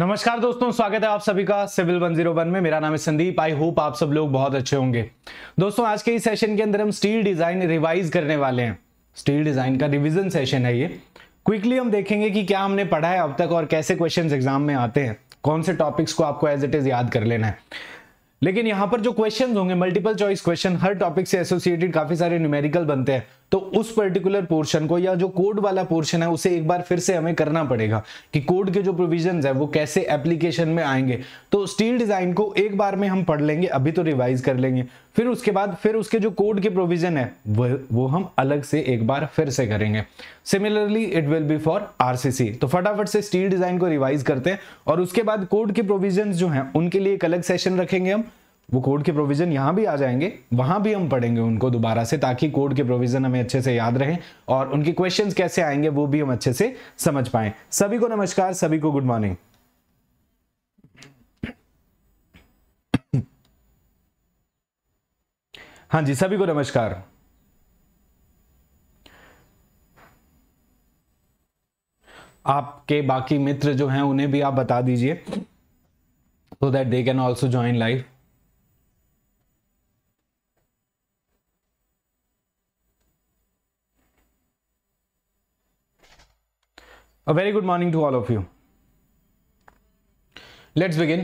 नमस्कार दोस्तों स्वागत है आप सभी का सिविल 101 में मेरा नाम है संदीप आई होप आप सब लोग बहुत अच्छे होंगे दोस्तों आज के इस सेशन के अंदर हम स्टील डिजाइन रिवाइज करने वाले हैं स्टील डिजाइन का रिवीजन सेशन है ये क्विकली हम देखेंगे कि क्या हमने पढ़ा है अब तक और कैसे क्वेश्चन एग्जाम में आते हैं कौन से टॉपिक्स को आपको एज इट इज याद कर लेना है लेकिन यहाँ पर जो क्वेश्चन होंगे मल्टीपल चॉइस क्वेश्चन हर टॉपिक से एसोसिएटेड काफी सारे न्यूमेरिकल बनते हैं तो उस पर्टिकुलर पोर्शन को या जो कोड वाला पोर्शन है उसे एक बार फिर से हमें करना पड़ेगा कि कोड के जो प्रोविजन है वो कैसे एप्लीकेशन में आएंगे तो स्टील डिजाइन को एक बार में हम पढ़ लेंगे अभी तो रिवाइज कर लेंगे फिर उसके बाद फिर उसके जो कोड के प्रोविजन है वो वो हम अलग से एक बार फिर से करेंगे similarly it will be for RCC तो फटाफट से स्टील डिजाइन को रिवाइज करते हैं और उसके बाद कोड के प्रोविजन जो है उनके लिए एक अलग सेशन रखेंगे हम वो कोड के प्रोविज़न यहाँ भी आ जाएंगे वहाँ भी हम पढ़ेंगे उनको दोबारा से ताकि कोड के प्रोविज़न हमें अच्छे से याद रहे और उनके क्वेश्चंस कैसे आएंगे वो भी हम अच्छे से समझ पाए सभी को नमस्कार सभी को गुड मॉर्निंग हाँ जी सभी को नमस्कार आपके बाकी मित्र जो हैं उन्हें भी आप बता दीजिए so that they can also join live a very good morning to all of you let's begin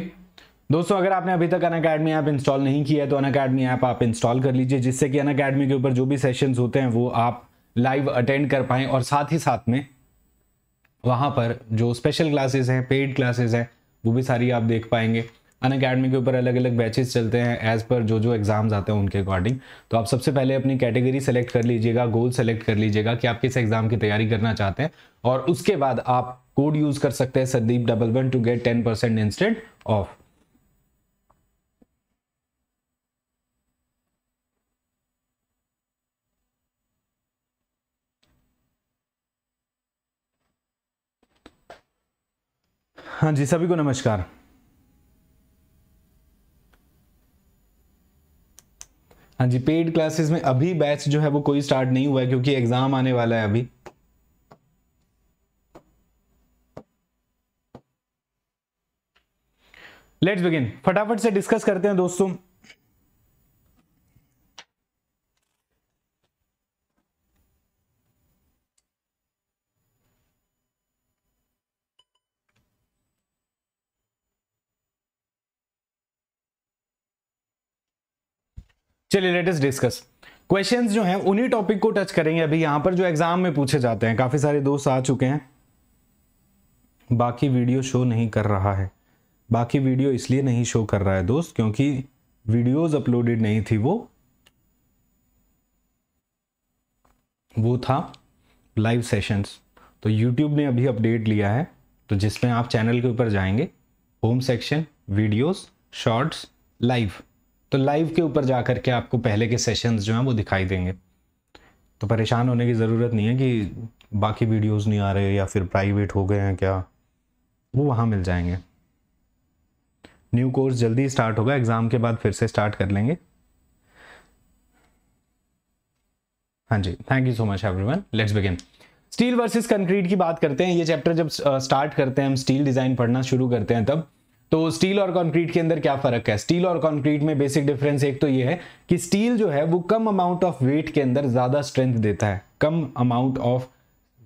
दोस्तों अगर आपने अभी तक अन अकेडमी ऐप इंस्टॉल नहीं किया है तो अन अकेडमी ऐप आप इंस्टॉल कर लीजिए जिससे कि अन अकेडमी के ऊपर जो भी सेशंस होते हैं वो आप लाइव अटेंड कर पाएं और साथ ही साथ में वहां पर जो स्पेशल क्लासेस हैं पेड क्लासेस हैं वो भी सारी आप देख पाएंगे अन अकेडमी के ऊपर अलग अलग बैचेस चलते हैं एज पर जो जो एग्ज़ाम्स आते हैं उनके अकॉर्डिंग तो आप सबसे पहले अपनी कैटेगरी सेलेक्ट कर लीजिएगा गोल सेलेक्ट कर लीजिएगा कि आप किस एग्ज़ाम की तैयारी करना चाहते हैं और उसके बाद आप कोड यूज़ कर सकते हैं Sandeep double one two get ten percent instant off हाँ जी सभी को नमस्कार हाँ जी पेड क्लासेस में अभी बैच जो है वो कोई स्टार्ट नहीं हुआ है क्योंकि एग्जाम आने वाला है अभी लेट्स बिगिन फटाफट से डिस्कस करते हैं दोस्तों चलिए लेटेस्ट डिस्कस क्वेश्चंस जो हैं उन्हीं टॉपिक को टच करेंगे अभी यहां पर जो एग्जाम में पूछे जाते हैं काफी सारे दोस्त आ चुके हैं बाकी वीडियो शो नहीं कर रहा है बाकी वीडियो इसलिए नहीं शो कर रहा है दोस्त क्योंकि वीडियोस अपलोडेड नहीं थी वो वो था लाइव सेशंस तो यूट्यूब ने अभी अपडेट लिया है तो जिसमें आप चैनल के ऊपर जाएंगे home section videos shorts live तो लाइव के ऊपर जा करके के आपको पहले के सेशंस जो हैं वो दिखाई देंगे तो परेशान होने की ज़रूरत नहीं है कि बाकी वीडियोस नहीं आ रहे या फिर प्राइवेट हो गए हैं क्या वो वहाँ मिल जाएंगे न्यू कोर्स जल्दी स्टार्ट होगा एग्ज़ाम के बाद फिर से स्टार्ट कर लेंगे हाँ जी thank you so much every let's begin steel versus concrete की बात करते हैं ये चैप्टर जब स्टार्ट करते हैं हम स्टील डिज़ाइन पढ़ना शुरू करते हैं तब तो स्टील और कंक्रीट के अंदर क्या फर्क है स्टील और कंक्रीट में बेसिक डिफरेंस एक तो ये है कि स्टील जो है वो कम अमाउंट ऑफ वेट के अंदर ज्यादा स्ट्रेंथ देता है कम अमाउंट ऑफ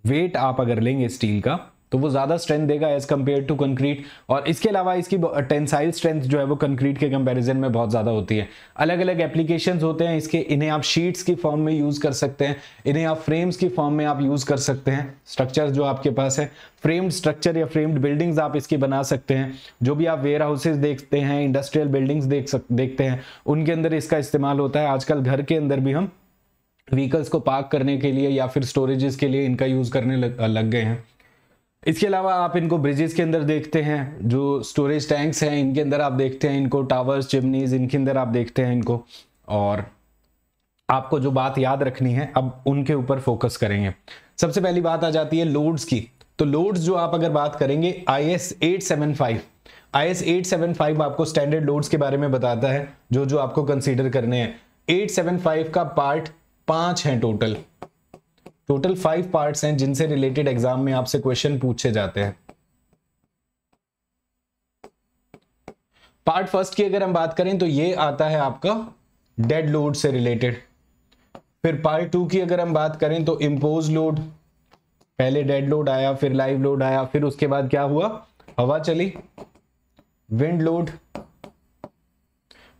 वेट आप अगर लेंगे स्टील का तो वो ज़्यादा स्ट्रेंथ देगा एज कम्पेयर टू कंक्रीट और इसके अलावा इसकी टेंसाइल स्ट्रेंथ जो है वो कंक्रीट के कंपैरिजन में बहुत ज़्यादा होती है अलग अलग एप्लीकेशंस होते हैं इसके इन्हें आप शीट्स की फॉर्म में यूज़ कर सकते हैं इन्हें आप फ्रेम्स की फॉर्म में आप यूज़ कर सकते हैं स्ट्रक्चर जो आपके पास है फ्रेम्ड स्ट्रक्चर या फ्रेम्ड बिल्डिंग्स आप इसकी बना सकते हैं जो भी आप वेयर हाउसेज देखते हैं इंडस्ट्रियल बिल्डिंग्स देख सक देखते हैं उनके अंदर इसका इस्तेमाल होता है आजकल घर के अंदर भी हम व्हीकल्स को पार्क करने के लिए या फिर स्टोरेजेस के लिए इनका यूज़ करने लग, लग गए हैं इसके अलावा आप इनको ब्रिजेस के अंदर देखते हैं जो स्टोरेज टैंक्स हैं इनके अंदर आप देखते हैं इनको टावर्स चिमनीज इनके अंदर आप देखते हैं इनको और आपको जो बात याद रखनी है अब उनके ऊपर फोकस करेंगे सबसे पहली बात आ जाती है लोड्स की तो लोड्स जो आप अगर बात करेंगे I S eight seven five I S eight seven five आपको स्टैंडर्ड लोड्स के बारे में बताता है जो जो आपको कंसीडर करने हैं एट सेवन फाइव का पार्ट पांच है टोटल टोटल फाइव पार्ट्स हैं जिनसे रिलेटेड एग्जाम में आपसे क्वेश्चन पूछे जाते हैं पार्ट फर्स्ट की अगर हम बात करें तो ये आता है आपका डेड लोड से रिलेटेड फिर पार्ट टू की अगर हम बात करें तो इम्पोज लोड पहले डेड लोड आया फिर लाइव लोड आया फिर उसके बाद क्या हुआ हवा चली विंड लोड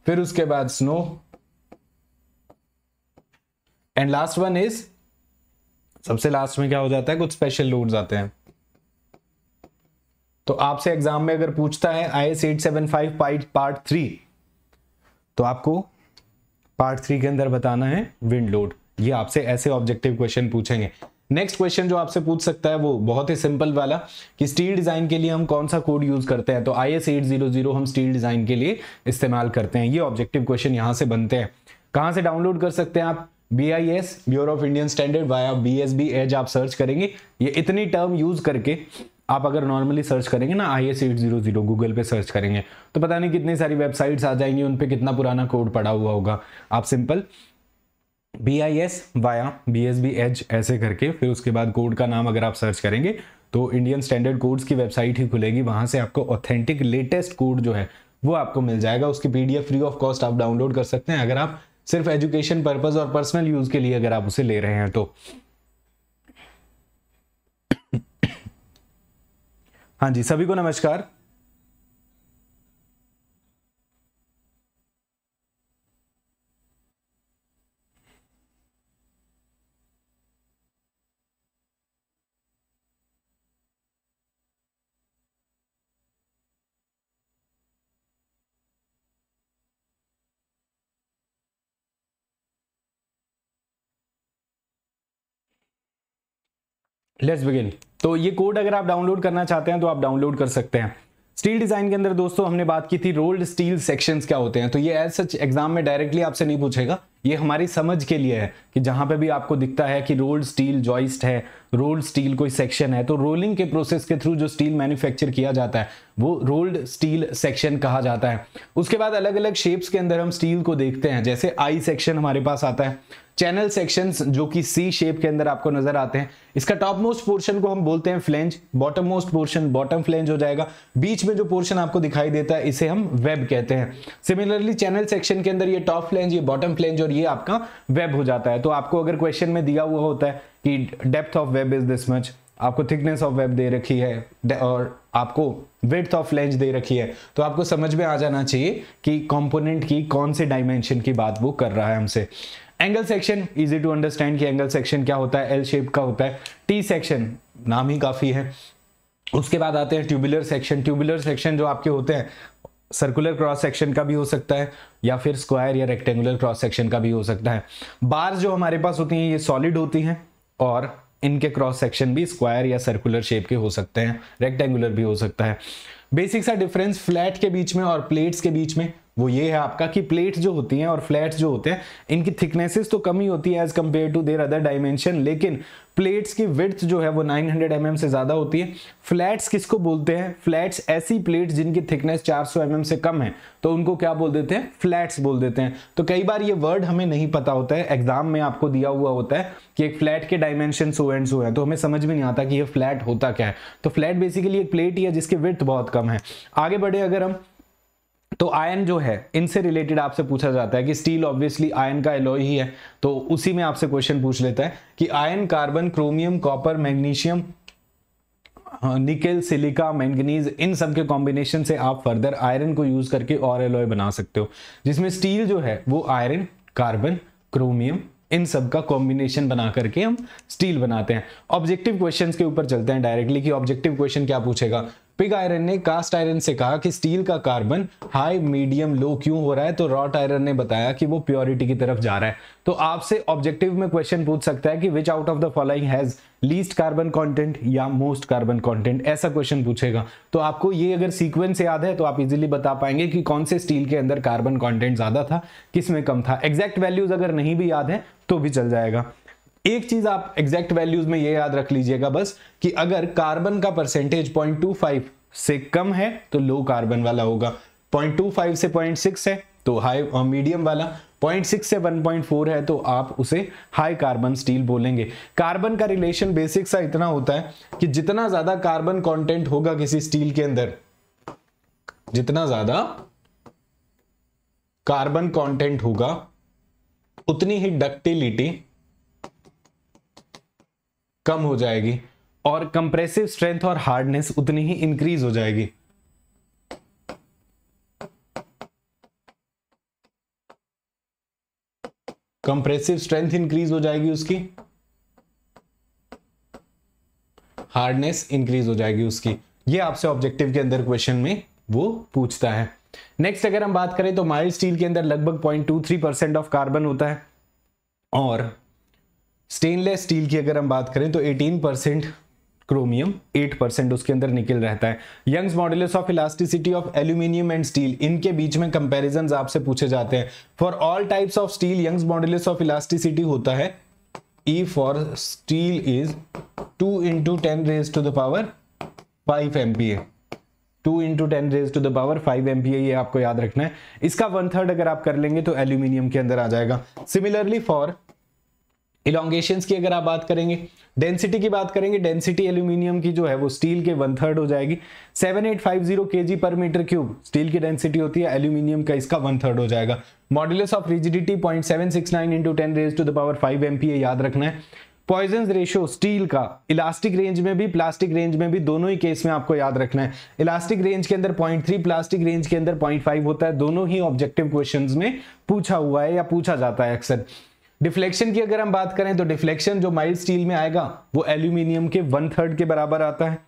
फिर उसके बाद snow and last one is सबसे लास्ट में क्या हो जाता है कुछ स्पेशल लोड्स आते हैं तो आपसे एग्जाम में अगर पूछता है I S eight seven five पाइट पार्ट थ्री तो आपको पार्ट थ्री के अंदर बताना है विंड लोड ये आपसे ऐसे ऑब्जेक्टिव क्वेश्चन पूछेंगे नेक्स्ट क्वेश्चन जो आपसे पूछ सकता है वो बहुत ही सिंपल वाला कि स्टील डिजाइन के लिए हम कौन सा कोड यूज करते हैं तो I S eight zero zero हम स्टील डिजाइन के लिए इस्तेमाल करते हैं ये ऑब्जेक्टिव क्वेश्चन यहां से बनते हैं कहां से डाउनलोड कर सकते हैं आप B I S bureau of Indian standard via B S B एज आप सर्च करेंगे ये इतनी टर्म यूज करके आप अगर नॉर्मली सर्च करेंगे ना I S eight zero zero Google पे सर्च करेंगे तो पता नहीं कितनी सारी वेबसाइट्स आ जाएंगी उन पर कितना पुराना कोड पड़ा हुआ होगा आप simple B I S via B S B H ऐसे करके फिर उसके बाद कोड का नाम अगर आप सर्च करेंगे तो इंडियन स्टैंडर्ड कोड्स की वेबसाइट ही खुलेगी वहां से आपको ऑथेंटिक लेटेस्ट कोड जो है वो आपको मिल जाएगा उसकी पीडीएफ फ्री ऑफ कॉस्ट आप डाउनलोड कर सकते हैं अगर आप सिर्फ एजुकेशन पर्पज और पर्सनल यूज के लिए अगर आप उसे ले रहे हैं तो हाँ जी सभी को नमस्कार लेट्स बिगिन तो ये कोड अगर आप डाउनलोड करना चाहते हैं तो आप डाउनलोड कर सकते हैं स्टील डिजाइन के अंदर दोस्तों हमने बात की थी रोल्ड स्टील सेक्शंस क्या होते हैं तो ये एज सच एग्जाम में डायरेक्टली आपसे नहीं पूछेगा ये हमारी समझ के लिए है कि जहां पे भी आपको दिखता है कि रोल्ड स्टील जॉइस्ट है रोल्ड स्टील कोई सेक्शन है तो रोलिंग के प्रोसेस के थ्रू जो स्टील मैन्युफैक्चर किया जाता है वो रोल्ड स्टील सेक्शन कहा जाता है उसके बाद अलग अलग शेप्स के अंदर हम स्टील को देखते हैं जैसे आई सेक्शन हमारे पास आता है चैनल सेक्शन जो कि सी शेप के अंदर आपको नजर आते हैं इसका टॉप मोस्ट पोर्शन को हम बोलते हैं flange bottom most portion bottom flange हो जाएगा बीच में जो पोर्शन आपको दिखाई देता है इसे हम वेब कहते हैं सिमिलरली चैनल सेक्शन के अंदर ये टॉप फ्लेंज ये बॉटम फ्लेंज और ये आपका वेब हो जाता है तो आपको अगर क्वेश्चन में दिया हुआ होता है कि depth of web is this much आपको थिकनेस ऑफ वेब दे रखी है और आपको विथ ऑफ लेंज दे रखी है तो आपको समझ में आ जाना चाहिए कि कंपोनेंट की कौन से डायमेंशन की बात वो कर रहा है हमसे angle section easy to understand कि एंगल सेक्शन क्या होता है एल शेप का होता है टी सेक्शन नाम ही काफ़ी है उसके बाद आते हैं ट्यूबुलर सेक्शन ट्यूबुलर सेक्शन जो आपके होते हैं सर्कुलर क्रॉस सेक्शन का भी हो सकता है या फिर स्क्वायर या रेक्टेंगुलर क्रॉस सेक्शन का भी हो सकता है बार्स जो हमारे पास होती हैं ये सॉलिड होती हैं और इनके क्रॉस सेक्शन भी स्क्वायर या सर्कुलर शेप के हो सकते हैं रेक्टेंगुलर भी हो सकता है बेसिक सा डिफरेंस फ्लैट के बीच में और प्लेट्स के बीच में वो ये है आपका कि प्लेट्स जो होती हैं और फ्लैट्स जो होते हैं इनकी थिकनेसेस तो कम ही होती है as compare to their other dimension लेकिन प्लेट्स की विर्थ जो है वो 900 हंड्रेड mm से ज़्यादा होती है फ्लैट्स किसको बोलते हैं फ्लैट्स ऐसी प्लेट्स जिनकी थिकनेस 400 सौ mm से कम है तो उनको क्या बोल देते हैं फ्लैट्स बोल देते हैं तो कई बार ये वर्ड हमें नहीं पता होता है एग्जाम में आपको दिया हुआ होता है कि एक फ्लैट के डायमेंशन सो एंड सो है तो हमें समझ भी नहीं आता कि ये फ्लैट होता क्या है तो फ्लैट बेसिकली एक प्लेट ही है जिसकी विर्थ बहुत कम है आगे बढ़े अगर हम तो आयन जो है इनसे रिलेटेड आपसे पूछा जाता है कि स्टील ऑब्वियसली आयन का एलोई ही है तो उसी में आपसे क्वेश्चन पूछ लेता है कि iron carbon chromium copper magnesium nickel silica manganese इन सब के कॉम्बिनेशन से आप फर्दर आयरन को यूज करके और एलोय बना सकते हो जिसमें स्टील जो है वो आयरन कार्बन क्रोमियम इन सब का कॉम्बिनेशन बना करके हम स्टील बनाते हैं ऑब्जेक्टिव क्वेश्चंस के ऊपर चलते हैं डायरेक्टली कि ऑब्जेक्टिव क्वेश्चन क्या पूछेगा पिग आयरन ने कास्ट आयरन से कहा कि स्टील का कार्बन हाई मीडियम लो क्यों हो रहा है तो रॉट आयरन ने बताया कि वो प्योरिटी की तरफ जा रहा है तो आपसे ऑब्जेक्टिव में क्वेश्चन पूछ सकता है कि which out of the following has least carbon content या मोस्ट कार्बन कंटेंट ऐसा क्वेश्चन पूछेगा तो आपको ये अगर सीक्वेंस याद है तो आप इजीली बता पाएंगे कि कौन से स्टील के अंदर कार्बन कंटेंट ज्यादा था किसमें कम था एग्जैक्ट वैल्यूज अगर नहीं भी याद है तो भी चल जाएगा एक चीज आप एग्जैक्ट वैल्यूज में ये याद रख लीजिएगा बस कि अगर कार्बन का परसेंटेज 0.25 से कम है तो लो कार्बन वाला होगा 0.25 से 0.6 है तो हाई और मीडियम वाला 0.6 से 1.4 है तो आप उसे हाई कार्बन स्टील बोलेंगे कार्बन का रिलेशन बेसिक सा इतना होता है कि जितना ज्यादा कार्बन कॉन्टेंट होगा किसी स्टील के अंदर जितना ज्यादा कार्बन कॉन्टेंट होगा उतनी ही डक्टिलिटी कम हो जाएगी और कंप्रेसिव स्ट्रेंथ और हार्डनेस उतनी ही इंक्रीज हो जाएगी कंप्रेसिव स्ट्रेंथ इंक्रीज हो जाएगी उसकी हार्डनेस इंक्रीज हो जाएगी उसकी ये आपसे ऑब्जेक्टिव के अंदर क्वेश्चन में वो पूछता है नेक्स्ट अगर हम बात करें तो माइल स्टील के अंदर लगभग 0.23 परसेंट ऑफ कार्बन होता है और स्टेनलेस स्टील की अगर हम बात करें तो 18 परसेंट क्रोमियम 8 परसेंट उसके अंदर निकल रहता है Young's modulus of elasticity of aluminium and steel इनके बीच में कंपेरिजन आपसे पूछे जाते हैं for all types of steel Young's modulus of elasticity होता है E for steel is two into ten raise to the power five M P A two into ten raise to the power five M P A ये आपको याद रखना है इसका one third अगर आप कर लेंगे तो एल्यूमिनियम के अंदर आ जाएगा सिमिलरली फॉर इलांगेशन की अगर आप बात करेंगे डेंसिटी की बात करेंगे डेंसिटी एल्यूमिनियम की जो है वो स्टील के वन थर्ड हो जाएगी 7850 KG per metre cube steel की डेंसिटी होती है एल्यूमिनियम का इसका वन थर्ड हो जाएगा modulus of rigidity point seven six nine into ten raise to the power five M याद रखना है पॉइजन रेशियो स्टील का इलास्टिक रेंज में भी प्लास्टिक रेंज में भी दोनों ही केस में आपको याद रखना है इलास्टिक रेंज के अंदर 0.3 प्लास्टिक रेंज के अंदर 0.5 होता है दोनों ही ऑब्जेक्टिव क्वेश्चंस में पूछा हुआ है या पूछा जाता है अक्सर डिफ्लेक्शन की अगर हम बात करें तो डिफ्लेक्शन जो माइल्ड स्टील में आएगा वो एल्यूमिनियम के वन थर्ड के बराबर आता है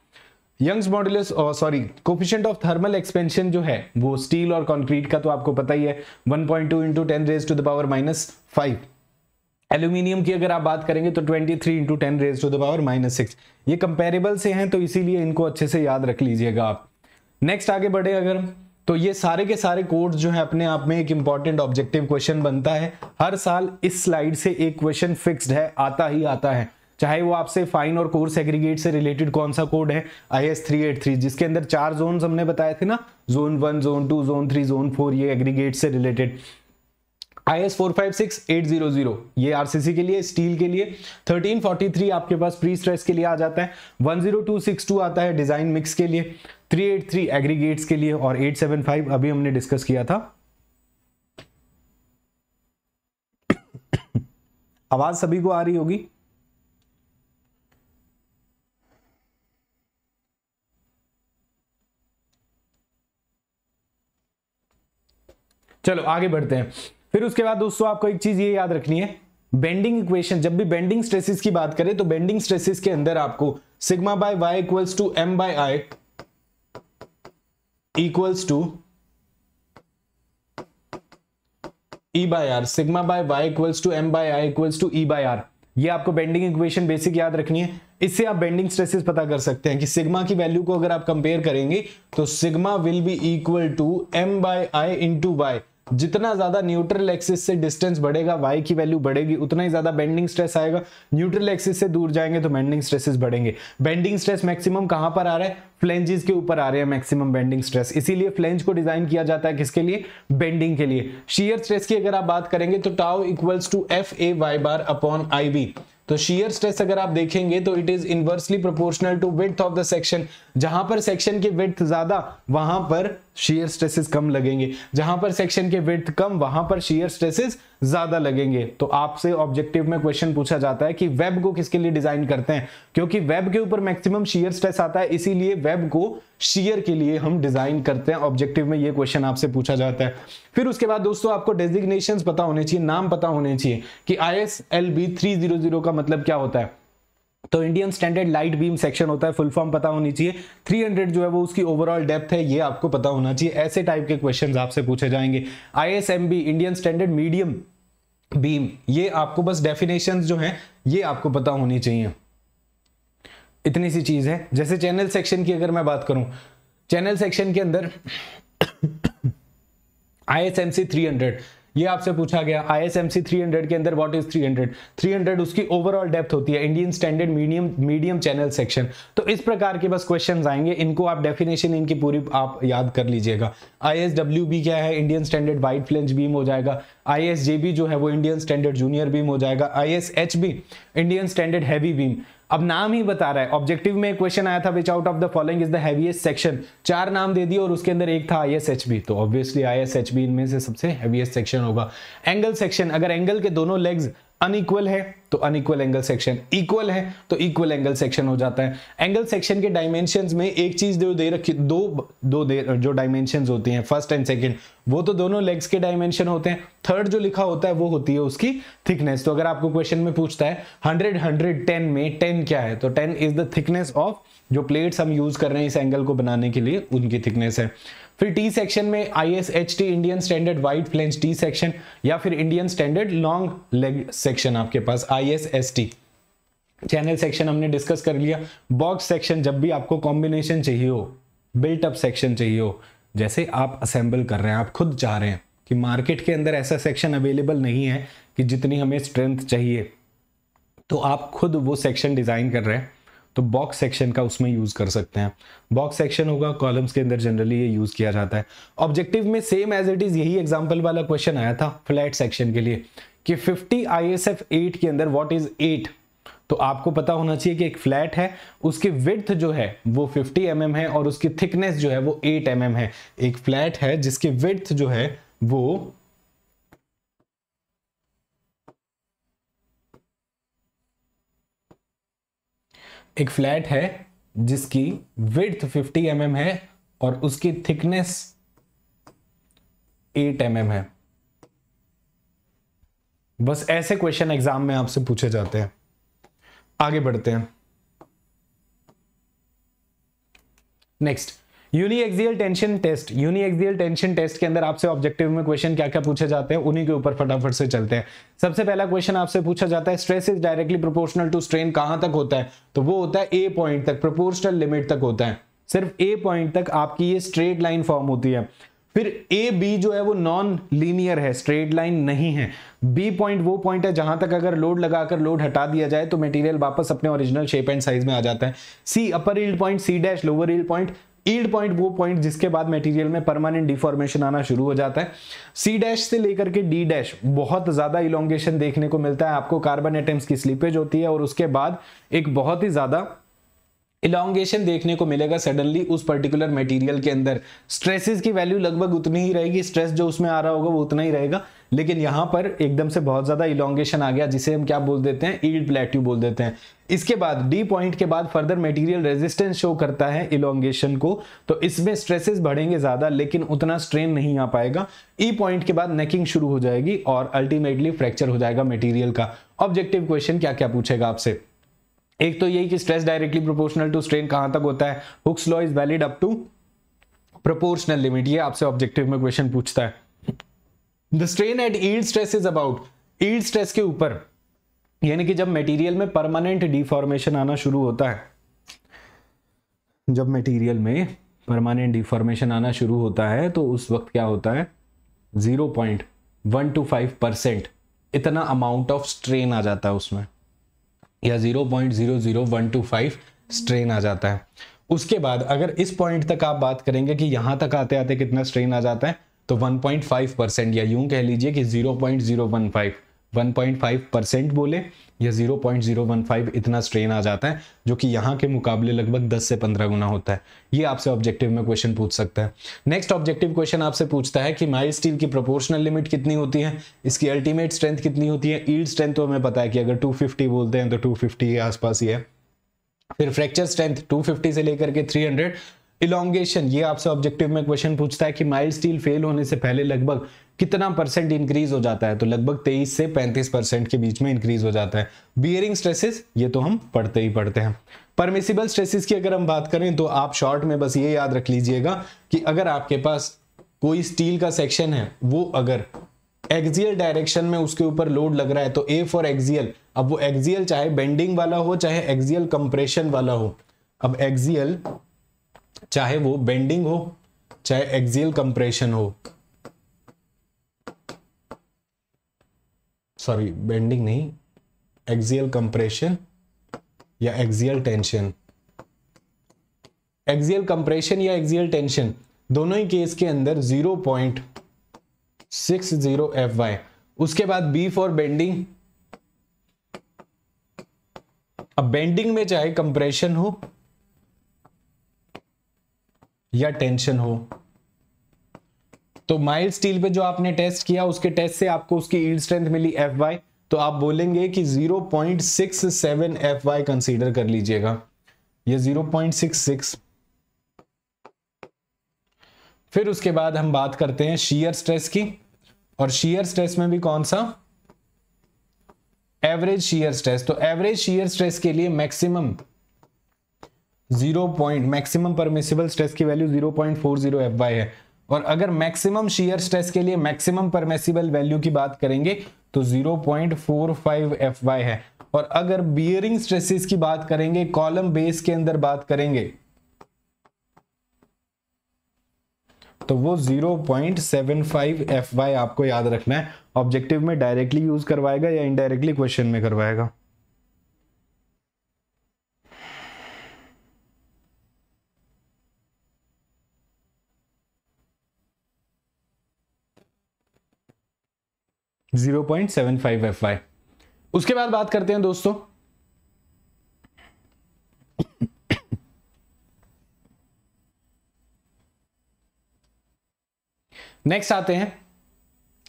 Young's modulus sorry coefficient of thermal expansion जो है वो स्टील और कंक्रीट का तो आपको पता ही है 1.2 point two into ten raise to the power minus five aluminium की अगर आप बात करेंगे तो 23 three into ten raise to the power minus six ये कंपेरेबल से हैं तो इसीलिए इनको अच्छे से याद रख लीजिएगा आप नेक्स्ट आगे बढ़े अगर तो ये सारे के सारे कोर्स जो है अपने आप में एक इंपॉर्टेंट ऑब्जेक्टिव क्वेश्चन बनता है हर साल इस स्लाइड से एक क्वेश्चन फिक्स्ड है आता ही आता है चाहे वो आपसे फाइन और कोर्स एग्रीगेट से रिलेटेड कौन सा कोड है I S three eight three जिसके अंदर चार जोन हमने बताए थे ना zone one zone two zone three zone four ये एग्रीगेट से related I S four five six eight zero zero ये आरसीसी के लिए स्टील के लिए थर्टीन फोर्टी थ्री आपके पास प्री स्ट्रेस के लिए आ जाता है one zero two six two आता है डिजाइन मिक्स के लिए थ्री एट थ्री एग्रीगेट्स के लिए और एट सेवन फाइव अभी हमने डिस्कस किया था आवाज सभी को आ रही होगी चलो आगे बढ़ते हैं फिर उसके बाद दोस्तों आपको एक चीज ये याद रखनी है बेंडिंग इक्वेशन जब भी बेंडिंग स्ट्रेसिस की बात करें तो बेंडिंग स्ट्रेसिस के अंदर आपको sigma by Y equals to M by I equals to E by R sigma by Y equals to M by I equals to E by R ये आपको बेंडिंग इक्वेशन बेसिक याद रखनी है इससे आप बेंडिंग स्ट्रेसेस पता कर सकते हैं कि सिग्मा की वैल्यू को अगर आप कंपेयर करेंगे तो sigma will be equal to M by I into Y जितना ज्यादा न्यूट्रल एक्सिस से डिस्टेंस बढ़ेगा वाई की वैल्यू बढ़ेगी उतना ही ज्यादा बेंडिंग स्ट्रेस आएगा न्यूट्रल एक्सिस से दूर जाएंगे तो बेंडिंग स्ट्रेसेस बढ़ेंगे बेंडिंग स्ट्रेस मैक्सिमम कहां पर आ रहा है फ्लेंजेस के ऊपर आ रहे हैं मैक्सिमम बेंडिंग स्ट्रेस इसीलिए फ्लेंज को डिजाइन किया जाता है किसके लिए बेंडिंग के लिए शीयर स्ट्रेस की अगर आप बात करेंगे तो tau equals to F A Y bar upon I B तो शीयर स्ट्रेस अगर आप देखेंगे तो it is inversely proportional to width of the section जहां पर सेक्शन की विथ ज्यादा वहां पर शेयर स्ट्रेसेस कम लगेंगे जहां पर सेक्शन के विथ कम वहां पर शेयर स्ट्रेसेस ज्यादा लगेंगे तो आपसे ऑब्जेक्टिव में क्वेश्चन पूछा जाता है कि वेब को किसके लिए डिजाइन करते हैं क्योंकि वेब के ऊपर मैक्सिमम शेयर स्ट्रेस आता है इसीलिए वेब को शेयर के लिए हम डिजाइन करते हैं ऑब्जेक्टिव में यह क्वेश्चन आपसे पूछा जाता है फिर उसके बाद दोस्तों आपको डेजिग्नेशन पता होने चाहिए नाम पता होने चाहिए कि I S L B three zero zero का मतलब क्या होता है तो Indian standard light beam section होता है फुल फॉर्म पता होनी चाहिए 300 जो है वो उसकी ओवरऑल डेप्थ है ये आपको पता होना चाहिए ऐसे टाइप के क्वेश्चंस आपसे पूछे जाएंगे ISMB Indian standard medium beam ये आपको बस डेफिनेशन जो है ये आपको पता होनी चाहिए इतनी सी चीज है जैसे चैनल सेक्शन की अगर मैं बात करूं चैनल सेक्शन के अंदर I S M C three hundred ये आपसे पूछा गया I S M C three hundred के अंदर what is three hundred three hundred उसकी ओवरऑल डेप्थ होती है Indian standard medium medium channel section तो इस प्रकार के बस क्वेश्चन आएंगे इनको आप डेफिनेशन इनकी पूरी आप याद कर लीजिएगा आई एस डब्ल्यू बी क्या है Indian standard wide flange beam हो जाएगा आई एस जे बी जो है वो इंडियन स्टैंडर्ड जूनियर बीम हो जाएगा I S H B Indian standard heavy beam अब नाम ही बता रहा है ऑब्जेक्टिव में क्वेश्चन आया था which out of the following is the heaviest section चार नाम दे दिए और उसके अंदर एक था आई एस एच बी तो ऑब्वियसली आई एस एच इनमें से सबसे हैवीएस्ट सेक्शन होगा एंगल सेक्शन अगर एंगल के दोनों लेग्स अनइक्वल है तो अनइक्वल एंगल सेक्शन इक्वल है तो इक्वल एंगल सेक्शन हो जाता है एंगल सेक्शन के डायमेंशन में एक चीज दे रखी दो दो दे जो डायमेंशन होती हैं फर्स्ट एंड सेकंड वो तो दोनों लेग्स के डायमेंशन होते हैं थर्ड जो लिखा होता है वो होती है उसकी थिकनेस तो अगर आपको क्वेश्चन में पूछता है हंड्रेड हंड्रेड टेन में टेन क्या है तो ten is the thickness of जो प्लेट्स हम यूज कर रहे हैं इस एंगल को बनाने के लिए उनकी थिकनेस है फिर टी सेक्शन में I S H T Indian standard wide flange T section या फिर Indian standard long leg section आपके पास I S S T channel section हमने डिस्कस कर लिया बॉक्स सेक्शन जब भी आपको कॉम्बिनेशन चाहिए हो बिल्ट अप सेक्शन चाहिए हो जैसे आप असेंबल कर रहे हैं आप खुद चाह रहे हैं कि मार्केट के अंदर ऐसा सेक्शन अवेलेबल नहीं है कि जितनी हमें स्ट्रेंथ चाहिए तो आप खुद वो सेक्शन डिज़ाइन कर रहे हैं तो बॉक्स सेक्शन का उसमें यूज़ कर सकते हैं बॉक्स सेक्शन होगा कॉलम्स के अंदर जनरली ये यूज़ किया जाता है ऑब्जेक्टिव में सेम एज इट इज़ यही एग्जाम्पल वाला क्वेश्चन आया था फ्लैट सेक्शन के लिए कि 50 आई एस एफ एट के अंदर वॉट इज़ एट तो आपको पता होना चाहिए कि एक फ्लैट है उसकी विथ जो है वो 50 एम mm है और उसकी थिकनेस जो है वो 8 एम mm है एक फ्लैट है जिसकी विथ जो है वो एक फ्लैट है जिसकी विड्थ 50 एम mm है और उसकी थिकनेस 8 एम mm है बस ऐसे क्वेश्चन एग्जाम में आपसे पूछे जाते हैं आगे बढ़ते हैं next uniaxial tension test uniaxial tension test के अंदर आपसे ऑब्जेक्टिव में क्वेश्चन क्या क्या पूछे जाते हैं उन्हीं के ऊपर फटाफट से चलते हैं सबसे पहला क्वेश्चन आपसे पूछा जाता है stress is directly proportional to strain कहां तक होता है तो वो होता है ए पॉइंट तक प्रोपोर्शनल लिमिट तक होता है सिर्फ ए पॉइंट तक आपकी ये स्ट्रेट लाइन फॉर्म होती है फिर ए बी जो है वो नॉन लीनियर है स्ट्रेट लाइन नहीं है बी पॉइंट वो पॉइंट है जहां तक अगर लोड लगाकर लोड हटा दिया जाए तो मटेरियल वापस अपने ओरिजिनल शेप एंड साइज में आ जाता है C upper yield point C dash lower yield point yield point वो पॉइंट जिसके बाद मटेरियल में परमानेंट डिफॉर्मेशन आना शुरू हो जाता है सी डैश से लेकर के डी डैश बहुत ज़्यादा इलोंगेशन देखने को मिलता है आपको कार्बन एटम्स की स्लीपेज होती है और उसके बाद एक बहुत ही ज़्यादा इलांगेशन देखने को मिलेगा सडनली उस पर्टिकुलर मटेरियल के अंदर स्ट्रेसेस की वैल्यू लगभग उतनी ही रहेगी स्ट्रेस जो उसमें आ रहा होगा वो उतना ही रहेगा लेकिन यहां पर एकदम से बहुत ज़्यादा इलोंगेशन आ गया जिसे हम क्या बोल देते हैं ईल्ड प्लेट्यू बोल देते हैं इसके बाद डी पॉइंट के बाद फर्दर मटेरियल रेजिस्टेंस शो करता है इलोंगेशन को तो इसमें स्ट्रेसेस बढ़ेंगे ज़्यादा लेकिन उतना स्ट्रेन नहीं आ पाएगा ई e पॉइंट के बाद नेकिंग शुरू हो जाएगी और अल्टीमेटली फ्रैक्चर हो जाएगा मेटीरियल का ऑब्जेक्टिव क्वेश्चन क्या क्या पूछेगा आपसे एक तो यही कि stress directly proportional to strain कहां तक होता है Hooke's law is valid up to proportional limit ये आपसे ऑब्जेक्टिव में क्वेश्चन पूछता है the strain at yield stress is about yield stress के ऊपर यानी कि जब मटेरियल में परमानेंट डिफॉर्मेशन आना शुरू होता है जब मटेरियल में परमानेंट डिफॉर्मेशन आना शुरू होता है तो उस वक्त क्या होता है zero point one two five percent इतना अमाउंट ऑफ स्ट्रेन आ जाता है उसमें या zero point zero zero one two five strain आ जाता है उसके बाद अगर इस पॉइंट तक आप बात करेंगे कि यहां तक आते आते कितना स्ट्रेन आ जाता है तो 1.5 परसेंट या यूं कह लीजिए कि 0.015 1.5 परसेंट बोले या 0.015 इतना स्ट्रेन आ जाता है जो कि यहाँ के मुकाबले लगभग 10 से 15 गुना होता है ये आपसे ऑब्जेक्टिव में क्वेश्चन पूछ सकता है नेक्स्ट ऑब्जेक्टिव क्वेश्चन आपसे पूछता है कि माइल स्टील की प्रोपोर्शनल लिमिट कितनी होती है इसकी अल्टीमेट स्ट्रेंथ कितनी होती है ईल्ड स्ट्रेंथ तो हमें पता है कि अगर टू बोलते हैं तो टू के आसपास ही है फिर फ्रैक्चर स्ट्रेंथ 250 से लेकर के 300 इलांगेशन ये आपसे ऑब्जेक्टिव में क्वेश्चन पूछता है कि माइल्ड स्टील फेल होने से पहले लगभग कितना परसेंट इंक्रीज हो जाता है तो लगभग 23 से 35 परसेंट के बीच में इंक्रीज हो जाता है बियरिंग स्ट्रेसेस ये तो हम पढ़ते ही पढ़ते हैं परमिसिबल स्ट्रेसेस की अगर हम बात करें तो आप शॉर्ट में बस ये याद रख लीजिएगा कि अगर आपके पास कोई स्टील का सेक्शन है वो अगर एक्जियल डायरेक्शन में उसके ऊपर लोड लग रहा है तो ए फॉर एक्जियल अब वो एक्जियल चाहे बेंडिंग वाला हो चाहे एक्जियल कंप्रेशन वाला हो अब एक्जियल चाहे वो बेंडिंग हो चाहे एक्सियल कंप्रेशन हो सॉरी बेंडिंग नहीं एक्सियल कंप्रेशन या एक्सियल टेंशन एक्सियल कंप्रेशन या एक्सियल टेंशन दोनों ही केस के अंदर 0.60 वाई उसके बाद बी फॉर बेंडिंग अब बेंडिंग में चाहे कंप्रेशन हो या टेंशन हो तो माइल्ड स्टील पे जो आपने टेस्ट किया उसके टेस्ट से आपको उसकी ईड स्ट्रेंथ मिली एफ वाई तो आप बोलेंगे कि 0.67 एफ वाई कंसिडर कर लीजिएगा ये 0.66 फिर उसके बाद हम बात करते हैं शीयर स्ट्रेस की और शीयर स्ट्रेस में भी कौन सा एवरेज शीयर स्ट्रेस तो एवरेज शीयर स्ट्रेस के लिए maximum zero point maximum permissible stress की value zero point four zero F Y है और अगर मैक्सिमम शीयर स्ट्रेस के लिए मैक्सिमम परमेसिबल वैल्यू की बात करेंगे तो एफ वाई है और अगर बियरिंग स्ट्रेसेस की बात करेंगे कॉलम बेस के अंदर बात करेंगे तो वो 0.75 वाई आपको याद रखना है ऑब्जेक्टिव में डायरेक्टली यूज करवाएगा या इनडायरेक्टली क्वेश्चन में करवाएगा zero point seven five F Y उसके बाद बात करते हैं दोस्तों नेक्स्ट आते हैं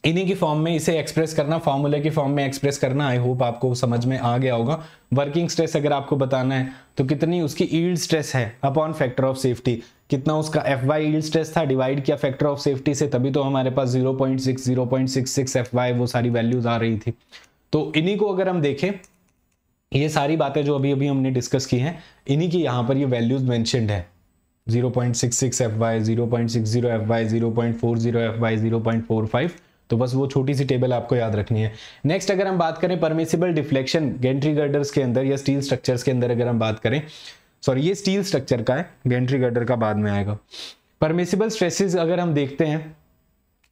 इन्हीं की फॉर्म में इसे एक्सप्रेस करना फॉर्मूले की फॉर्म में एक्सप्रेस करना आई होप आपको समझ में आ गया होगा वर्किंग स्ट्रेस अगर आपको बताना है तो कितनी उसकी ईल्ड स्ट्रेस है अपॉन फैक्टर ऑफ सेफ्टी कितना उसका एफ वाई ईल्ड स्ट्रेस था डिवाइड किया फैक्टर ऑफ सेफ्टी से तभी तो हमारे पास सिक्स सिक्स एफ वाई वो सारी वैल्यूज आ रही थी तो इन्हीं को अगर हम देखें ये सारी बातें जो अभी अभी हमने डिस्कस की हैं इन्हीं की यहाँ पर ये वैल्यूज मैंशनड है zero F Y zero point four five तो बस वो छोटी सी टेबल आपको याद रखनी है नेक्स्ट अगर हम बात करें परमिसिबल डिफ्लेक्शन गेंट्री गर्डर्स के अंदर या स्टील स्ट्रक्चर्स के अंदर अगर हम बात करें सॉरी ये स्टील स्ट्रक्चर का है गेंट्री गर्डर का बाद में आएगा परमिसिबल स्ट्रेसेस अगर हम देखते हैं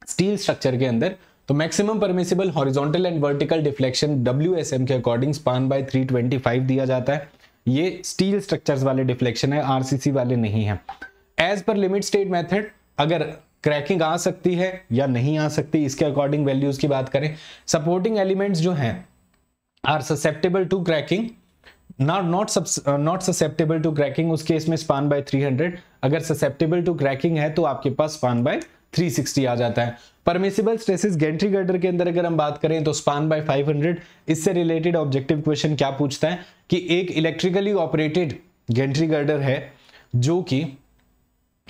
स्टील स्ट्रक्चर के अंदर तो maximum permissible horizontal and vertical deflection W के अकॉर्डिंग स्पान बाय 325 दिया जाता है ये स्टील स्ट्रक्चर्स वाले डिफ्लेक्शन है आरसीसी वाले नहीं है as per limit state method अगर क्रैकिंग आ सकती है या नहीं आ सकती इसके अकॉर्डिंग वैल्यूज की बात करें सपोर्टिंग एलिमेंट्स जो हैं are susceptible to cracking not not not susceptible to cracking उस केस में स्पान बाय 300 अगर ससेप्टेबल टू क्रैकिंग है तो आपके पास स्पान बाय 360 आ जाता है परमिसिबल स्ट्रेसेस गेंट्री गर्डर के अंदर अगर हम बात करें तो स्पान बाय 500 इससे रिलेटेड ऑब्जेक्टिव क्वेश्चन क्या पूछता है कि एक इलेक्ट्रिकली ऑपरेटेड गेंट्री गर्डर है जो कि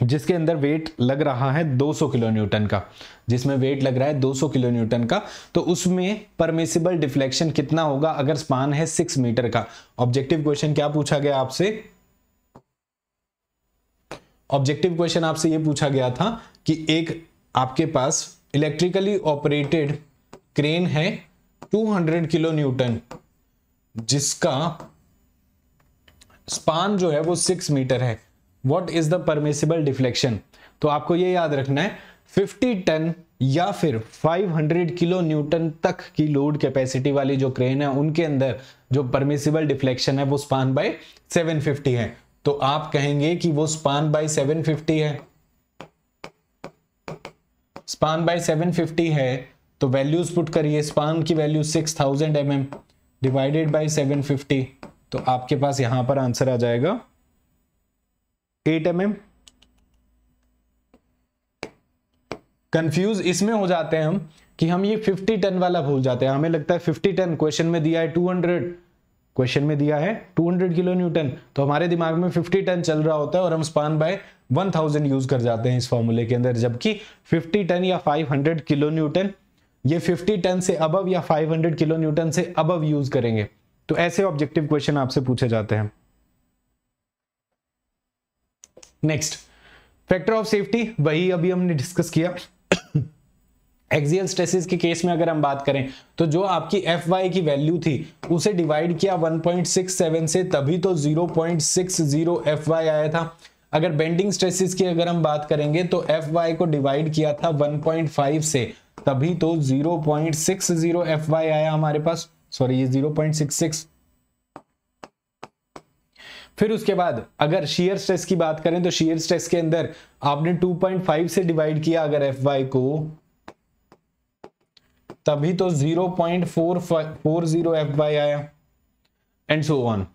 जिसके अंदर वेट लग रहा है 200 किलो न्यूटन का जिसमें वेट लग रहा है 200 किलो न्यूटन का तो उसमें परमिसिबल डिफ्लेक्शन कितना होगा अगर स्पान है सिक्स मीटर का ऑब्जेक्टिव क्वेश्चन क्या पूछा गया आपसे ऑब्जेक्टिव क्वेश्चन आपसे यह पूछा गया था कि एक आपके पास इलेक्ट्रिकली ऑपरेटेड क्रेन है 200 किलो न्यूटन जिसका स्पान जो है वो सिक्स मीटर है what is the permissible deflection तो आपको ये याद रखना है 50 टन या फिर 500 किलो न्यूटन तक की लोड कैपेसिटी वाली जो क्रेन है उनके अंदर जो परमिसिबल डिफ्लेक्शन है वो स्पान बाय 750 है तो आप कहेंगे कि वो स्पान बाय 750 है स्पान बाय 750 है तो वैल्यूज पुट करिए स्पान की value 6000 thousand M M divided by seven तो आपके पास यहां पर आंसर आ जाएगा एट एम एम कंफ्यूज इसमें हो जाते हैं हम कि हम ये फिफ्टी टेन वाला भूल जाते हैं हमें लगता है फिफ्टी टन क्वेश्चन में दिया है टू हंड्रेड क्वेश्चन में दिया है टू हंड्रेड किलो न्यूटन तो हमारे दिमाग में फिफ्टी टन चल रहा होता है और हम स्पान बाय थाउजेंड यूज कर जाते हैं इस फॉर्मूले के अंदर जबकि फिफ्टी टन या फाइव हंड्रेड किलो न्यूटन ये फिफ्टी टन से अबव या फाइव हंड्रेड किलो न्यूटन से अबव यूज करेंगे तो ऐसे ऑब्जेक्टिव क्वेश्चन आपसे पूछे जाते हैं नेक्स्ट फैक्टर ऑफ सेफ्टी वही अभी हमने डिस्कस किया एक्सियल स्ट्रेसिस के केस में अगर हम बात करें तो जो आपकी एफ वाई की वैल्यू थी उसे डिवाइड किया 1.67 से तभी तो 0.60 एफ वाई आया था अगर बेंडिंग स्ट्रेसिस की अगर हम बात करेंगे तो एफ वाई को डिवाइड किया था 1.5 से तभी तो 0.60 एफ वाई आया हमारे पास सॉरी ये 0.66 फिर उसके बाद अगर शेयर स्ट्रेस की बात करें तो शेयर स्ट्रेस के अंदर आपने 2.5 से डिवाइड किया अगर एफ वाई को तभी तो 0.440 एफ वाई आया एंड सो ऑन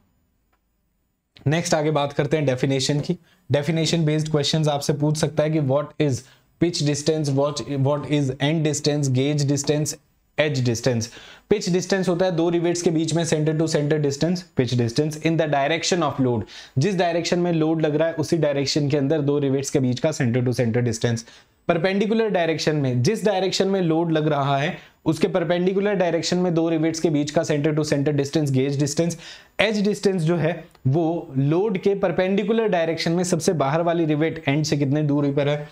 नेक्स्ट आगे बात करते हैं डेफिनेशन की डेफिनेशन बेस्ड क्वेश्चन आपसे पूछ सकता है कि what is pitch distance what what is end distance gauge distance edge distance pitch distance होता है दो रिवेट्स के बीच में centre to centre distance pitch distance in the direction of load जिस डायरेक्शन में लोड लग रहा है उसी डायरेक्शन के अंदर दो रिवेट्स के बीच का centre to centre distance perpendicular direction में जिस डायरेक्शन में लोड लग रहा है उसके परपेंडिकुलर डायरेक्शन में दो रिवेट्स के बीच का centre to centre distance gauge distance edge distance जो है वो लोड के परपेंडिकुलर डायरेक्शन में सबसे बाहर वाली रिवेट एंड से कितने दूरी पर है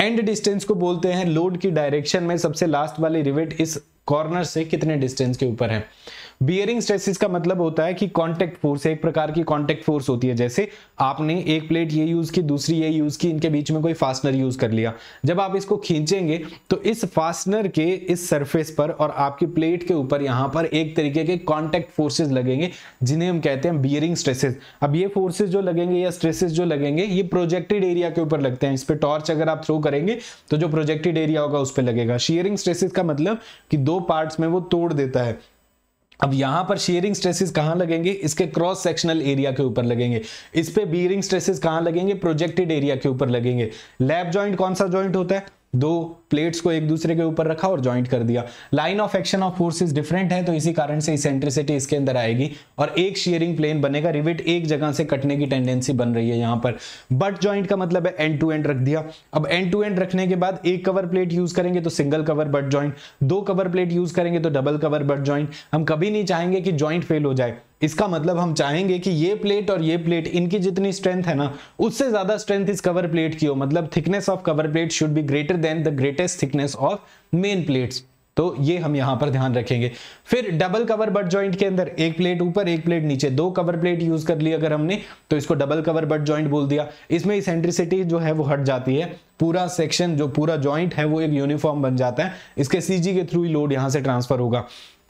एंड डिस्टेंस को बोलते हैं लोड की डायरेक्शन में सबसे लास्ट वाली रिवेट इस कॉर्नर से कितने डिस्टेंस के ऊपर है बियरिंग स्ट्रेसिस का मतलब होता है कि कॉन्टेक्ट फोर्स एक प्रकार की कॉन्टेक्ट फोर्स होती है जैसे आपने एक प्लेट ये यूज की दूसरी ये यूज की इनके बीच में कोई फास्टनर यूज कर लिया जब आप इसको खींचेंगे तो इस फास्टनर के इस सरफेस पर और आपकी प्लेट के ऊपर यहां पर एक तरीके के कॉन्टेक्ट फोर्सेज लगेंगे जिन्हें हम कहते हैं बियरिंग स्ट्रेसेस अब ये फोर्सेज जो लगेंगे या स्ट्रेसेस जो लगेंगे ये प्रोजेक्टेड एरिया के ऊपर लगते हैं इस पर टॉर्च अगर आप थ्रो करेंगे तो जो प्रोजेक्टेड एरिया होगा उस पर लगेगा शेयरिंग स्ट्रेसिस का मतलब कि दो पार्ट में वो तोड़ देता है अब यहां पर शेयरिंग स्ट्रेसेस कहां लगेंगे इसके क्रॉस सेक्शनल एरिया के ऊपर लगेंगे इस पे बीयरिंग स्ट्रेसेस कहां लगेंगे प्रोजेक्टेड एरिया के ऊपर लगेंगे लैब जॉइंट कौन सा जॉइंट होता है दो प्लेट्स को एक दूसरे के ऊपर रखा और ज्वाइंट कर दिया line of action of forces different है तो इसी कारण से इसेंट्रिसिटी इसके अंदर आएगी और एक शेयरिंग प्लेन बनेगा रिविट एक जगह से कटने की टेंडेंसी बन रही है यहां पर बट ज्वाइंट का मतलब है एंड टू एंड रख दिया अब एंड टू एंड रखने के बाद एक कवर प्लेट यूज करेंगे तो सिंगल कवर बट ज्वाइंट दो कवर प्लेट यूज करेंगे तो डबल कवर बट ज्वाइंट हम कभी नहीं चाहेंगे कि ज्वाइंट फेल हो जाए इसका मतलब हम चाहेंगे कि ये प्लेट और ये प्लेट इनकी जितनी स्ट्रेंथ है ना उससे ज्यादा स्ट्रेंथ इस कवर प्लेट की हो मतलब thickness of cover plate should be greater than the greatest thickness of main plates तो ये हम यहां पर ध्यान रखेंगे फिर डबल कवर बट जॉइंट के अंदर एक प्लेट ऊपर एक प्लेट नीचे दो कवर प्लेट यूज कर ली अगर हमने तो इसको डबल कवर बट जॉइंट बोल दिया इसमें इसेंट्रिसिटी जो है वो हट जाती है पूरा सेक्शन जो पूरा जॉइंट है वो एक यूनिफॉर्म बन जाता है इसके सीजी के थ्रू ही लोड यहां से ट्रांसफर होगा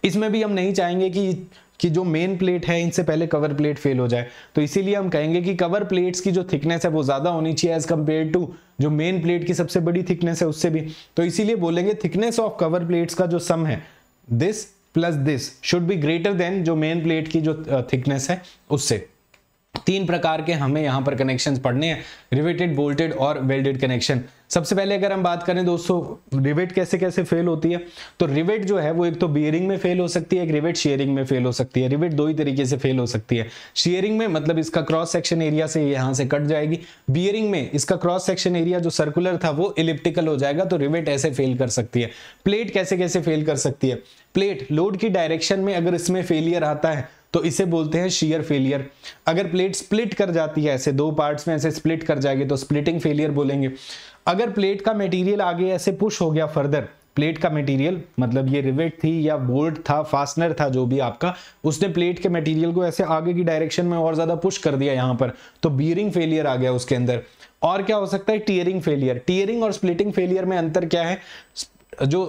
इसमें भी हम नहीं चाहेंगे कि कि जो मेन प्लेट है इनसे पहले कवर प्लेट फेल हो जाए तो इसीलिए हम कहेंगे कि कवर प्लेट्स की जो थिकनेस है वो ज़्यादा होनी चाहिए एज कम्पेयर टू जो मेन प्लेट की सबसे बड़ी थिकनेस है उससे भी तो इसीलिए बोलेंगे थिकनेस ऑफ कवर प्लेट्स का जो सम है this plus this should be greater than जो मेन प्लेट की जो थिकनेस है उससे तीन प्रकार के हमें यहां पर कनेक्शंस पढ़ने हैं रिवेटेड बोल्टेड और वेल्डेड कनेक्शन सबसे पहले अगर हम बात करें दोस्तों रिवेट कैसे कैसे फेल होती है तो रिवेट जो है वो एक तो बियरिंग में फेल हो सकती है एक रिवेट शेयरिंग में फेल हो सकती है रिवेट दो ही तरीके से फेल हो सकती है शेयरिंग में मतलब इसका क्रॉस सेक्शन एरिया से यहां से कट जाएगी बियरिंग में इसका क्रॉस सेक्शन एरिया जो सर्कुलर था वो इलिप्टिकल हो जाएगा तो रिवेट ऐसे फेल कर सकती है प्लेट कैसे कैसे फेल कर सकती है प्लेट लोड की डायरेक्शन में अगर इसमें फेलियर आता है तो इसे बोलते हैं शीयर फेलियर अगर प्लेट स्प्लिट कर जाती है ऐसे दो पार्ट्स में ऐसे स्प्लिट कर जाएगी तो स्प्लिटिंग फेलियर बोलेंगे अगर प्लेट का मटेरियल आगे ऐसे पुश हो गया फर्दर प्लेट का मटेरियल मतलब ये रिवेट थी या बोल्ट था फास्टनर था जो भी आपका उसने प्लेट के मटेरियल को ऐसे आगे की डायरेक्शन में और ज़्यादा पुश कर दिया यहां पर तो बियरिंग फेलियर आ गया उसके अंदर और क्या हो सकता है टीयरिंग फेलियर टीयरिंग और स्प्लिटिंग फेलियर में अंतर क्या है जो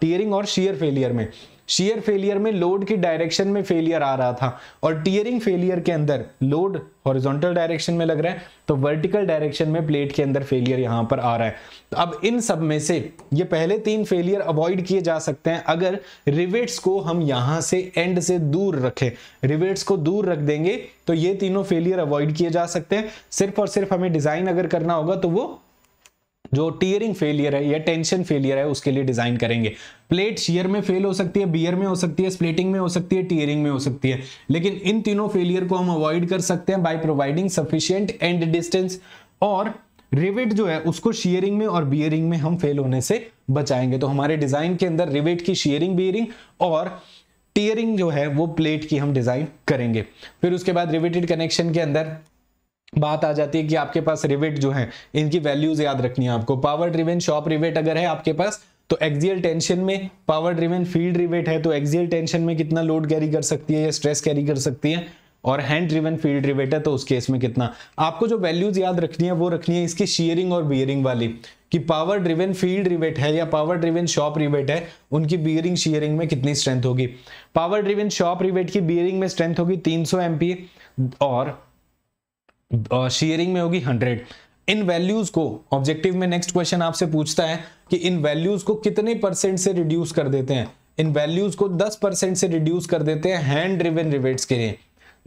टीयरिंग और शेयर फेलियर में शेयर फेलियर में लोड की डायरेक्शन में फेलियर आ रहा था और टीयरिंग फेलियर के अंदर लोड हॉरिजॉन्टल डायरेक्शन में लग रहा है तो वर्टिकल डायरेक्शन में प्लेट के अंदर फेलियर यहां पर आ रहा है तो अब इन सब में से ये पहले तीन फेलियर अवॉइड किए जा सकते हैं अगर रिवेट्स को हम यहां से एंड से दूर रखें रिवेट्स को दूर रख देंगे तो ये तीनों फेलियर अवॉइड किए जा सकते हैं सिर्फ और सिर्फ हमें डिजाइन अगर करना होगा तो वो जो टीयरिंग फेलियर है या टेंशन फेलियर है उसके लिए डिजाइन करेंगे प्लेट शेयर में फेल हो सकती है बियर में हो सकती है स्प्लिटिंग में हो सकती है टीयरिंग में हो सकती है लेकिन इन तीनों फेलियर को हम अवॉइड कर सकते हैं by providing sufficient end distance और रिवेट जो है उसको शेयरिंग में और बियरिंग में हम फेल होने से बचाएंगे तो हमारे डिजाइन के अंदर रिवेट की शेयरिंग बियरिंग और टीयरिंग जो है वो प्लेट की हम डिजाइन करेंगे फिर उसके बाद रिवेटेड कनेक्शन के अंदर बात आ जाती है कि आपके पास रिवेट जो है इनकी वैल्यूज याद रखनी है आपको पावर ड्रिवेन शॉप रिवेट अगर है आपके पास तो एक्सियल टेंशन में पावर ड्रिवेन फील्ड रिवेट है तो एक्सियल टेंशन में कितना लोड कैरी कर सकती है या स्ट्रेस कैरी कर सकती है और हैंड ड्रिवन फील्ड रिवेट है तो उस केस में कितना आपको जो वैल्यूज याद रखनी है वो रखनी है इसकी शेयरिंग और बियरिंग वाली कि पावर ड्रिवन फील्ड रिवेट है या पावर ड्रिवन शॉप रिवेट है उनकी बियरिंग शेयरिंग में कितनी स्ट्रेंथ होगी पावर ड्रिवन शॉप रिवेट की बियरिंग में स्ट्रेंथ होगी 300 एमपी और शेयरिंग में होगी हंड्रेड इन वैल्यूज को ऑब्जेक्टिव में नेक्स्ट क्वेश्चन आपसे पूछता है कि इन वैल्यूज को कितने परसेंट से रिड्यूस कर देते हैं इन वैल्यूज को 10 परसेंट से रिड्यूस कर देते हैं हैंड ड्रिवन रिवेट्स के लिए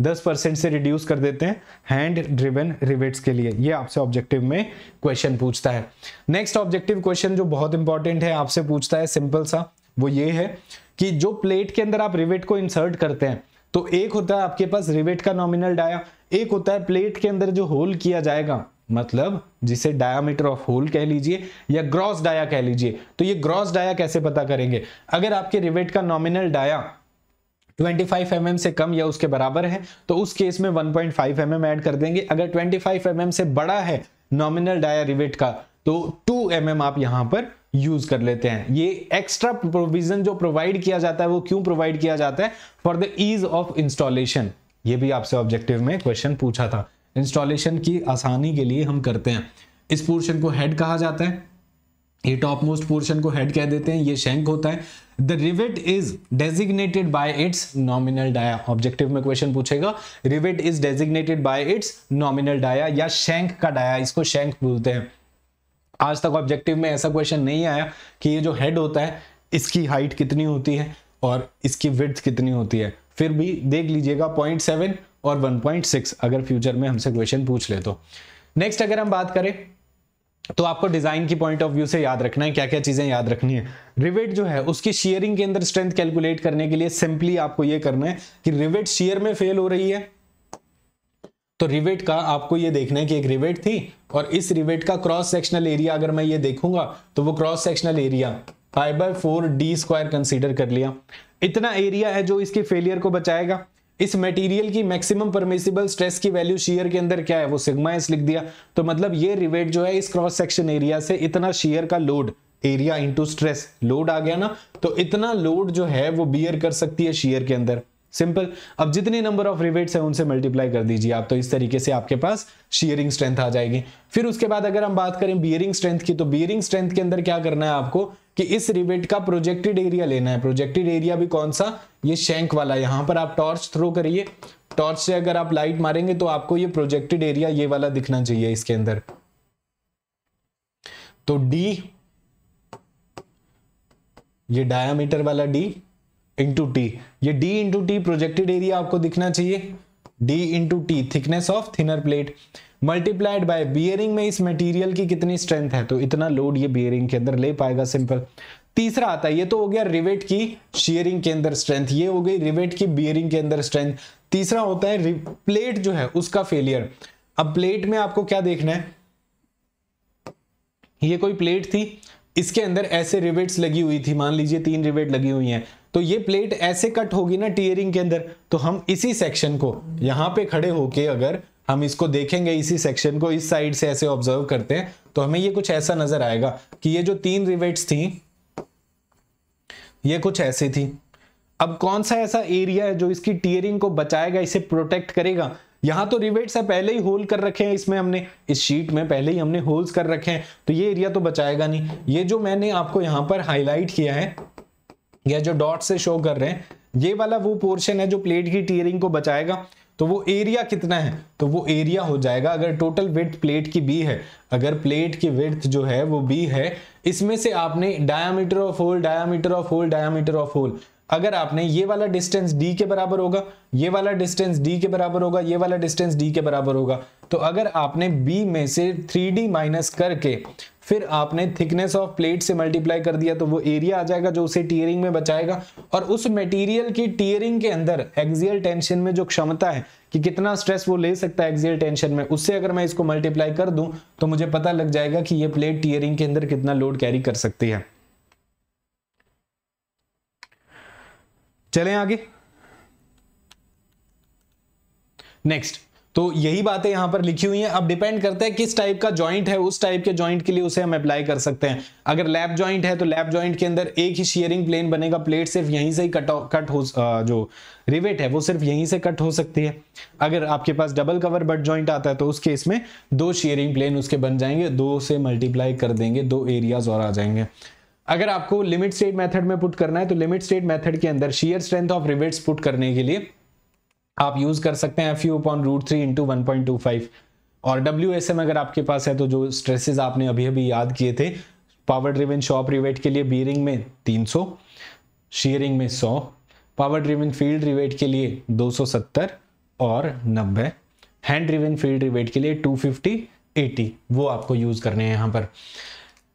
10 परसेंट से रिड्यूस कर देते हैं हैंड ड्रिवन रिवेट्स के लिए ये आपसे ऑब्जेक्टिव में क्वेश्चन पूछता है नेक्स्ट ऑब्जेक्टिव क्वेश्चन जो बहुत इंपॉर्टेंट है आपसे पूछता है सिंपल सा वो ये है कि जो प्लेट के अंदर आप रिवेट को इंसर्ट करते हैं तो एक होता है आपके पास रिवेट का नॉमिनल डाया एक होता है प्लेट के अंदर जो होल किया जाएगा मतलब जिसे डायामीटर ऑफ होल कह लीजिए या ग्रॉस डाया कह लीजिए तो ये ग्रॉस डाया कैसे पता करेंगे अगर आपके रिवेट का नॉमिनल डाया 25 फाइव mm से कम या उसके बराबर है तो उस केस में 1.5 पॉइंट mm ऐड कर देंगे अगर 25 फाइव mm से बड़ा है नॉमिनल डाया रिवेट का तो 2 mm आप यहां पर यूज कर लेते हैं ये एक्स्ट्रा प्रोविजन जो प्रोवाइड किया जाता है वो क्यों प्रोवाइड किया जाता है for the ease of installation ये भी आपसे ऑब्जेक्टिव में क्वेश्चन पूछा था इंस्टॉलेशन की आसानी के लिए हम करते हैं इस पोर्शन को हेड कहा जाता है ये टॉप मोस्ट पोर्शन को हेड कह देते हैं ये शेंक होता है the rivet is designated by its nominal dia objective में क्वेश्चन पूछेगा rivet is designated by its nominal dia या शेंक का डाया इसको शेंक बोलते हैं आज तक ऑब्जेक्टिव में ऐसा क्वेश्चन नहीं आया कि ये जो हेड होता है इसकी हाइट कितनी होती है और इसकी विड्थ कितनी होती है फिर भी देख लीजिएगा पॉइंट सेवन और वन पॉइंट सिक्स अगर फ्यूचर में हमसे क्वेश्चन पूछ ले तो नेक्स्ट अगर हम बात करें तो आपको डिजाइन की पॉइंट ऑफ व्यू से याद रखना है क्या क्या चीजें याद रखनी है रिवेट जो है उसकी शेयरिंग के अंदर स्ट्रेंथ कैलकुलेट करने के लिए सिंपली आपको यह करना है कि रिवेट शेयर में फेल हो रही है तो रिवेट का आपको यह देखना है कि एक रिवेट थी और इस रिवेट का क्रॉस सेक्शनल एरिया अगर मैं ये देखूंगा तो वो cross sectional area five by four D square consider कर लिया इतना एरिया है जो इसके फेलियर को बचाएगा इस मटेरियल की मैक्सिमम परमिसिबल स्ट्रेस की वैल्यू शीयर के अंदर क्या है वो सिग्मा एस लिख दिया तो मतलब ये रिवेट जो है इस क्रॉस सेक्शन एरिया से इतना शीयर का load area into stress load आ गया ना तो इतना लोड जो है वो बियर कर सकती है शीयर के अंदर सिंपल अब जितने नंबर ऑफ रिवेट्स हैं उनसे मल्टीप्लाई कर दीजिए आप तो इस तरीके से आपके पास शेयरिंग स्ट्रेंथ आ जाएगी फिर उसके बाद अगर हम बात करें बियरिंग स्ट्रेंथ की तो बियरिंग स्ट्रेंथ के अंदर क्या करना है आपको कि इस रिवेट का प्रोजेक्टेड एरिया लेना है प्रोजेक्टेड एरिया भी कौन सा ये शैंक वाला यहां पर आप टॉर्च थ्रो करिए टॉर्च से अगर आप लाइट मारेंगे तो आपको ये प्रोजेक्टेड एरिया ये वाला दिखना चाहिए इसके अंदर तो डी ये डायामीटर वाला डी इंटू टी ये D into T projected area आपको दिखना चाहिए D into T thickness of thinner plate multiplied by bearing में इस मटेरियल की कितनी स्ट्रेंथ है तो इतना लोड ये बियरिंग के अंदर ले पाएगा सिंपल तीसरा आता है ये तो हो गया रिवेट की शेयरिंग के अंदर स्ट्रेंथ ये हो गई रिवेट की बियरिंग के अंदर स्ट्रेंथ तीसरा होता है प्लेट जो है उसका फेलियर अब प्लेट में आपको क्या देखना है ये कोई प्लेट थी इसके अंदर ऐसे रिवेट्स लगी हुई थी मान लीजिए तीन रिवेट लगी हुई हैं तो ये प्लेट ऐसे कट होगी ना टीयरिंग के अंदर तो हम इसी सेक्शन को यहाँ पे खड़े होके अगर हम इसको देखेंगे इसी सेक्शन को इस साइड से ऐसे ऑब्जर्व करते हैं तो हमें ये कुछ ऐसा नजर आएगा कि ये जो तीन रिवेट्स थी ये कुछ ऐसी थी अब कौन सा ऐसा एरिया है जो इसकी टीयरिंग को बचाएगा इसे प्रोटेक्ट करेगा यहां तो रिवेट्स है पहले ही होल कर रखे हैं इसमें हमने इस शीट में पहले ही हमने होल्स कर रखे हैं तो ये एरिया तो बचाएगा नहीं ये जो मैंने आपको यहां पर हाईलाइट किया है या जो डॉट से शो कर रहे हैं ये वाला वो पोर्शन है जो प्लेट की टीयरिंग को बचाएगा तो वो एरिया कितना है तो वो एरिया हो जाएगा अगर टोटल विथ प्लेट की बी है अगर प्लेट की विथ जो है वो बी है इसमें से आपने diameter of hole diameter of hole diameter of hole अगर आपने ये वाला डिस्टेंस डी के बराबर होगा ये वाला डिस्टेंस डी के बराबर होगा ये वाला डिस्टेंस डी के बराबर होगा तो अगर आपने बी में से 3d माइनस करके फिर आपने थिकनेस ऑफ प्लेट से मल्टीप्लाई कर दिया तो वो एरिया आ जाएगा जो उसे टीयरिंग में बचाएगा और उस मटेरियल की टीयरिंग के अंदर एक्सियल टेंशन में जो क्षमता है कि कितना स्ट्रेस वो ले सकता है एक्सियल टेंशन में उससे अगर मैं इसको मल्टीप्लाई कर दूं तो मुझे पता लग जाएगा कि ये प्लेट टीयरिंग के अंदर कितना लोड कैरी कर सकती है चले आगे नेक्स्ट तो यही बातें यहां पर लिखी हुई हैं अब डिपेंड करता है किस टाइप का ज्वाइंट है उस टाइप के ज्वाइंट के लिए उसे हम अप्लाई कर सकते हैं अगर लैप ज्वाइंट है तो लैप ज्वाइंट के अंदर एक ही शेयरिंग प्लेन बनेगा प्लेट सिर्फ यहीं से ही कट कट हो जो रिवेट है वो सिर्फ यहीं से कट हो सकती है अगर आपके पास डबल कवर बट ज्वाइंट आता है तो उस केस में दो शेयरिंग प्लेन उसके बन जाएंगे दो से मल्टीप्लाई कर देंगे दो एरियाज और आ जाएंगे अगर आपको लिमिट स्टेट मेथड में पुट करना है तो लिमिट स्टेट मेथड के अंदर shear strength of rivets put करने के लिए आप यूज कर सकते हैं F U upon root three into one point two five और डब्ल्यू एस एम अगर आपके पास है तो जो स्ट्रेसेस आपने अभी अभी याद किए थे पावर ड्रिवन शॉप रिवेट के लिए बीरिंग में तीन सौ शेयरिंग में सौ पावर ड्रिवन फील्ड रिवेट के लिए दो सौ सत्तर और नब्बे हैंड ड्रिवन फील्ड रिवेट के लिए टू फिफ्टी एटी वो आपको यूज़ करने हैं यहाँ पर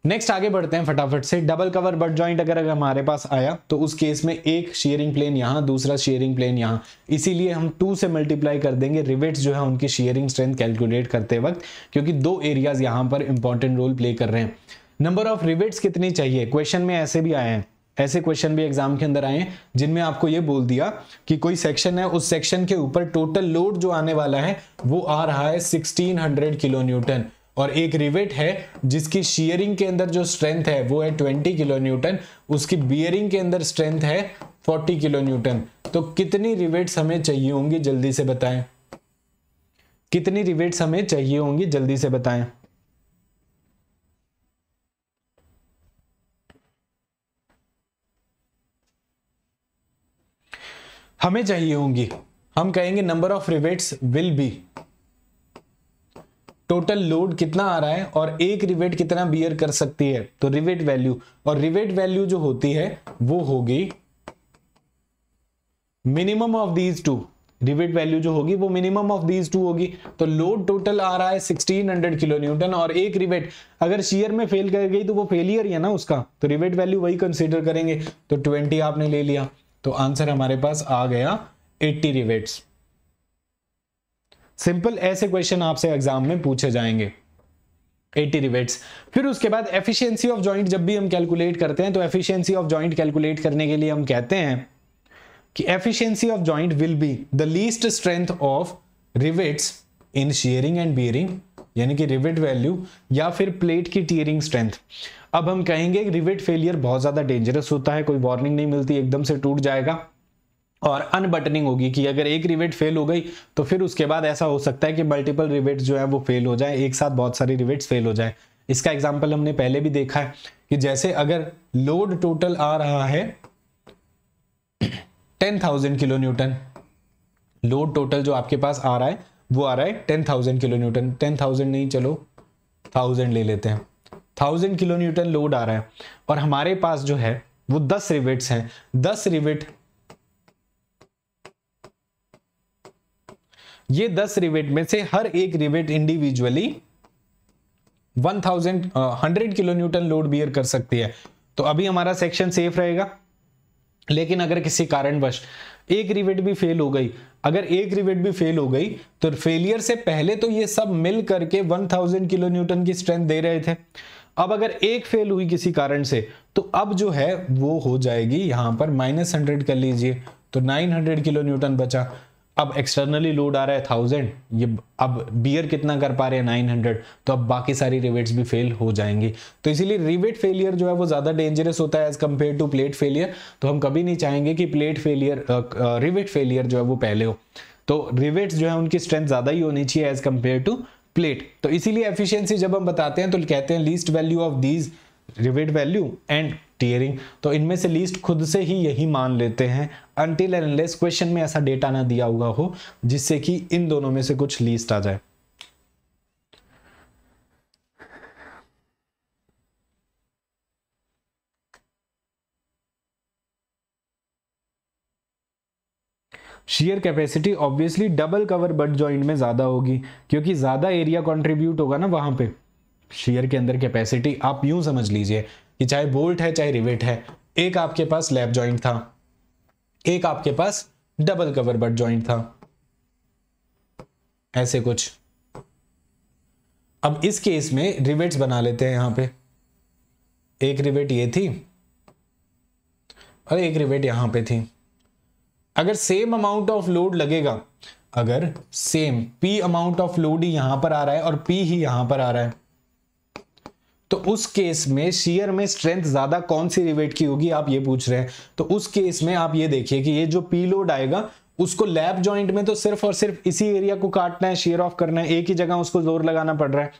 नेक्स्ट आगे बढ़ते हैं फटाफट से डबल कवर बट जॉइंट अगर अगर हमारे पास आया तो उस केस में एक शेयरिंग प्लेन यहाँ दूसरा शेयरिंग प्लेन यहाँ इसीलिए हम टू से मल्टीप्लाई कर देंगे रिवेट्स जो है उनकी शेयरिंग स्ट्रेंथ कैलकुलेट करते वक्त क्योंकि दो एरियाज यहाँ पर इंपॉर्टेंट रोल प्ले कर रहे हैं नंबर ऑफ रिवेट्स कितनी चाहिए क्वेश्चन में ऐसे भी आए हैं ऐसे क्वेश्चन भी एग्जाम के अंदर आए हैं जिनमें आपको ये बोल दिया कि कोई सेक्शन है उस सेक्शन के ऊपर टोटल लोड जो आने वाला है वो आ रहा है 1600 किलो न्यूटन और एक रिवेट है जिसकी शियरिंग के अंदर जो स्ट्रेंथ है वो है 20 किलो न्यूटन उसकी बियरिंग के अंदर स्ट्रेंथ है 40 किलो न्यूटन तो कितनी रिवेट्स हमें चाहिए होंगी जल्दी से बताएं कितनी रिवेट्स हमें चाहिए होंगी जल्दी से बताएं हमें चाहिए होंगी हम कहेंगे number of rivets will be total load कितना आ रहा है और एक रिवेट कितना बियर कर सकती है तो रिवेट वैल्यू और रिवेट वैल्यू जो होती है वो होगी minimum of these two rivet value जो होगी वो मिनिमम ऑफ दीज टू होगी तो लोड टोटल आ रहा है 1600 किलो न्यूटन और एक रिवेट अगर शेयर में फेल कर गई तो वो फेलियर है ना उसका तो रिवेट वैल्यू वही कंसिडर करेंगे तो ट्वेंटी आपने ले लिया तो आंसर हमारे पास आ गया एट्टी रिवेट्स सिंपल ऐसे क्वेश्चन आपसे एग्जाम में पूछे जाएंगे 80 रिवेट्स फिर उसके बाद एफिशिएंसी ऑफ जॉइंट जब भी हम कैलकुलेट करते हैं तो एफिशिएंसी ऑफ जॉइंट कैलकुलेट करने के लिए हम कहते हैं कि efficiency of joint will be the least strength of rivets in shearing and bearing यानी कि रिवेट वैल्यू या फिर प्लेट की टीयरिंग स्ट्रेंथ अब हम कहेंगे रिवेट फेलियर बहुत ज्यादा डेंजरस होता है कोई वार्निंग नहीं मिलती एकदम से टूट जाएगा और अनबटनिंग होगी कि अगर एक रिवेट फेल हो गई तो फिर उसके बाद ऐसा हो सकता है कि मल्टीपल रिवेट जो है वो फेल हो जाए एक साथ बहुत सारी रिवेट्स फेल हो जाए इसका एग्जाम्पल हमने पहले भी देखा है कि जैसे अगर लोड टोटल आ रहा है ten thousand kilo newton load total जो आपके पास आ रहा है वो आ रहा है ten thousand kilo newton ten thousand नहीं चलो थाउजेंड ले लेते हैं थाउजेंड किलो न्यूटन लोड आ रहा है और हमारे पास जो है वो दस रिवेट्स हैं दस रिवेट ये दस रिवेट में से हर एक rivet individually one thousand hundred kilo newton load bear कर सकती है तो अभी हमारा सेक्शन सेफ रहेगा लेकिन अगर किसी कारणवश एक रिवेट भी फेल हो गई अगर एक रिवेट भी फेल हो गई तो फेलियर से पहले तो ये सब मिल करके 1000 किलो न्यूटन की स्ट्रेंथ दे रहे थे अब अगर एक फेल हुई किसी कारण से तो अब जो है वो हो जाएगी यहां पर माइनस हंड्रेड कर लीजिए तो नाइन हंड्रेड किलो न्यूटन बचा अब एक्सटर्नली लोड आ रहा है थाउजेंड ये अब बियर कितना कर पा रहे हैं नाइन हंड्रेड तो अब बाकी सारी रिवेट्स भी फेल हो जाएंगी तो इसीलिए रिवेट फेलियर जो है वो ज़्यादा डेंजरस होता है as compare to plate failure तो हम कभी नहीं चाहेंगे कि प्लेट फेलियर रिवेट फेलियर जो है वो पहले हो तो रिवेट्स जो है उनकी स्ट्रेंथ ज़्यादा ही होनी चाहिए एज कम्पेयर टू प्लेट तो इसीलिए एफिशिएंसी जब हम बताते हैं तो कहते हैं least value of these rivet value and tearing तो इनमें से लिस्ट खुद से ही यही मान लेते हैं अनटिल एनलेस क्वेश्चन में ऐसा डेटा ना दिया हुआ हो जिससे कि इन दोनों में से कुछ लिस्ट आ जाए shear capacity obviously double cover butt joint में ज़्यादा होगी क्योंकि ज़्यादा एरिया कंट्रीब्यूट होगा ना वहां पे शेयर के अंदर कैपेसिटी आप यूं समझ लीजिए कि चाहे बोल्ट है चाहे रिवेट है एक आपके पास लैब जॉइंट था एक आपके पास डबल कवर बट जॉइंट था ऐसे कुछ अब इस केस में रिवेट्स बना लेते हैं यहां पे एक रिवेट ये थी और एक रिवेट यहां पे थी अगर सेम अमाउंट ऑफ लोड लगेगा अगर same P amount of load ही यहां पर आ रहा है और पी ही यहां पर आ रहा है तो उस केस में शेयर में स्ट्रेंथ ज़्यादा कौन सी रिवेट की होगी आप ये पूछ रहे हैं तो उस केस में आप ये देखिए कि ये जो पी लोड आएगा उसको लैब जॉइंट में तो सिर्फ और सिर्फ इसी एरिया को काटना है शेयर ऑफ करना है एक ही जगह उसको जोर लगाना पड़ रहा है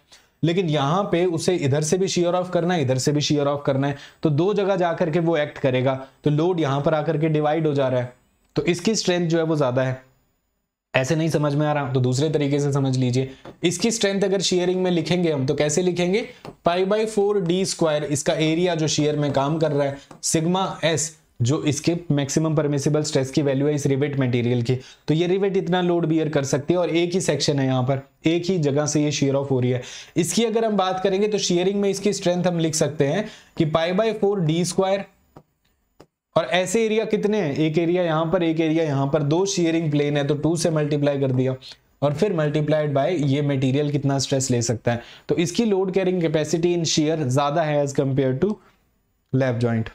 लेकिन यहां पे उसे इधर से भी शेयर ऑफ करना है इधर से भी शेयर ऑफ करना है तो दो जगह जाकर के वो एक्ट करेगा तो लोड यहां पर आकर के डिवाइड हो जा रहा है तो इसकी स्ट्रेंथ जो है वो ज़्यादा है ऐसे नहीं समझ में आ रहा तो दूसरे तरीके से समझ लीजिए इसकी स्ट्रेंथ अगर शेयरिंग में लिखेंगे हम तो कैसे लिखेंगे pi by four D square इसका एरिया जो शेयर में काम कर रहा है सिग्मा एस जो इसके मैक्सिमम परमिसिबल स्ट्रेस की वैल्यू है इस रिवेट मटेरियल की तो ये रिवेट इतना लोड बियर कर सकती है और एक ही सेक्शन है यहाँ पर एक ही जगह से ये शेयर ऑफ हो रही है इसकी अगर हम बात करेंगे तो शेयरिंग में इसकी स्ट्रेंथ हम लिख सकते हैं कि pi by four D square और ऐसे एरिया कितने हैं एक एरिया यहां पर एक एरिया यहां पर दो शेयरिंग प्लेन है तो टू से मल्टीप्लाई कर दिया और फिर मल्टीप्लाइड बाय ये मटेरियल कितना स्ट्रेस ले सकता है तो इसकी load carrying capacity in shear ज्यादा है as compare to left joint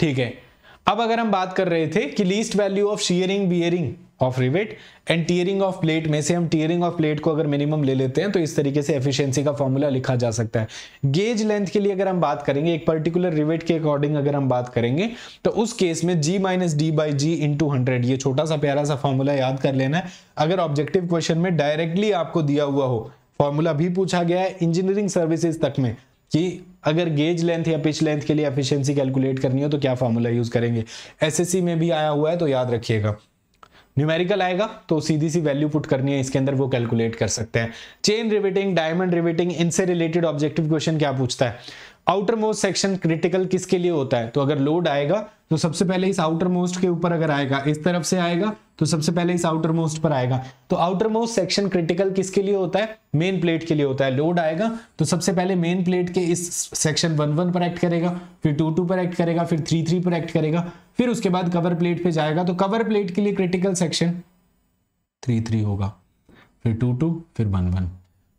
ठीक है अब अगर हम बात कर रहे थे कि least value of shearing bearing of rivet and tearing of plate में से हम टीयरिंग ऑफ प्लेट को अगर मिनिमम ले लेते हैं तो इस तरीके से एफिशिएंसी का फॉर्मूला लिखा जा सकता है गेज लेंथ के लिए अगर हम बात करेंगे एक पर्टिकुलर रिवेट के अकॉर्डिंग अगर हम बात करेंगे तो उस केस में G minus D by G into hundred ये छोटा सा प्यारा सा फॉर्मूला याद कर लेना है अगर ऑब्जेक्टिव क्वेश्चन में डायरेक्टली आपको दिया हुआ हो फॉर्मूला भी पूछा गया है इंजीनियरिंग सर्विसेज तक में कि अगर गेज लेंथ या पिच लेंथ के लिए एफिशिएंसी कैलकुलेट करनी हो तो क्या फॉर्मूला यूज करेंगे एसएससी में भी आया हुआ है तो याद रखिएगा न्यूमेरिकल आएगा तो सीधी सी वैल्यू पुट करनी है इसके अंदर वो कैलकुलेट कर सकते हैं चेन रिवेटिंग डायमंड रिवेटिंग इनसे रिलेटेड ऑब्जेक्टिव क्वेश्चन क्या पूछता है आउटर मोस्ट सेक्शन क्रिटिकल किसके लिए होता है तो अगर लोड आएगा तो सबसे पहले इस आउटर मोस्ट के ऊपर अगर आएगा इस तरफ से आएगा तो सबसे पहले इस आउटर मोस्ट पर आएगा तो आउटर मोस्ट सेक्शन क्रिटिकल किसके लिए होता है मेन प्लेट के लिए होता है लोड आएगा तो सबसे पहले मेन प्लेट के इस सेक्शन वन वन पर एक्ट करेगा फिर टू टू पर एक्ट करेगा फिर थ्री थ्री पर एक्ट करेगा फिर उसके बाद कवर प्लेट पर जाएगा तो कवर प्लेट के लिए क्रिटिकल सेक्शन थ्री थ्री होगा फिर टू टू फिर वन वन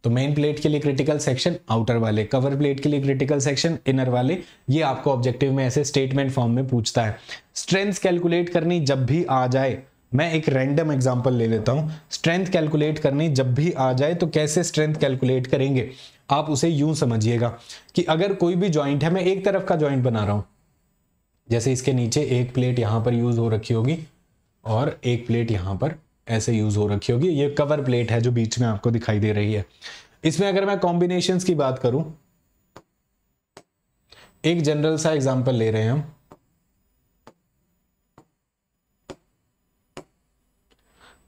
तो मेन प्लेट के लिए क्रिटिकल सेक्शन आउटर वाले कवर प्लेट के लिए क्रिटिकल सेक्शन इनर वाले ये आपको ऑब्जेक्टिव में ऐसे स्टेटमेंट फॉर्म में पूछता है स्ट्रेंथ कैलकुलेट करनी जब भी आ जाए मैं एक रैंडम एग्जांपल ले लेता हूँ स्ट्रेंथ कैलकुलेट करनी जब भी आ जाए तो कैसे स्ट्रेंथ कैलकुलेट करेंगे आप उसे यूं समझिएगा कि अगर कोई भी ज्वाइंट है मैं एक तरफ का ज्वाइंट बना रहा हूं जैसे इसके नीचे एक प्लेट यहां पर यूज हो रखी होगी और एक प्लेट यहां पर ऐसे यूज़ हो रखी होगी ये कवर प्लेट है जो बीच में आपको दिखाई दे रही है इसमें अगर मैं कॉम्बिनेशन की बात करूं एक जनरल सा एग्जाम्पल ले रहे हैं हम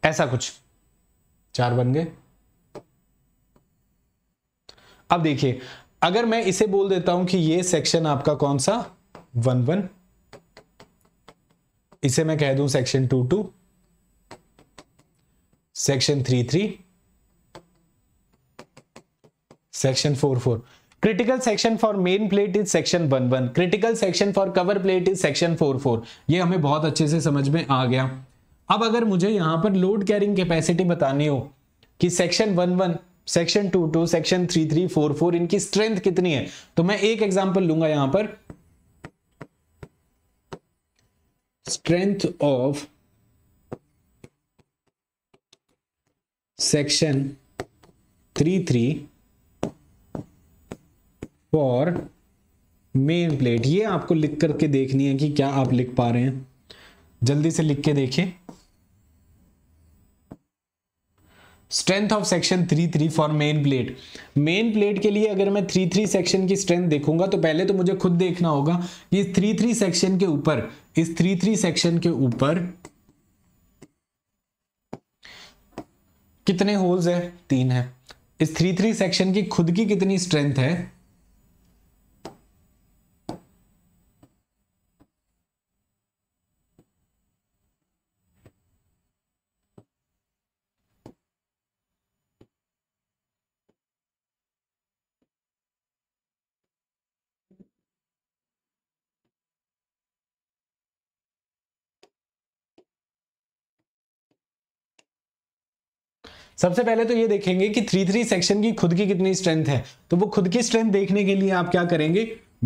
ऐसा कुछ चार बन गए अब देखिए अगर मैं इसे बोल देता हूं कि ये सेक्शन आपका कौन सा वन वन इसे मैं कह दूं section two two section three three section four four critical section for main plate is section one one critical section for cover plate is section four four ये हमें बहुत अच्छे से समझ में आ गया अब अगर मुझे यहां पर लोड कैरिंग कैपेसिटी बतानी हो कि section one one section two two section three three four four इनकी स्ट्रेंथ कितनी है तो मैं एक एग्जाम्पल लूंगा यहां पर strength of section three three for main plate ये आपको लिख करके देखनी है कि क्या आप लिख पा रहे हैं जल्दी से लिख के देखिए strength of section three three for main plate main plate के लिए अगर मैं थ्री थ्री सेक्शन की स्ट्रेंथ देखूंगा तो पहले तो मुझे खुद देखना होगा कि इस थ्री थ्री सेक्शन के ऊपर इस थ्री थ्री सेक्शन के ऊपर कितने होल्स हैं तीन है इस थ्री थ्री सेक्शन की खुद की कितनी स्ट्रेंथ है सबसे पहले तो ये देखेंगे कि थ्री थ्री सेक्शन की खुद की कितनी स्ट्रेंथ है तो वो खुद की स्ट्रेंथ देखने के लिए आप क्या करेंगे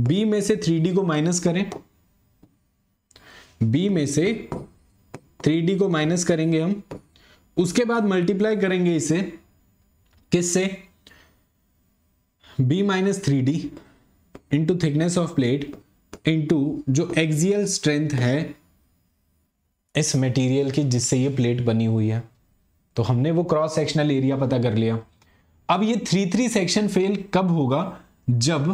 बी में से थ्री डी को माइनस करें बी में से थ्री डी को माइनस करेंगे हम उसके बाद मल्टीप्लाई करेंगे इसे किस से B minus three D into thickness of plate into जो एक्सियल स्ट्रेंथ है इस मटेरियल की जिससे ये प्लेट बनी हुई है तो हमने वो क्रॉस सेक्शनल एरिया पता कर लिया अब ये थ्री थ्री सेक्शन फेल कब होगा जब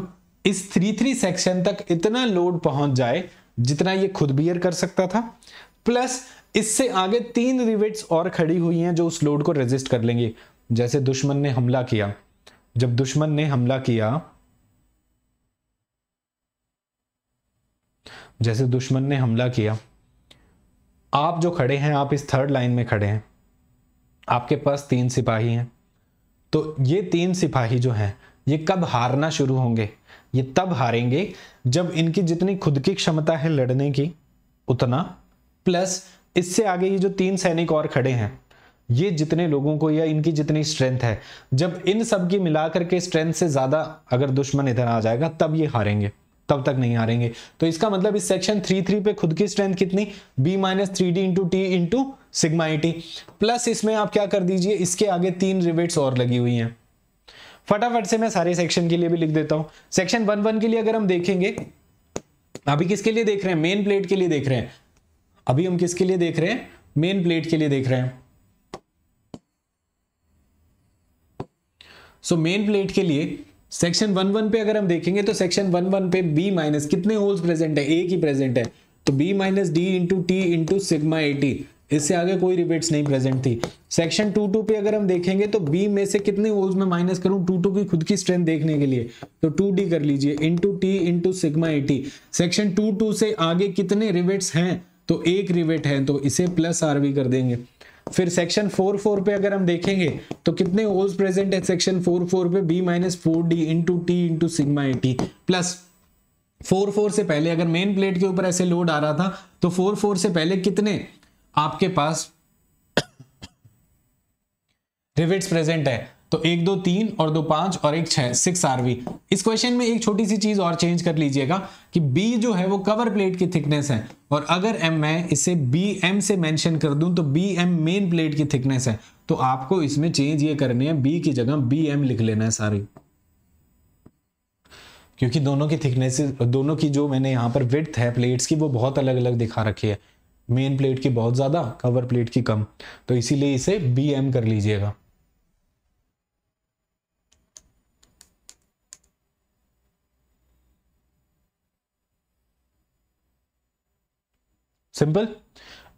इस थ्री थ्री सेक्शन तक इतना लोड पहुंच जाए जितना ये खुद बियर कर सकता था प्लस इससे आगे तीन रिवेट्स और खड़ी हुई हैं जो उस लोड को रेजिस्ट कर लेंगे जैसे दुश्मन ने हमला किया जब दुश्मन ने हमला किया जैसे दुश्मन ने हमला किया आप जो खड़े हैं आप इस थर्ड लाइन में खड़े हैं आपके पास तीन सिपाही हैं तो ये तीन सिपाही जो हैं ये कब हारना शुरू होंगे ये तब हारेंगे जब इनकी जितनी खुद की क्षमता है लड़ने की उतना प्लस इससे आगे ये जो तीन सैनिक और खड़े हैं ये जितने लोगों को या इनकी जितनी स्ट्रेंथ है जब इन सब की मिलाकर के स्ट्रेंथ से ज़्यादा अगर दुश्मन इधर आ जाएगा तब ये हारेंगे तब तक नहीं आ रहेंगे तो इसका मतलब इस सेक्शन थ्री थ्री पे खुद की स्ट्रेंथ कितनी B minus three D into T into sigma T plus इसमें आप क्या कर दीजिए इसके आगे तीन रिवेट्स और लगी हुई हैं फटाफट से मैं सारे सेक्शन के लिए भी लिख देता हूं सेक्शन वन वन के लिए अगर हम देखेंगे अभी किसके लिए देख रहे हैं मेन प्लेट के लिए देख रहे हैं अभी हम किसके लिए देख रहे हैं मेन प्लेट के लिए देख रहे हैं सो मेन प्लेट के लिए सेक्शन वन वन पे अगर हम देखेंगे तो सेक्शन वन वन पे बी माइनस कितने होल्स प्रेजेंट है ए की प्रेजेंट है तो B minus D into T into sigma AT इससे आगे कोई रिबेट्स नहीं प्रेजेंट थी सेक्शन टू टू पे अगर हम देखेंगे तो बी में से कितने होल्स में माइनस करूं टू टू की खुद की स्ट्रेंथ देखने के लिए तो टू डी कर लीजिए into T into sigma AT section two two से आगे कितने रिवेट्स हैं तो एक रिवेट है तो इसे प्लस आर भी कर देंगे फिर सेक्शन फोर फोर पे अगर हम देखेंगे तो कितने होल्स प्रेजेंट है सेक्शन फोर फोर पे B minus four D into T into sigma AT plus four four से पहले अगर मेन प्लेट के ऊपर ऐसे लोड आ रहा था तो फोर फोर से पहले कितने आपके पास रिविट्स प्रेजेंट है तो एक दो तीन और दो पांच और एक छह सिक्स आरवी इस क्वेश्चन में एक छोटी सी चीज और चेंज कर लीजिएगा कि बी जो है वो कवर प्लेट की थिकनेस है और अगर एम मैं इसे बी एम से मेंशन कर दूं तो बी एम मेन प्लेट की थिकनेस है तो आपको इसमें चेंज ये करनी है बी की जगह बी एम लिख लेना है सारी क्योंकि दोनों की थिकनेस दोनों की जो मैंने यहां पर विथ है प्लेट्स की वो बहुत अलग अलग दिखा रखी है मेन प्लेट की बहुत ज़्यादा कवर प्लेट की कम तो इसीलिए इसे बी एम कर लीजिएगा सिंपल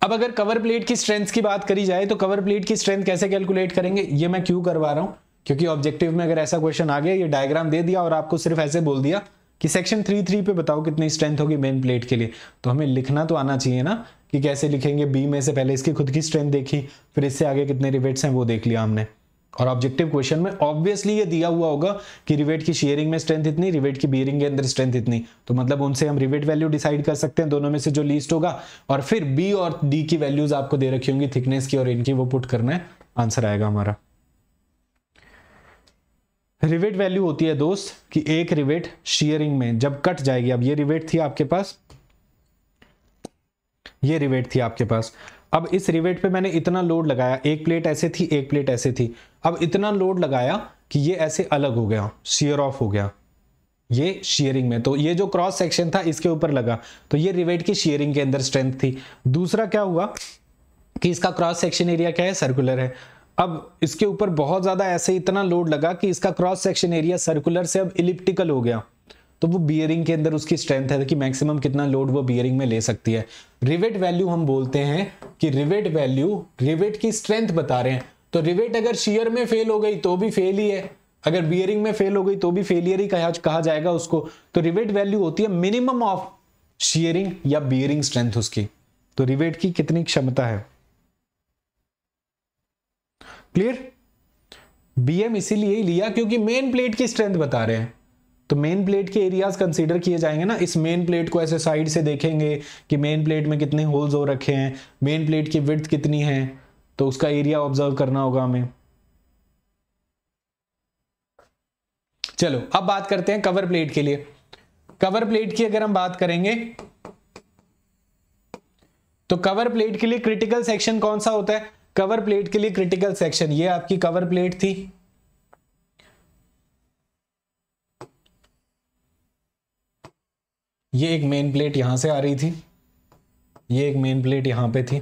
अब अगर कवर प्लेट की स्ट्रेंथ की बात करी जाए तो कवर प्लेट की स्ट्रेंथ कैसे कैलकुलेट करेंगे ये मैं क्यों करवा रहा हूं क्योंकि ऑब्जेक्टिव में अगर ऐसा क्वेश्चन आ गया ये डायग्राम दे दिया और आपको सिर्फ ऐसे बोल दिया कि सेक्शन थ्री थ्री पे बताओ कितनी स्ट्रेंथ होगी मेन प्लेट के लिए तो हमें लिखना तो आना चाहिए ना कि कैसे लिखेंगे बी में से पहले इसकी खुद की स्ट्रेंथ देखी फिर इससे आगे कितने रिवेट्स हैं वो देख लिया हमने और ऑब्जेक्टिव क्वेश्चन में ऑब्वियसली ये दिया हुआ होगा कि रिवेट की शेयरिंग में स्ट्रेंथ इतनी रिवेट की बियरिंग के अंदर स्ट्रेंथ इतनी तो मतलब उनसे हम रिवेट वैल्यू डिसाइड कर सकते हैं दोनों में से जो लीस्ट होगा और फिर बी और डी की वैल्यूज आपको दे रखी होंगी थिकनेस की और इनकी वो पुट करना है आंसर आएगा हमारा रिवेट वैल्यू होती है दोस्त कि एक रिवेट शेयरिंग में जब कट जाएगी अब ये रिवेट थी आपके पास ये रिवेट थी आपके पास अब इस रिवेट पे मैंने इतना लोड लगाया एक प्लेट ऐसे थी एक प्लेट ऐसे थी अब इतना लोड लगाया कि ये ऐसे अलग हो गया शेयर ऑफ हो गया ये शेयरिंग में तो ये जो क्रॉस सेक्शन था इसके ऊपर लगा तो ये रिवेट की शेयरिंग के अंदर स्ट्रेंथ थी दूसरा क्या हुआ कि इसका क्रॉस सेक्शन एरिया क्या है सर्कुलर है अब इसके ऊपर बहुत ज़्यादा ऐसे इतना लोड लगा कि इसका क्रॉस सेक्शन एरिया सर्कुलर से अब इलिप्टिकल हो गया तो वो बियरिंग के अंदर उसकी स्ट्रेंथ है कि मैक्सिमम कितना लोड वो बियरिंग में ले सकती है रिवेट वैल्यू हम बोलते हैं कि रिवेट वैल्यू रिवेट की स्ट्रेंथ बता रहे हैं तो रिवेट अगर शेयर में फेल हो गई तो भी फेल ही है अगर बियरिंग में फेल हो गई तो भी फेलियर ही कहा, कहा जाएगा उसको तो रिवेट वैल्यू होती है मिनिमम ऑफ शेयरिंग या बियरिंग स्ट्रेंथ उसकी तो रिवेट की कितनी क्षमता है क्लियर बीएम इसीलिए ही लिया क्योंकि मेन प्लेट की स्ट्रेंथ बता रहे हैं तो मेन प्लेट के एरियाज कंसीडर किए जाएंगे ना इस मेन प्लेट को ऐसे साइड से देखेंगे कि मेन प्लेट में कितने होल्स हो रखे हैं मेन प्लेट की विथ कितनी है तो उसका एरिया ऑब्जर्व करना होगा हमें चलो अब बात करते हैं कवर प्लेट के लिए कवर प्लेट की अगर हम बात करेंगे तो कवर प्लेट के लिए क्रिटिकल सेक्शन कौन सा होता है कवर प्लेट के लिए क्रिटिकल सेक्शन ये आपकी कवर प्लेट थी ये एक मेन प्लेट यहां से आ रही थी ये एक मेन प्लेट यहां पे थी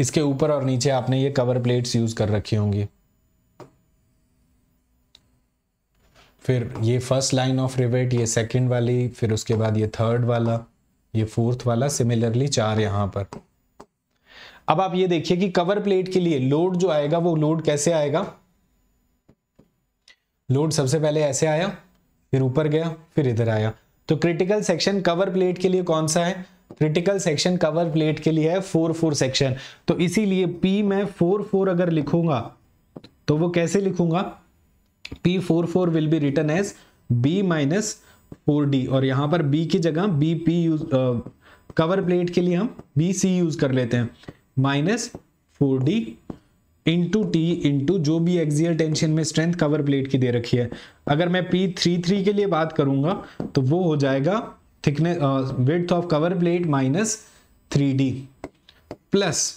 इसके ऊपर और नीचे आपने ये कवर प्लेट्स यूज़ कर रखी होंगी फिर ये फर्स्ट लाइन ऑफ रिवेट ये सेकंड वाली फिर उसके बाद ये थर्ड वाला ये फोर्थ वाला सिमिलरली चार यहां पर अब आप ये देखिए कि कवर प्लेट के लिए लोड जो आएगा वो लोड कैसे आएगा लोड सबसे पहले ऐसे आया फिर ऊपर गया फिर इधर आया तो क्रिटिकल सेक्शन कवर प्लेट के लिए कौन सा है क्रिटिकल सेक्शन कवर प्लेट के लिए है फोर फोर सेक्शन तो इसीलिए पी मैं फोर फोर अगर लिखूंगा तो वो कैसे लिखूंगा P four four will be written as B minus four D और यहां पर बी की जगह B P use cover plate के लिए हम बी सी यूज कर लेते हैं minus four D into T into जो भी एक्सियल टेंशन में स्ट्रेंथ कवर प्लेट की दे रखी है अगर मैं पी थ्री थ्री के लिए बात करूंगा तो वो हो जाएगा thickness width of cover plate minus three D plus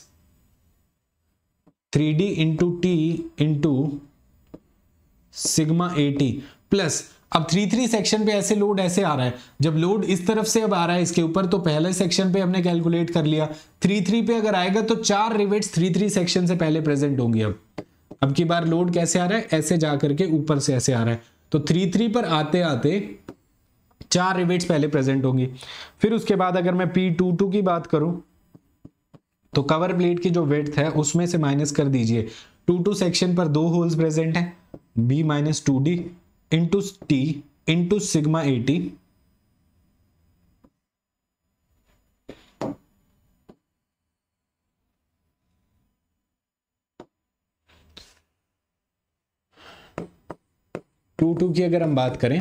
three D into T into sigma T plus अब थ्री थ्री सेक्शन पे ऐसे लोड ऐसे आ रहा है जब लोड इस तरफ से अब आ रहा है इसके ऊपर तो पहले सेक्शन पे हमने कैलकुलेट कर लिया थ्री थ्री पे अगर आएगा तो चार रिवेट्स थ्री थ्री सेक्शन से पहले प्रेजेंट होंगे अब अब की बार लोड कैसे आ रहा है ऐसे जा करके ऊपर से ऐसे आ रहा है तो थ्री थ्री पर आते आते चार रिवेट्स पहले प्रेजेंट होंगी फिर उसके बाद अगर मैं पी टू टू की बात करूं तो कवर प्लेट की जो वेथ है उसमें से माइनस कर दीजिए टू टू सेक्शन पर दो होल्स प्रेजेंट हैं B minus two D into T into sigma T two two की अगर हम बात करें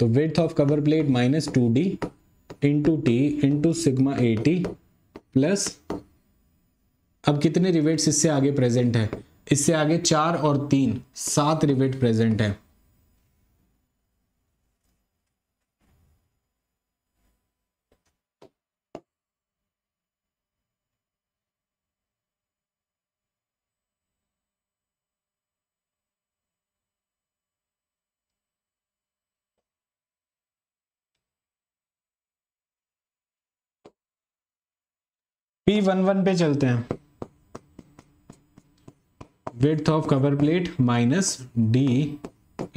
तो width of cover plate minus two D into T into sigma A T plus अब कितने रिवेट्स इससे आगे प्रेजेंट है इससे आगे चार और तीन सात रिवेट प्रेजेंट है पी वन वन पे चलते हैं width of cover plate minus D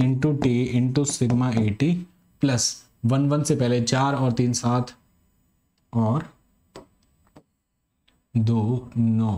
into T into sigma AT plus one one से पहले चार और तीन सात और दो नौ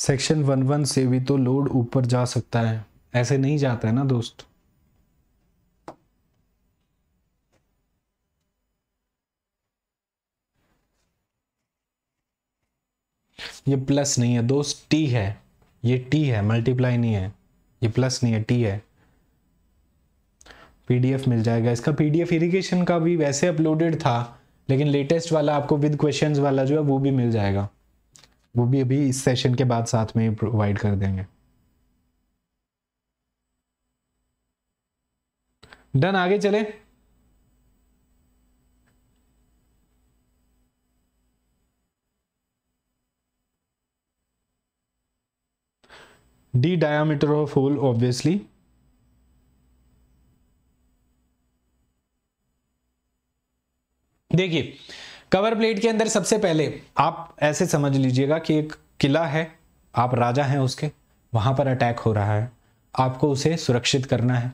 सेक्शन वन वन से भी तो लोड ऊपर जा सकता है ऐसे नहीं जाता है ना दोस्त ये प्लस नहीं है दोस्त टी है ये टी है मल्टीप्लाई नहीं है ये प्लस नहीं है टी है पीडीएफ मिल जाएगा इसका पीडीएफ इरिगेशन का भी वैसे अपलोडेड था लेकिन लेटेस्ट वाला आपको विद क्वेश्चंस वाला जो है वो भी मिल जाएगा वो भी अभी इस सेशन के बाद साथ में प्रोवाइड कर देंगे डन आगे चले D diameter of hole obviously देखिए कवर प्लेट के अंदर सबसे पहले आप ऐसे समझ लीजिएगा कि एक किला है आप राजा हैं उसके वहाँ पर अटैक हो रहा है आपको उसे सुरक्षित करना है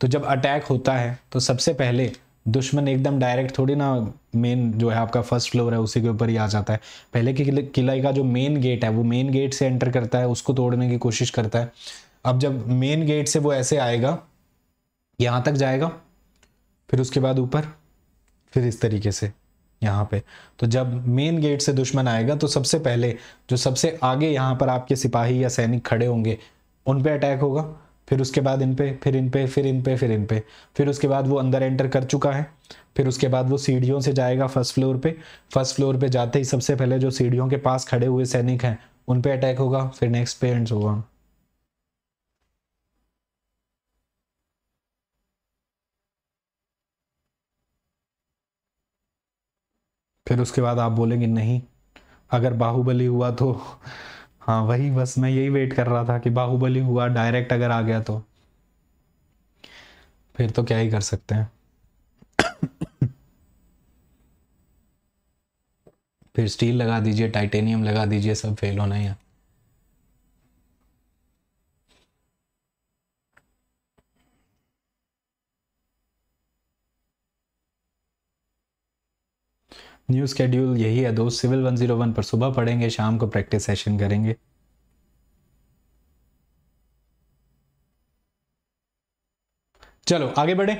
तो जब अटैक होता है तो सबसे पहले दुश्मन एकदम डायरेक्ट थोड़ी ना मेन जो है आपका फर्स्ट फ्लोर है उसी के ऊपर ही आ जाता है पहले के किले का जो मेन गेट है वो मेन गेट से एंटर करता है उसको तोड़ने की कोशिश करता है अब जब मेन गेट से वो ऐसे आएगा यहाँ तक जाएगा फिर उसके बाद ऊपर फिर इस तरीके से यहाँ पे तो जब मेन गेट से दुश्मन आएगा तो सबसे पहले जो सबसे आगे यहाँ पर आपके सिपाही या सैनिक खड़े होंगे उन पे अटैक होगा फिर उसके बाद इन पे फिर इन पे फिर इन पे फिर इन पे फिर उसके बाद वो अंदर एंटर कर चुका है फिर उसके बाद वो सीढ़ियों से जाएगा फर्स्ट फ्लोर पे फर्स्ट फ्लोर पे जाते ही सबसे पहले जो सीढ़ियों के पास खड़े हुए सैनिक हैं उन पे अटैक होगा फिर नेक्स्ट पे होगा फिर उसके बाद आप बोलेंगे नहीं अगर बाहुबली हुआ तो हाँ वही बस मैं यही वेट कर रहा था कि बाहुबली हुआ डायरेक्ट अगर आ गया तो फिर तो क्या ही कर सकते हैं फिर स्टील लगा दीजिए टाइटेनियम लगा दीजिए सब फेल होना ही है न्यू स्केड्यूल यही है दोस्त सिविल 101 पर सुबह पढ़ेंगे शाम को प्रैक्टिस सेशन करेंगे चलो आगे बढ़े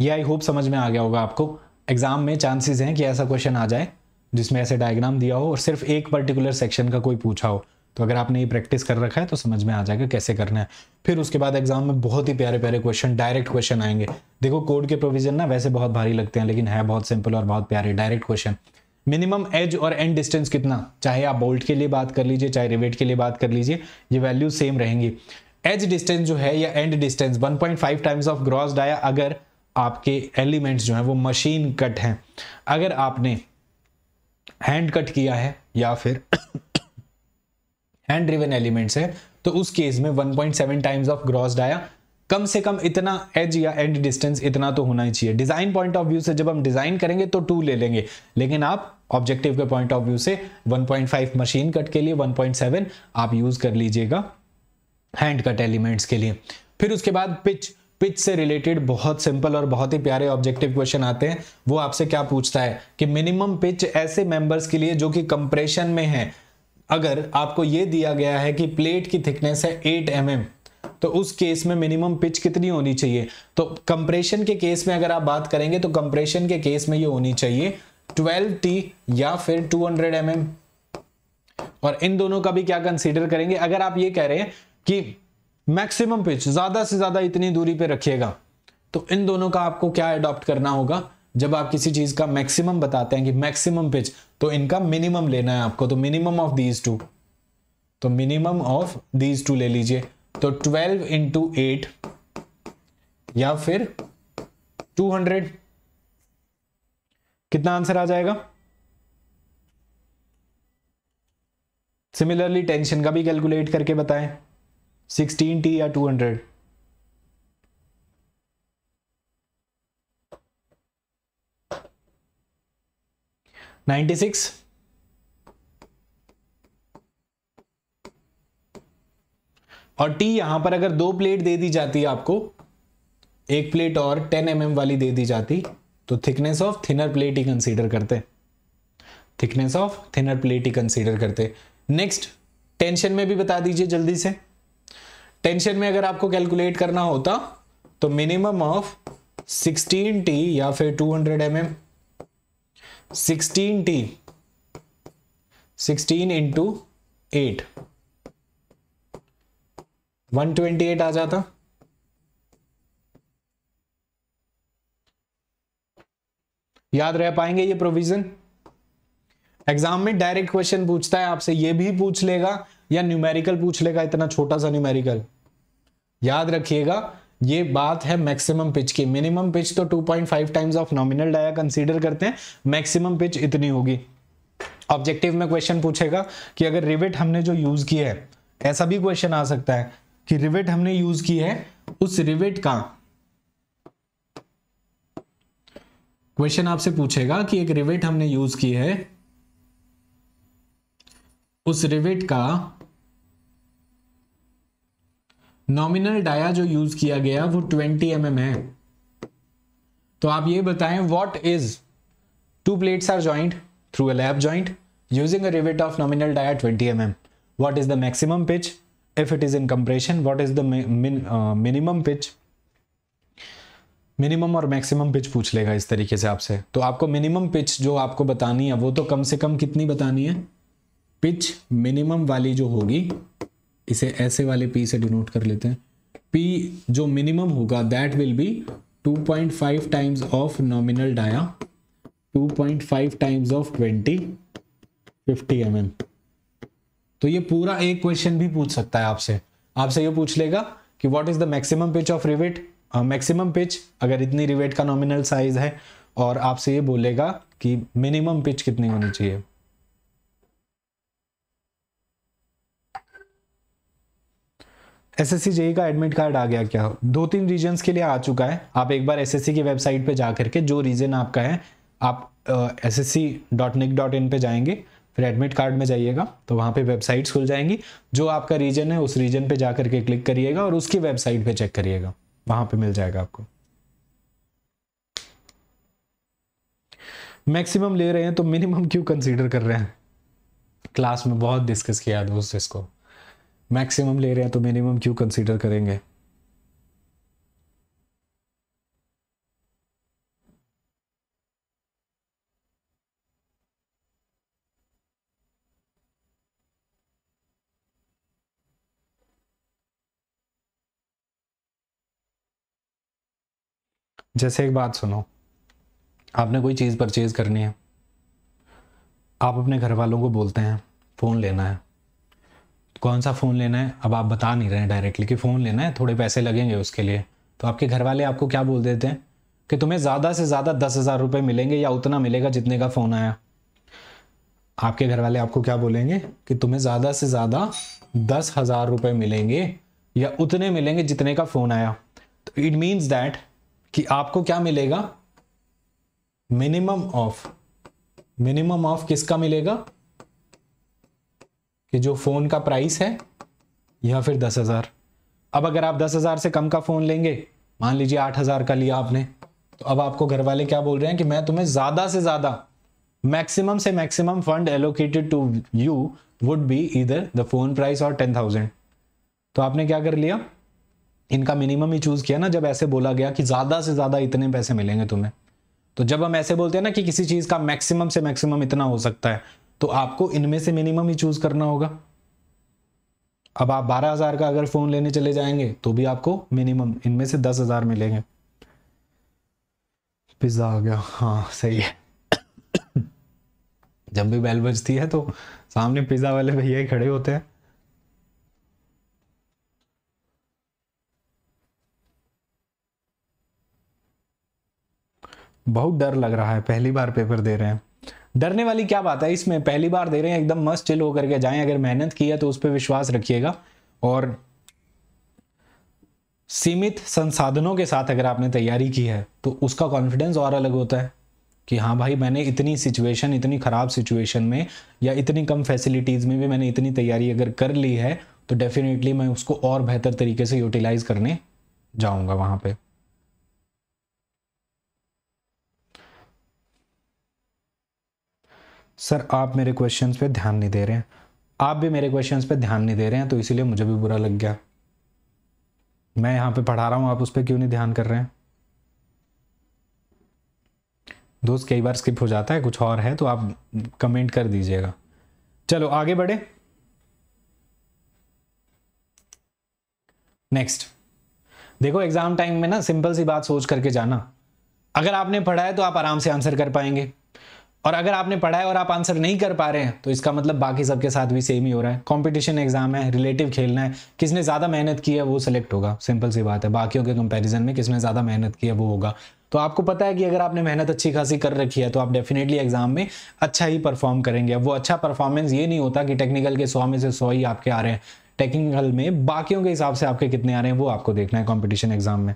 ये आई होप समझ में आ गया होगा आपको एग्जाम में चांसेस हैं कि ऐसा क्वेश्चन आ जाए जिसमें ऐसे डायग्राम दिया हो और सिर्फ एक पर्टिकुलर सेक्शन का कोई पूछा हो तो अगर आपने ये प्रैक्टिस कर रखा है तो समझ में आ जाएगा कैसे करना है फिर उसके बाद एग्जाम में बहुत ही प्यारे प्यारे क्वेश्चन डायरेक्ट क्वेश्चन आएंगे देखो कोड के प्रोविजन ना वैसे बहुत भारी लगते हैं लेकिन है बहुत सिंपल और बहुत प्यारे डायरेक्ट क्वेश्चन मिनिमम एज और एंड डिस्टेंस कितना चाहे आप बोल्ट के लिए बात कर लीजिए चाहे रिवेट के लिए बात कर लीजिए ये वैल्यू सेम रहेंगी एज डिस्टेंस जो है या end distance 1.5 times of gross dia अगर आपके एलिमेंट्स जो हैं वो मशीन कट हैं अगर आपने हैंड कट किया है या फिर हैंड ड्रिवन एलिमेंट्स है तो उस केस में 1.7 टाइम्स ऑफ ग्रॉस डाया कम से कम इतना एज या एंड डिस्टेंस इतना तो होना ही चाहिए डिजाइन पॉइंट ऑफ व्यू से जब हम डिजाइन करेंगे तो टू ले लेंगे लेकिन आप ऑब्जेक्टिव के पॉइंट ऑफ व्यू से 1.5 मशीन कट के लिए 1.7 आप यूज कर लीजिएगा हैंड कट एलिमेंट्स के लिए फिर उसके बाद पिच पिच से रिलेटेड बहुत सिंपल और बहुत ही प्यारे ऑब्जेक्टिव क्वेश्चन आते हैं वो आपसे क्या पूछता है कि मिनिमम पिच ऐसे मेंबर्स के लिए जो कि कंप्रेशन में है अगर आपको ये दिया गया है कि प्लेट की थिकनेस है 8 एम mm, तो उस केस में मिनिमम पिच कितनी होनी चाहिए तो कंप्रेशन के केस में अगर आप बात करेंगे तो कंप्रेशन के केस में ये होनी चाहिए 12 टी या फिर 200 हंड्रेड mm. और इन दोनों का भी क्या कंसीडर करेंगे अगर आप ये कह रहे हैं कि मैक्सिमम पिच ज्यादा से ज्यादा इतनी दूरी पे रखिएगा तो इन दोनों का आपको क्या अडॉप्ट करना होगा जब आप किसी चीज का मैक्सिमम बताते हैं कि मैक्सिमम पिच तो इनका मिनिमम लेना है आपको तो मिनिमम ऑफ दीज टू तो मिनिमम ऑफ दीज टू ले लीजिए तो 12 इंटू एट या फिर 200 कितना आंसर आ जाएगा सिमिलरली टेंशन का भी कैलकुलेट करके बताएं 16t या 200 नाइन्टी सिक्स और टी यहां पर अगर दो प्लेट दे दी जाती आपको एक प्लेट और टेन एम mm वाली दे दी जाती तो थिकनेस ऑफ थिनर प्लेट ही कंसीडर करते थिकनेस ऑफ थिनर प्लेट ही कंसीडर करते नेक्स्ट टेंशन में भी बता दीजिए जल्दी से टेंशन में अगर आपको कैलकुलेट करना होता तो मिनिमम ऑफ 16 टी या फिर 200 hundred mm sixteen T sixteen into eight one twenty eight आ जाता याद रह पाएंगे ये प्रोविजन एग्जाम में डायरेक्ट क्वेश्चन पूछता है आपसे ये भी पूछ लेगा या न्यूमेरिकल पूछ लेगा इतना छोटा सा न्यूमेरिकल याद रखिएगा ये बात है मैक्सिमम पिच की मिनिमम पिच तो 2.5 times of nominal dia consider करते हैं मैक्सिमम पिच इतनी होगी ऑब्जेक्टिव में क्वेश्चन पूछेगा कि अगर रिवेट हमने जो यूज किया है ऐसा भी क्वेश्चन आ सकता है कि रिवेट हमने यूज की है उस रिवेट का क्वेश्चन आपसे पूछेगा कि एक रिवेट हमने यूज की है उस रिवेट का नॉमिनल डाया जो यूज किया गया वो 20 एम mm है तो आप ये बताएं what is two plates are joint through a lap joint using a rivet of nominal dia 20 M M what is the maximum pitch if it is in compression what is the minimum pitch minimum और maximum pitch पूछ लेगा इस तरीके से आपसे तो आपको minimum pitch जो आपको बतानी है वो तो कम से कम कितनी बतानी है पिच मिनिमम वाली जो होगी इसे ऐसे वाले पी से डिनोट कर लेते हैं पी जो मिनिमम होगा that will be 2.5 times of nominal dia 2.5 times of 20 50 M mm. तो ये पूरा एक क्वेश्चन भी पूछ सकता है आपसे आपसे ये पूछ लेगा कि what is the maximum pitch of rivet maximum pitch अगर इतनी रिवेट का नॉमिनल साइज है और आपसे ये बोलेगा कि मिनिमम पिच कितनी होनी चाहिए एस एस जेई का एडमिट कार्ड आ गया क्या दो तीन रीजन के लिए आ चुका है आप एक बार एस की वेबसाइट पे जा करके जो रीजन आपका है आप एस एस सी पे जाएंगे फिर एडमिट कार्ड में जाइएगा तो वहाँ पे वेबसाइट्स खुल जाएंगी जो आपका रीजन है उस रीजन पे जा करके क्लिक करिएगा और उसकी वेबसाइट पे चेक करिएगा वहाँ पे मिल जाएगा आपको मैक्सिमम ले रहे हैं तो मिनिमम क्यों कंसीडर कर रहे हैं क्लास में बहुत डिस्कस किया दोस्त इसको मैक्सिमम ले रहे हैं तो मिनिमम क्यों कंसीडर करेंगे जैसे एक बात सुनो आपने कोई चीज़ परचेज़ करनी है आप अपने घर वालों को बोलते हैं फ़ोन लेना है कौन सा फ़ोन लेना है अब आप बता नहीं रहे हैं डायरेक्टली कि फ़ोन लेना है थोड़े पैसे लगेंगे उसके लिए तो आपके घर वाले आपको क्या बोल देते हैं कि तुम्हें ज़्यादा से ज़्यादा दस हज़ार रुपये मिलेंगे या उतना मिलेगा जितने का फ़ोन आया आपके घर वाले आपको क्या बोलेंगे कि तुम्हें ज़्यादा से ज़्यादा दस हज़ार रुपये मिलेंगे या उतने मिलेंगे जितने का फ़ोन आया तो इट मीन्स दैट कि आपको क्या मिलेगा मिनिमम ऑफ मिनिमम ऑफ किसका मिलेगा कि जो फ़ोन का प्राइस है या फिर दस हज़ार अब अगर आप दस हज़ार से कम का फ़ोन लेंगे मान लीजिए आठ हज़ार का लिया आपने तो अब आपको घर वाले क्या बोल रहे हैं कि मैं तुम्हें ज़्यादा से ज़्यादा मैक्सिमम से maximum fund allocated to you would be इधर द फ़ोन प्राइस और टेन थाउजेंड तो आपने क्या कर लिया इनका मिनिमम ही चूज़ किया ना जब ऐसे बोला गया कि ज़्यादा से ज़्यादा इतने पैसे मिलेंगे तुम्हें तो जब हम ऐसे बोलते हैं ना कि किसी चीज़ का मैक्सिमम से मैक्सिमम इतना हो सकता है तो आपको इनमें से मिनिमम ही चूज करना होगा अब आप बारह हजार का अगर फोन लेने चले जाएंगे तो भी आपको मिनिमम इनमें से दस हजार मिलेंगे पिज्जा आ गया हाँ सही है जब भी बैल बजती है तो सामने पिज्जा वाले भैया ही खड़े होते हैं बहुत डर लग रहा है पहली बार पेपर दे रहे हैं डरने वाली क्या बात है इसमें पहली बार दे रहे हैं एकदम मस्त चिल होकर के जाएं अगर मेहनत की है तो उस पर विश्वास रखिएगा और सीमित संसाधनों के साथ अगर आपने तैयारी की है तो उसका कॉन्फिडेंस और अलग होता है कि हाँ भाई मैंने इतनी सिचुएशन इतनी ख़राब सिचुएशन में या इतनी कम फैसिलिटीज़ में भी मैंने इतनी तैयारी अगर कर ली है तो डेफिनेटली मैं उसको और बेहतर तरीके से यूटिलाइज़ करने जाऊंगा वहां पर सर आप मेरे क्वेश्चंस पे ध्यान नहीं दे रहे हैं आप भी मेरे क्वेश्चंस पे ध्यान नहीं दे रहे हैं तो इसीलिए मुझे भी बुरा लग गया मैं यहाँ पे पढ़ा रहा हूँ आप उस पर क्यों नहीं ध्यान कर रहे हैं दोस्त कई बार स्किप हो जाता है कुछ और है तो आप कमेंट कर दीजिएगा चलो आगे बढ़े नेक्स्ट देखो एग्जाम टाइम में ना सिंपल सी बात सोच करके जाना अगर आपने पढ़ा है तो आप आराम से आंसर कर पाएंगे और अगर आपने पढ़ा है और आप आंसर नहीं कर पा रहे हैं तो इसका मतलब बाकी सबके साथ भी सेम ही हो रहा है कॉम्पिटिशन एग्जाम है रिलेटिव खेलना है किसने ज़्यादा मेहनत की है वो सिलेक्ट होगा सिंपल सी बात है बाकियों के कंपेरिजन में किसने ज़्यादा मेहनत की है वो होगा तो आपको पता है कि अगर आपने मेहनत अच्छी खासी कर रखी है तो आप डेफिनेटली एग्जाम में अच्छा ही परफॉर्म करेंगे अब वो अच्छा परफॉर्मेंस ये नहीं होता कि टेक्निकल के सौ में से सौ ही आपके आ रहे हैं टेक्निकल में बाकियों के हिसाब से आपके कितने आ रहे हैं वो आपको देखना है कॉम्पिटिशन एग्जाम में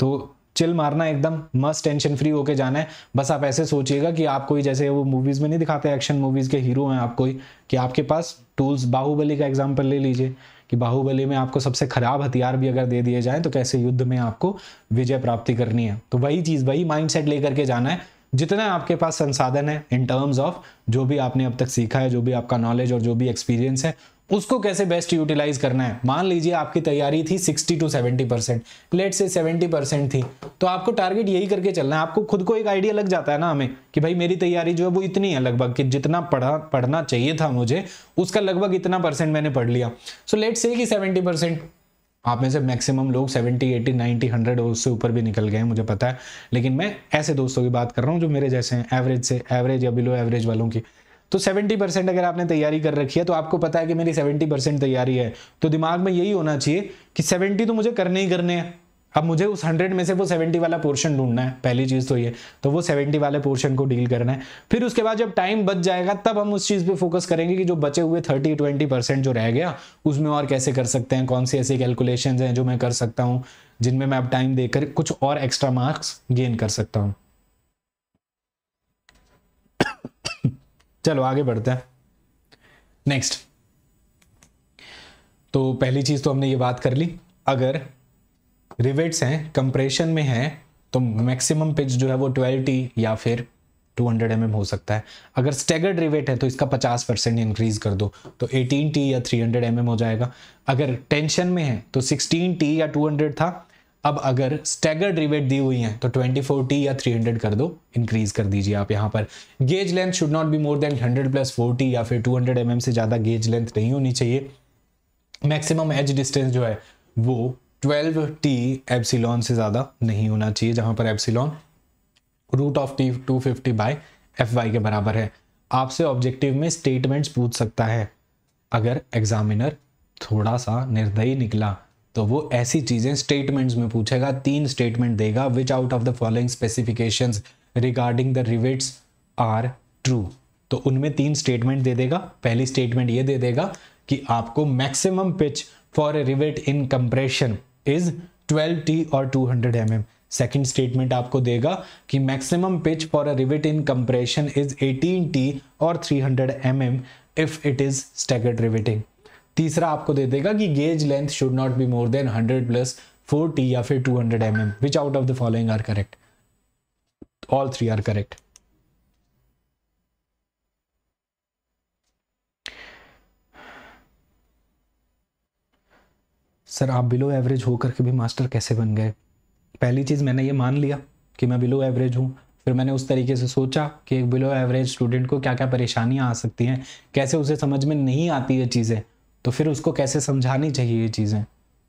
तो चिल मारना एकदम मस्त टेंशन फ्री होके जाना है बस आप ऐसे सोचिएगा कि आप कोई जैसे वो मूवीज़ में नहीं दिखाते एक्शन मूवीज़ के हीरो हैं आप कोई कि आपके पास टूल्स बाहुबली का एग्जाम्पल ले लीजिए कि बाहुबली में आपको सबसे खराब हथियार भी अगर दे दिए जाए तो कैसे युद्ध में आपको विजय प्राप्ति करनी है तो वही चीज़ वही माइंड लेकर के जाना है जितना आपके पास संसाधन है इन टर्म्स ऑफ जो भी आपने अब तक सीखा है जो भी आपका नॉलेज और जो भी एक्सपीरियंस है उसको कैसे बेस्ट यूटिलाइज करना है मान लीजिए आपकी तैयारी थी 60 टू 70 परसेंट लेट से 70 परसेंट थी तो आपको टारगेट यही करके चलना है आपको खुद को एक आइडिया लग जाता है ना हमें कि भाई मेरी तैयारी जो है वो इतनी है लगभग कि जितना पढ़ा पढ़ना चाहिए था मुझे उसका लगभग इतना परसेंट मैंने पढ़ लिया सो लेट से कि सेवेंटी परसेंट आप में से मैक्सिमम लोग 70, 80, 90, 100 और उससे ऊपर भी निकल गए हैं मुझे पता है लेकिन मैं ऐसे दोस्तों की बात कर रहा हूँ जो मेरे जैसे हैं एवरेज से एवरेज या बिलो एवरेज वालों की तो 70 परसेंट अगर आपने तैयारी कर रखी है तो आपको पता है कि मेरी 70 परसेंट तैयारी है तो दिमाग में यही होना चाहिए कि 70 तो मुझे करने ही करने हैं अब मुझे उस हंड्रेड में से वो सेवेंटी वाला पोर्शन ढूंढना है पहली चीज़ तो ये तो वो सेवेंटी वाले पोर्शन को डील करना है फिर उसके बाद जब टाइम बच जाएगा तब हम उस चीज़ पे फोकस करेंगे कि जो बचे हुए थर्टी ट्वेंटी परसेंट जो रह गया उसमें और कैसे कर सकते हैं कौन सी ऐसी कैलकुलेशन हैं जो मैं कर सकता हूँ जिनमें मैं अब टाइम देकर कुछ और एक्स्ट्रा मार्क्स गेन कर सकता हूँ चलो आगे बढ़ते हैं नेक्स्ट तो पहली चीज़ तो हमने ये बात कर ली अगर रिवेट्स हैं कंप्रेशन में हैं तो मैक्सिमम पिच जो है वो टी या फिर 200 हंड्रेड mm हो सकता है अगर स्टेगर्ड रिवेट है तो इसका 50 परसेंट इंक्रीज कर दो तो 18T या 300 हंड्रेड mm हो जाएगा अगर टेंशन में है तो 16T या 200 था अब अगर स्टैगर्ड रिवेट दी हुई हैं तो 24T या 300 कर दो इंक्रीज कर दीजिए आप यहाँ पर gauge length should not be more than 100 plus 40 या फिर 200 हंड्रेड mm से ज़्यादा गेज लेंथ नहीं होनी चाहिए मैक्सिमम एज डिस्टेंस जो है वो 12 टी एप्सिलॉन से ज़्यादा नहीं होना चाहिए जहाँ पर epsilon root of T two fifty by F Y के बराबर है आपसे ऑब्जेक्टिव में स्टेटमेंट्स पूछ सकता है अगर एग्जामिनर थोड़ा सा निर्दयी निकला तो वो ऐसी चीज़ें स्टेटमेंट्स में पूछेगा तीन स्टेटमेंट देगा which out of the following specification regarding the rivets are true तो उनमें तीन स्टेटमेंट दे देगा पहली स्टेटमेंट ये दे देगा कि आपको maximum pitch for rivet in compression is 12 T और 200 hundred M M second statement आपको देगा कि maximum pitch for a rivet in compression is 18 T और 300 hundred M M if it is staggered riveting तीसरा आपको दे देगा कि gauge length should not be more than 100 plus 40 या फिर 200 hundred M M which out of the following are correct all three are correct sir आप below average होकर के भी मास्टर कैसे बन गए पहली चीज़ मैंने ये मान लिया कि मैं बिलो एवरेज हूँ फिर मैंने उस तरीके से सोचा कि एक बिलो एवरेज स्टूडेंट को क्या क्या परेशानियाँ आ सकती हैं कैसे उसे समझ में नहीं आती है चीज़ें तो फिर उसको कैसे समझानी चाहिए ये चीज़ें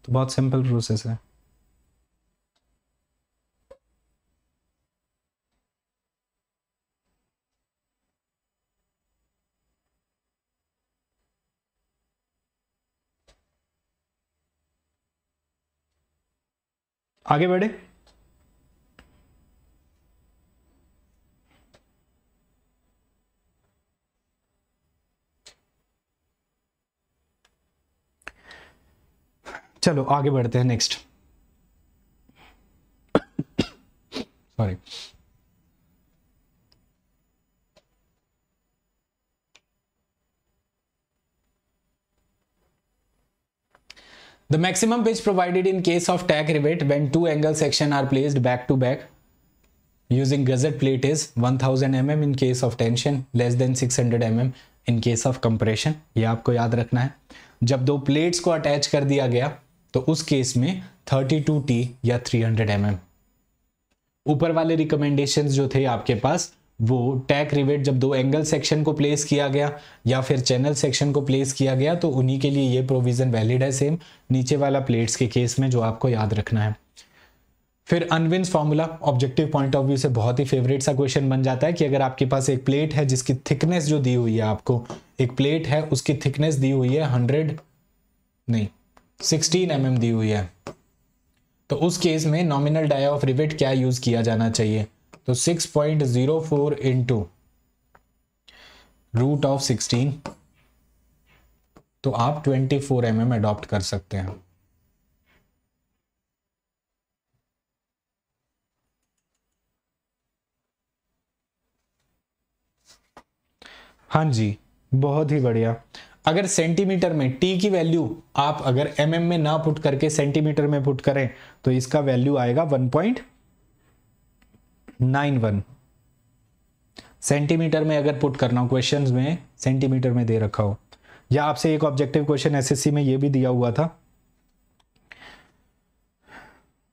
तो बहुत सिंपल प्रोसेस है आगे बढ़े चलो आगे बढ़ते हैं next sorry the maximum pitch provided in case of tack rivet when two angle section are placed back to back using gusset plate is one thousand M M in case of tension less than six hundred M M in case of compression ये आपको याद रखना है जब दो plates को attach कर दिया गया तो उस केस में 32T या 300 हंड्रेड mm. ऊपर वाले रिकमेंडेशंस जो थे आपके पास वो टैक रिवेट जब दो एंगल सेक्शन को प्लेस किया गया या फिर चैनल सेक्शन को प्लेस किया गया तो उन्हीं के लिए ये प्रोविज़न वैलिड है सेम नीचे वाला प्लेट्स के केस में जो आपको याद रखना है फिर Unwin's formula objective point of view से बहुत ही फेवरेट सा क्वेश्चन बन जाता है कि अगर आपके पास एक प्लेट है जिसकी थिकनेस जो दी हुई है आपको एक प्लेट है उसकी थिकनेस दी हुई है हंड्रेड नहीं सिक्सटीन एम mm दी हुई है तो उस केस में नॉमिनल डाया ऑफ रिवेट क्या यूज किया जाना चाहिए तो six point zero four into root of sixteen तो आप twenty four M M adopt कर सकते हैं हाँ जी बहुत ही बढ़िया अगर सेंटीमीटर में टी की वैल्यू आप अगर एम mm में ना पुट करके सेंटीमीटर में पुट करें तो इसका वैल्यू आएगा one point nine one centimetre में अगर पुट करना हो क्वेश्चन में सेंटीमीटर में दे रखा हो या आपसे एक ऑब्जेक्टिव क्वेश्चन एसएससी में यह भी दिया हुआ था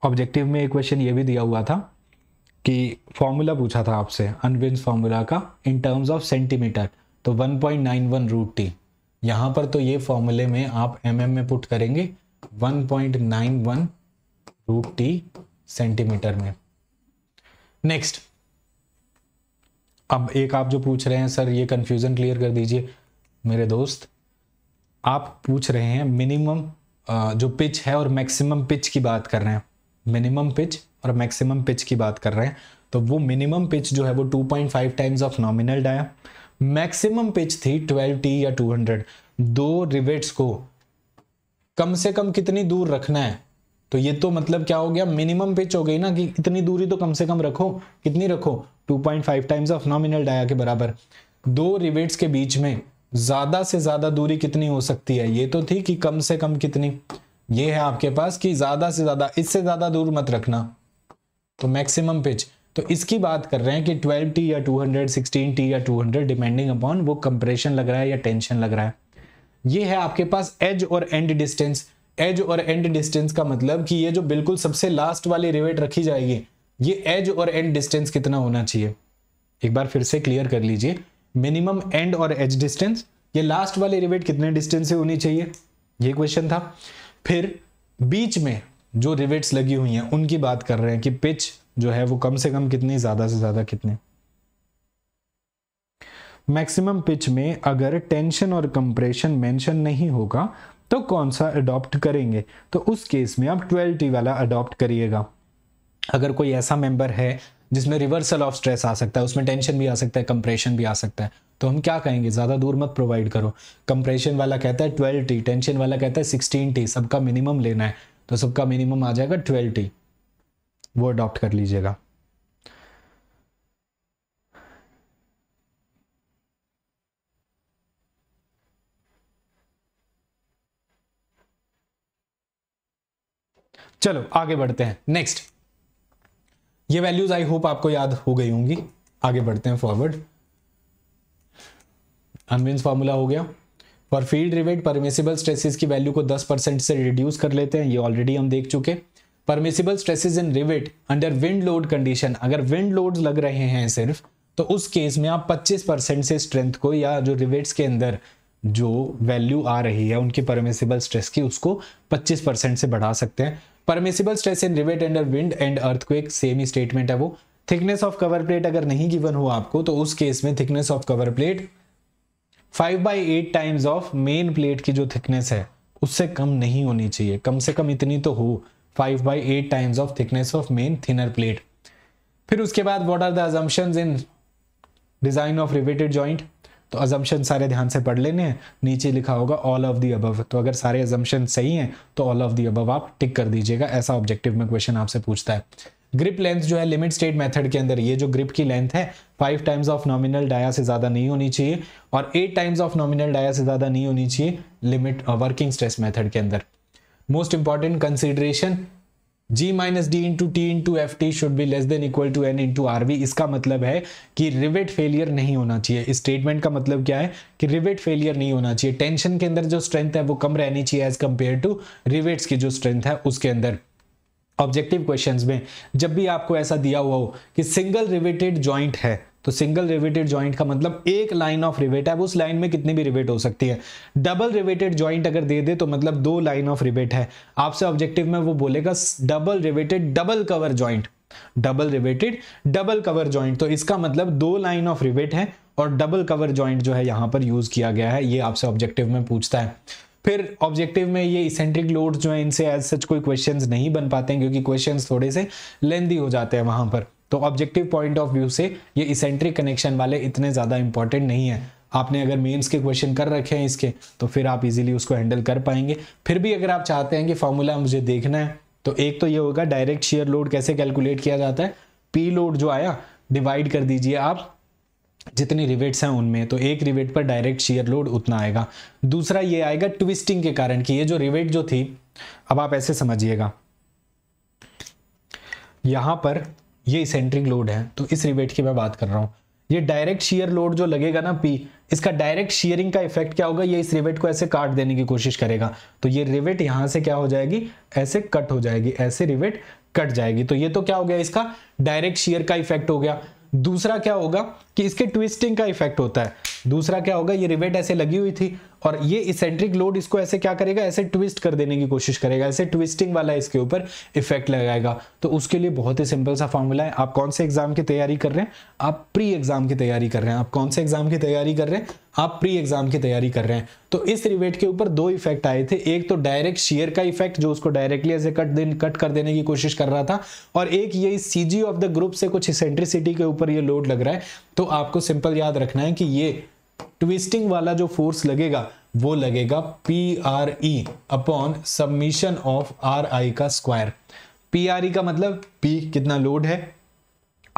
ऑब्जेक्टिव में एक क्वेश्चन यह भी दिया हुआ था कि फॉर्मूला पूछा था आपसे अनविंस फॉर्मूला का इन टर्म्स ऑफ सेंटीमीटर तो 1.91 रूट टी यहाँ पर तो ये फॉर्मूले में आप एम mm में पुट करेंगे 1.91 point nine one root T centimetre में नेक्स्ट अब एक आप जो पूछ रहे हैं सर ये कंफ्यूजन क्लियर कर दीजिए मेरे दोस्त आप पूछ रहे हैं मिनिमम जो पिच है और मैक्सिमम पिच की बात कर रहे हैं मिनिमम पिच और मैक्सिमम पिच की बात कर रहे हैं तो वो मिनिमम पिच जो है वो 2.5 times of nominal dia maximum pitch थी टी या 200 दो रिवेट्स को कम से कम कितनी दूर रखना है तो ये तो मतलब क्या हो गया मिनिमम पिच हो गई ना कि इतनी दूरी तो कम से कम रखो कितनी रखो 2.5 टाइम्स ऑफ नॉमिनल डाया के बराबर दो रिवेट्स के बीच में ज्यादा से ज्यादा दूरी कितनी हो सकती है ये तो थी कि कम से कम कितनी ये है आपके पास कि ज्यादा से ज्यादा इससे ज्यादा दूर मत रखना तो मैक्सिमम पिच तो इसकी बात कर रहे हैं कि 12T या 216T या 200 डिपेंडिंग अपॉन वो कंप्रेशन लग रहा है या टेंशन लग रहा है ये है आपके पास एज और एंड डिस्टेंस एज और एंड डिस्टेंस का मतलब कि ये जो बिल्कुल सबसे लास्ट वाली रिवेट रखी जाएगी ये एज और एंड डिस्टेंस कितना होना चाहिए एक बार फिर से क्लियर कर लीजिए मिनिमम एंड और एज डिस्टेंस ये लास्ट वाली रिवेट कितने डिस्टेंस से होनी चाहिए ये क्वेश्चन था फिर बीच में जो रिवेट्स लगी हुई हैं उनकी बात कर रहे हैं कि पिच जो है वो कम से कम कितनी ज़्यादा से ज़्यादा कितने मैक्सिमम पिच में अगर टेंशन और कंप्रेशन मेंशन नहीं होगा तो कौन सा अडॉप्ट करेंगे तो उस केस में आप ट्वेल्व टी वाला अडॉप्ट करिएगा अगर कोई ऐसा मेंबर है जिसमें रिवर्सल ऑफ स्ट्रेस आ सकता है उसमें टेंशन भी आ सकता है कंप्रेशन भी आ सकता है तो हम क्या कहेंगे ज़्यादा दूर मत प्रोवाइड करो कंप्रेशन वाला कहता है ट्वेल्व टी टेंशन वाला कहता है सिक्सटीन टी सबका मिनिमम लेना है तो सबका मिनिमम आ जाएगा ट्वेल्व टी वो अडॉप्ट कर लीजिएगा चलो आगे बढ़ते हैं नेक्स्ट ये वैल्यूज आई होप आपको याद हो गई होंगी आगे बढ़ते हैं फॉरवर्ड अनविंस फॉर्मूला हो गया और फील्ड रिवेट परमिसेबल स्ट्रेसेस की वैल्यू को 10 परसेंट से रिड्यूस कर लेते हैं ये ऑलरेडी हम देख चुके permissible stresses in rivet under wind load condition अगर विंड लोड लग रहे हैं सिर्फ तो उस केस में आप 25 परसेंट से स्ट्रेंथ को या जो रिवेट्स के अंदर जो वैल्यू आ रही है उनकी परमिसिबल स्ट्रेस की उसको 25 परसेंट से बढ़ा सकते हैं permissible stress in rivet under wind and earthquake same ही स्टेटमेंट है वो थिकनेस ऑफ कवर प्लेट अगर नहीं गिवन हुआ आपको तो उस केस में thickness of cover plate five by eight times of main plate की जो थिकनेस है उससे कम नहीं होनी चाहिए कम से कम इतनी तो हो five by eight times of thickness of main thinner plate फिर उसके बाद what are the in design of riveted joint तो अजम्पन सारे ध्यान से पढ़ लेने हैं नीचे लिखा होगा ऑल ऑफ दी अबव तो अगर सारे अजम्पन सही हैं तो ऑल ऑफ दी अबव आप टिक कर दीजिएगा ऐसा ऑब्जेक्टिव में क्वेश्चन आपसे पूछता है ग्रिप लेंथ जो है लिमिट स्टेट मेथड के अंदर ये जो ग्रिप की लेंथ है five times of nominal dia से ज़्यादा नहीं होनी चाहिए और eight times of nominal dia से ज़्यादा नहीं होनी चाहिए लिमिट वर्किंग स्ट्रेस मेथड के अंदर most important consideration g minus D into T into F T should be less than equal to N into R V इसका मतलब है कि रिवेट फेलियर नहीं होना चाहिए इस स्टेटमेंट का मतलब क्या है कि रिवेट फेलियर नहीं होना चाहिए टेंशन के अंदर जो स्ट्रेंथ है वो कम रहनी चाहिए एज कंपेयर टू रिवेट्स की जो स्ट्रेंथ है उसके अंदर ऑब्जेक्टिव क्वेश्चंस में जब भी आपको ऐसा दिया हुआ हो कि सिंगल रिवेटेड जॉइंट है तो सिंगल रिवेटेड ज्वाइंट का मतलब एक लाइन ऑफ रिवेट है उस लाइन में कितनी भी रिवेट हो सकती है डबल रिवेटेड ज्वाइंट अगर दे दे तो मतलब दो लाइन ऑफ रिवेट है आपसे ऑब्जेक्टिव में वो बोलेगा double riveted double cover joint double riveted double cover joint तो इसका मतलब दो लाइन ऑफ रिवेट है और डबल कवर ज्वाइंट जो है यहां पर यूज किया गया है ये आपसे ऑब्जेक्टिव में पूछता है फिर ऑब्जेक्टिव में ये इसेंट्रिक लोड्स जो है इनसे एज सच कोई क्वेश्चंस नहीं बन पाते हैं क्योंकि क्वेश्चंस थोड़े से लेंदी हो जाते हैं वहां पर तो ऑब्जेक्टिव पॉइंट ऑफ व्यू से ये इसेंट्रिक कनेक्शन वाले इतने ज़्यादा इंपॉर्टेंट नहीं है आपने अगर मेंस के क्वेश्चन कर रखे हैं इसके तो फिर आप इजीली उसको हैंडल कर पाएंगे फिर भी अगर आप चाहते हैं कि फॉर्मूला मुझे देखना है तो एक तो ये होगा डायरेक्ट शेयर लोड कैसे कैलकुलेट किया जाता है पी लोड जो आया डिवाइड कर दीजिए आप जितनी रिवेट्स हैं उनमें तो एक रिवेट पर डायरेक्ट शेयर लोड उतना आएगा दूसरा ये आएगा ट्विस्टिंग के कारण कि ये जो रिवेट जो थी अब आप ऐसे समझिएगा यहां पर ये सेंट्रिंग लोड है तो इस रिबेट की मैं बात कर रहा हूँ ये डायरेक्ट शेयर लोड जो लगेगा ना पी इसका डायरेक्ट शेयरिंग का इफेक्ट क्या होगा ये इस रिवेट को ऐसे काट देने की कोशिश करेगा तो ये रिवेट यहाँ से क्या हो जाएगी ऐसे कट हो जाएगी ऐसे रिवेट कट जाएगी तो ये तो क्या हो गया इसका डायरेक्ट शेयर का इफेक्ट हो गया दूसरा क्या होगा कि इसके ट्विस्टिंग का इफेक्ट होता है दूसरा क्या होगा ये रिवेट ऐसे लगी हुई थी और ये इसेंट्रिक लोड इसको ऐसे क्या करेगा ऐसे ट्विस्ट कर देने की कोशिश करेगा ऐसे ट्विस्टिंग वाला इसके ऊपर इफेक्ट लगाएगा तो उसके लिए बहुत ही सिंपल सा फॉर्मूला है आप कौन से एग्जाम की तैयारी कर रहे हैं आप प्री एग्जाम की तैयारी कर रहे हैं आप कौन से एग्जाम की तैयारी कर रहे हैं आप प्री एग्जाम की तैयारी कर रहे हैं तो इस रिवेट के ऊपर दो इफेक्ट आए थे एक तो डायरेक्ट शेयर का इफेक्ट जो उसको डायरेक्टली ऐसे कट दिन कट कर देने की कोशिश कर रहा था और एक ये सी ऑफ द ग्रुप से कुछ इसेंट्रिसिटी के ऊपर ये लोड लग रहा है तो आपको सिंपल याद रखना है कि ये ट्विस्टिंग वाला जो फोर्स लगेगा वो लगेगा P R E upon summation of R I का स्क्वायर पी आर ई का मतलब पी कितना लोड है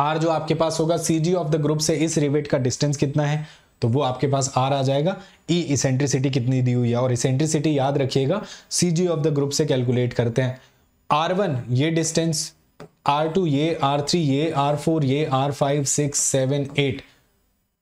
आर जो आपके पास होगा C G of the group से इस रिवेट का डिस्टेंस कितना है तो वो आपके पास आर आ जाएगा ई e, इसेंट्रिसिटी कितनी दी हुई है और इसेंट्रिसिटी याद रखिएगा C G of the group से कैलकुलेट करते हैं आर वन ये डिस्टेंस आर टू ये आर थ्री ये आर फोर ये R five six seven eight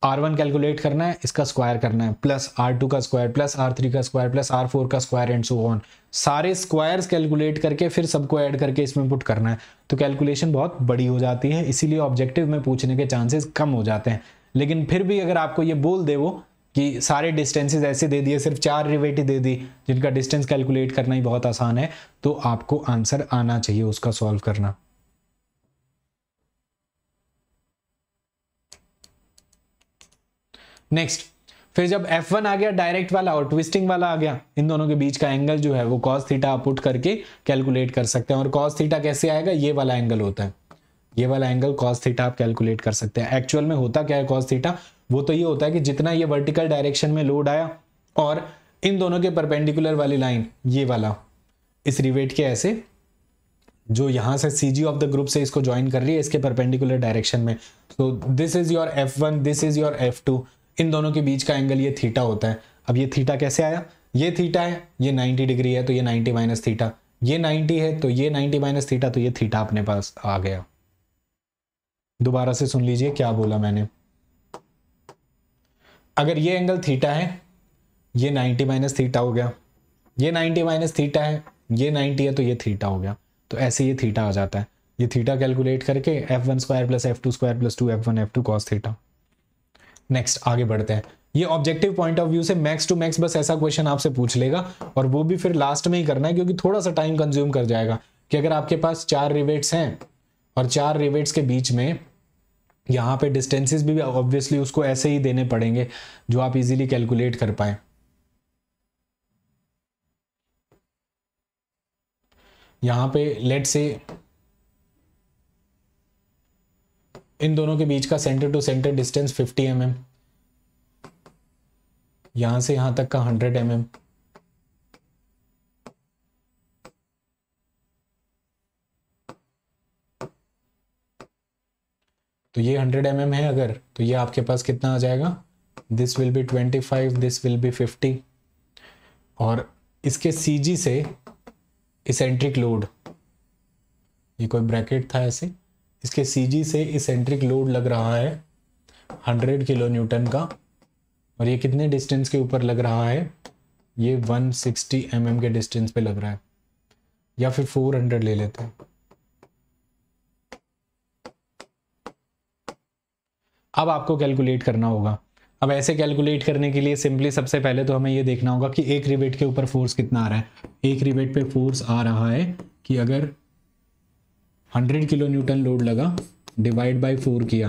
R one calculate करना है इसका स्क्वायर करना है प्लस आर टू का स्क्वायर प्लस आर थ्री का स्क्वायर प्लस आर फोर का स्क्वायर एंड सो ऑन सारे स्क्वायर्स कैलकुलेट करके फिर सबको ऐड करके इसमें पुट करना है तो कैलकुलेशन बहुत बड़ी हो जाती है इसीलिए ऑब्जेक्टिव में पूछने के चांसेस कम हो जाते हैं लेकिन फिर भी अगर आपको ये बोल दे वो कि सारे डिस्टेंसेज ऐसे दे दिए सिर्फ चार रिवेटी दे दी जिनका डिस्टेंस कैलकुलेट करना ही बहुत आसान है तो आपको आंसर आना चाहिए उसका सॉल्व करना नेक्स्ट फिर जब F1 आ गया डायरेक्ट वाला और ट्विस्टिंग वाला आ गया इन दोनों के बीच का एंगल जो है वो कॉस थीटा पुट करके कैलकुलेट कर सकते हैं और कॉस थीटा कैसे आएगा ये वाला एंगल होता है ये वाला एंगल कॉस थीटा आप कैलकुलेट कर सकते हैं एक्चुअल में होता क्या है कॉस थीटा वो तो ये होता है कि जितना ये वर्टिकल डायरेक्शन में लोड आया और इन दोनों के परपेंडिकुलर वाली लाइन ये वाला इस रिवेट के ऐसे जो यहां से C G of the group से इसको ज्वाइन कर रही है इसके परपेंडिकुलर डायरेक्शन में तो this is your F one this is your F two इन दोनों के बीच का एंगल ये थीटा होता है अब ये थीटा कैसे आया ये थीटा है ये 90 डिग्री है तो ये 90 माइनस थीटा ये 90 है तो ये 90 माइनस थीटा तो ये थीटा अपने पास आ गया दोबारा से सुन लीजिए क्या बोला मैंने अगर ये एंगल थीटा है ये 90 माइनस थीटा हो गया ये 90 माइनस थीटा है ये 90 है तो ये थीटा हो गया तो ऐसे ये थीटा आ जाता है ये थीटा कैलकुलेट करके F one square plus F two square plus two F one F two cos theta next आगे बढ़ते हैं ये ऑब्जेक्टिव पॉइंट ऑफ व्यू से मैक्स टू मैक्स बस ऐसा क्वेश्चन आपसे पूछ लेगा और वो भी फिर लास्ट में ही करना है क्योंकि थोड़ा सा टाइम कंज्यूम कर जाएगा कि अगर आपके पास चार रिवेट्स हैं और चार रिवेट्स के बीच में यहाँ पे डिस्टेंसेस भी ऑब्वियसली उसको ऐसे ही देने पड़ेंगे जो आप इजीली कैलकुलेट कर पाए यहाँ पे लेट से इन दोनों के बीच का centre to centre distance 50 M mm, यहां से यहां तक का 100 एम mm, तो ये 100 एम mm है अगर तो ये आपके पास कितना आ जाएगा this will be 25 this will be 50 और इसके सीजी से इसेंट्रिक लोड ये कोई ब्रैकेट था ऐसे इसके सी से इसेंट्रिक लोड लग रहा है हंड्रेड किलो न्यूटन का और ये कितने डिस्टेंस के ऊपर लग रहा है ये 160 सिक्सटी mm के डिस्टेंस पे लग रहा है या फिर 400 ले लेते हैं अब आपको कैलकुलेट करना होगा अब ऐसे कैलकुलेट करने के लिए सिंपली सबसे पहले तो हमें ये देखना होगा कि एक रिबेट के ऊपर फोर्स कितना आ रहा है एक रिबेट पे फोर्स आ रहा है कि अगर 100 किलो न्यूटन लोड लगा डिवाइड बाई फोर किया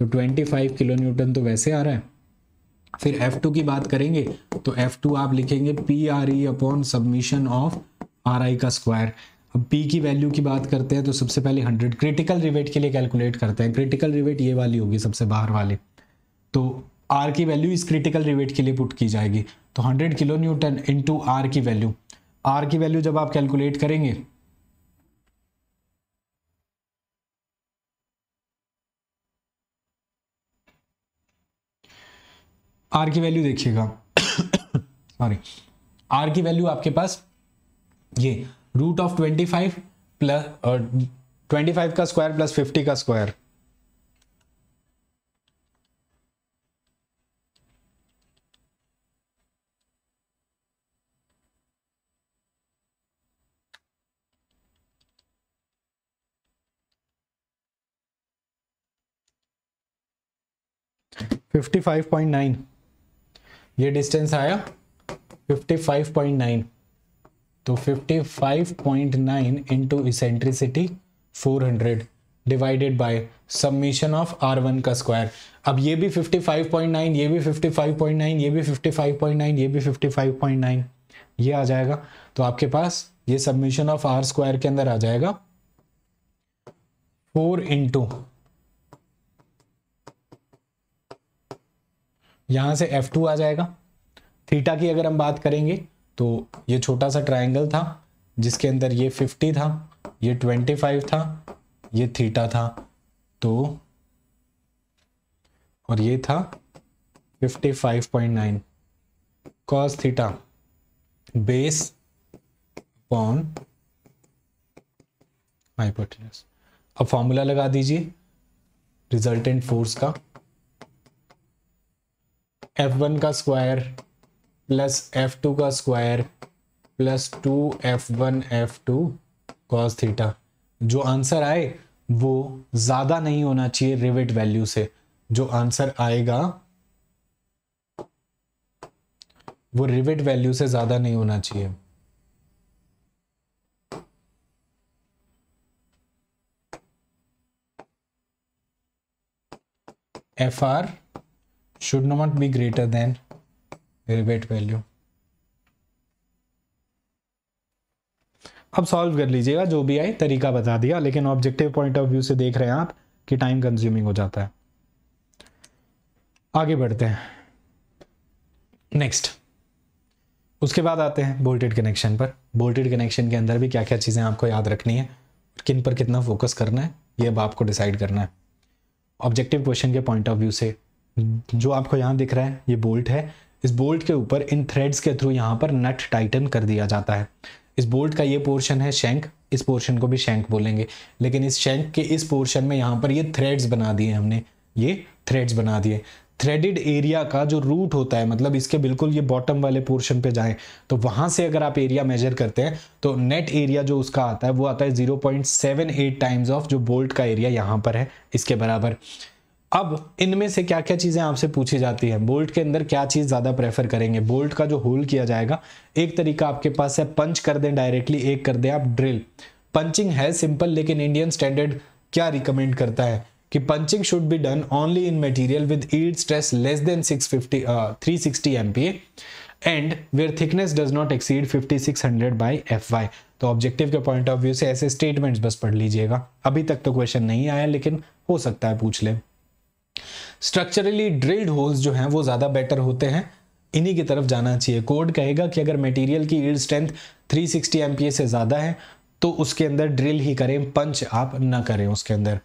तो 25 किलो न्यूटन तो वैसे आ रहा है फिर F2 की बात करेंगे तो F2 आप लिखेंगे P R E upon summation of R I का स्क्वायर अब P की वैल्यू की बात करते हैं तो सबसे पहले 100 क्रिटिकल रिवेट के लिए कैलकुलेट करते हैं क्रिटिकल रिवेट ये वाली होगी सबसे बाहर वाली तो R की वैल्यू इस क्रिटिकल रिवेट के लिए पुट की जाएगी तो 100 किलो न्यूटन इंटू आर की वैल्यू आर की वैल्यू जब आप कैलकुलेट करेंगे आर की वैल्यू देखिएगा सॉरी आर की वैल्यू आपके पास ये root of twenty five plus twenty five का स्क्वायर प्लस फिफ्टी का square fifty five point nine ये डिस्टेंस आया 55.9 तो 55.9 into eccentricity 400 divided by submission of R one का स्क्वायर अब ये भी 55.9 ये भी 55.9 ये भी 55.9 ये भी 55.9 ये आ जाएगा तो आपके पास ये सबमिशन ऑफ आर स्क्वायर के अंदर आ जाएगा 4 इंटू यहाँ से एफ टू आ जाएगा थीटा की अगर हम बात करेंगे तो ये छोटा सा ट्राइंगल था जिसके अंदर ये फिफ्टी था ये ट्वेंटी फाइव था ये थीटा था तो और ये था fifty five point nine theta base upon hypotenuse अब फॉर्मूला लगा दीजिए रिजल्टेंट फोर्स का एफ वन का स्क्वायर प्लस एफ टू का square plus two F one F two cos theta जो आंसर आए वो ज़्यादा नहीं होना चाहिए रिविट वैल्यू से जो आंसर आएगा वो रिविट वैल्यू से ज़्यादा नहीं होना चाहिए F R should not be greater than rebate value अब सॉल्व कर लीजिएगा जो भी आए तरीका बता दिया लेकिन ऑब्जेक्टिव पॉइंट ऑफ व्यू से देख रहे हैं आप कि टाइम कंज्यूमिंग हो जाता है आगे बढ़ते हैं नेक्स्ट उसके बाद आते हैं बोल्टेड कनेक्शन पर बोल्टेड कनेक्शन के अंदर भी क्या क्या चीज़ें आपको याद रखनी है किन पर कितना फोकस करना है ये अब आपको डिसाइड करना है ऑब्जेक्टिव क्वेश्चन के पॉइंट ऑफ व्यू से जो आपको यहाँ दिख रहा है ये बोल्ट है इस बोल्ट के ऊपर इन थ्रेड्स के थ्रू यहाँ पर नट टाइटन कर दिया जाता है इस बोल्ट का ये पोर्शन है शेंक इस पोर्शन को भी शेंक बोलेंगे लेकिन इस शेंक के इस पोर्शन में यहाँ पर ये थ्रेड्स बना दिए हमने ये थ्रेड्स बना दिए थ्रेडेड एरिया का जो रूट होता है मतलब इसके बिल्कुल ये बॉटम वाले पोर्शन पे जाएं तो वहां से अगर आप एरिया मेजर करते हैं तो नेट एरिया जो उसका आता है वो आता है 0.78 टाइम्स ऑफ जो बोल्ट का एरिया यहाँ पर है इसके बराबर अब इनमें से क्या क्या चीज़ें आपसे पूछी जाती हैं बोल्ट के अंदर क्या चीज़ ज़्यादा प्रेफर करेंगे बोल्ट का जो होल किया जाएगा एक तरीका आपके पास है पंच कर दें डायरेक्टली एक कर दें आप ड्रिल पंचिंग है सिंपल लेकिन इंडियन स्टैंडर्ड क्या रिकमेंड करता है कि punching should be done only in material with yield stress less than six fifty three and where thickness does not exceed 5600 F Y तो ऑब्जेक्टिव के पॉइंट ऑफ व्यू से ऐसे statements बस पढ़ लीजिएगा अभी तक तो क्वेश्चन नहीं आया लेकिन हो सकता है पूछ लें स्ट्रक्चरली ड्रिल्ड होल्स जो हैं वो ज़्यादा बेटर होते हैं इन्हीं की तरफ जाना चाहिए कोड कहेगा कि अगर मटेरियल की ईल्ड स्ट्रेंथ 360 सिक्सटी से ज़्यादा है तो उसके अंदर ड्रिल ही करें पंच आप ना करें उसके अंदर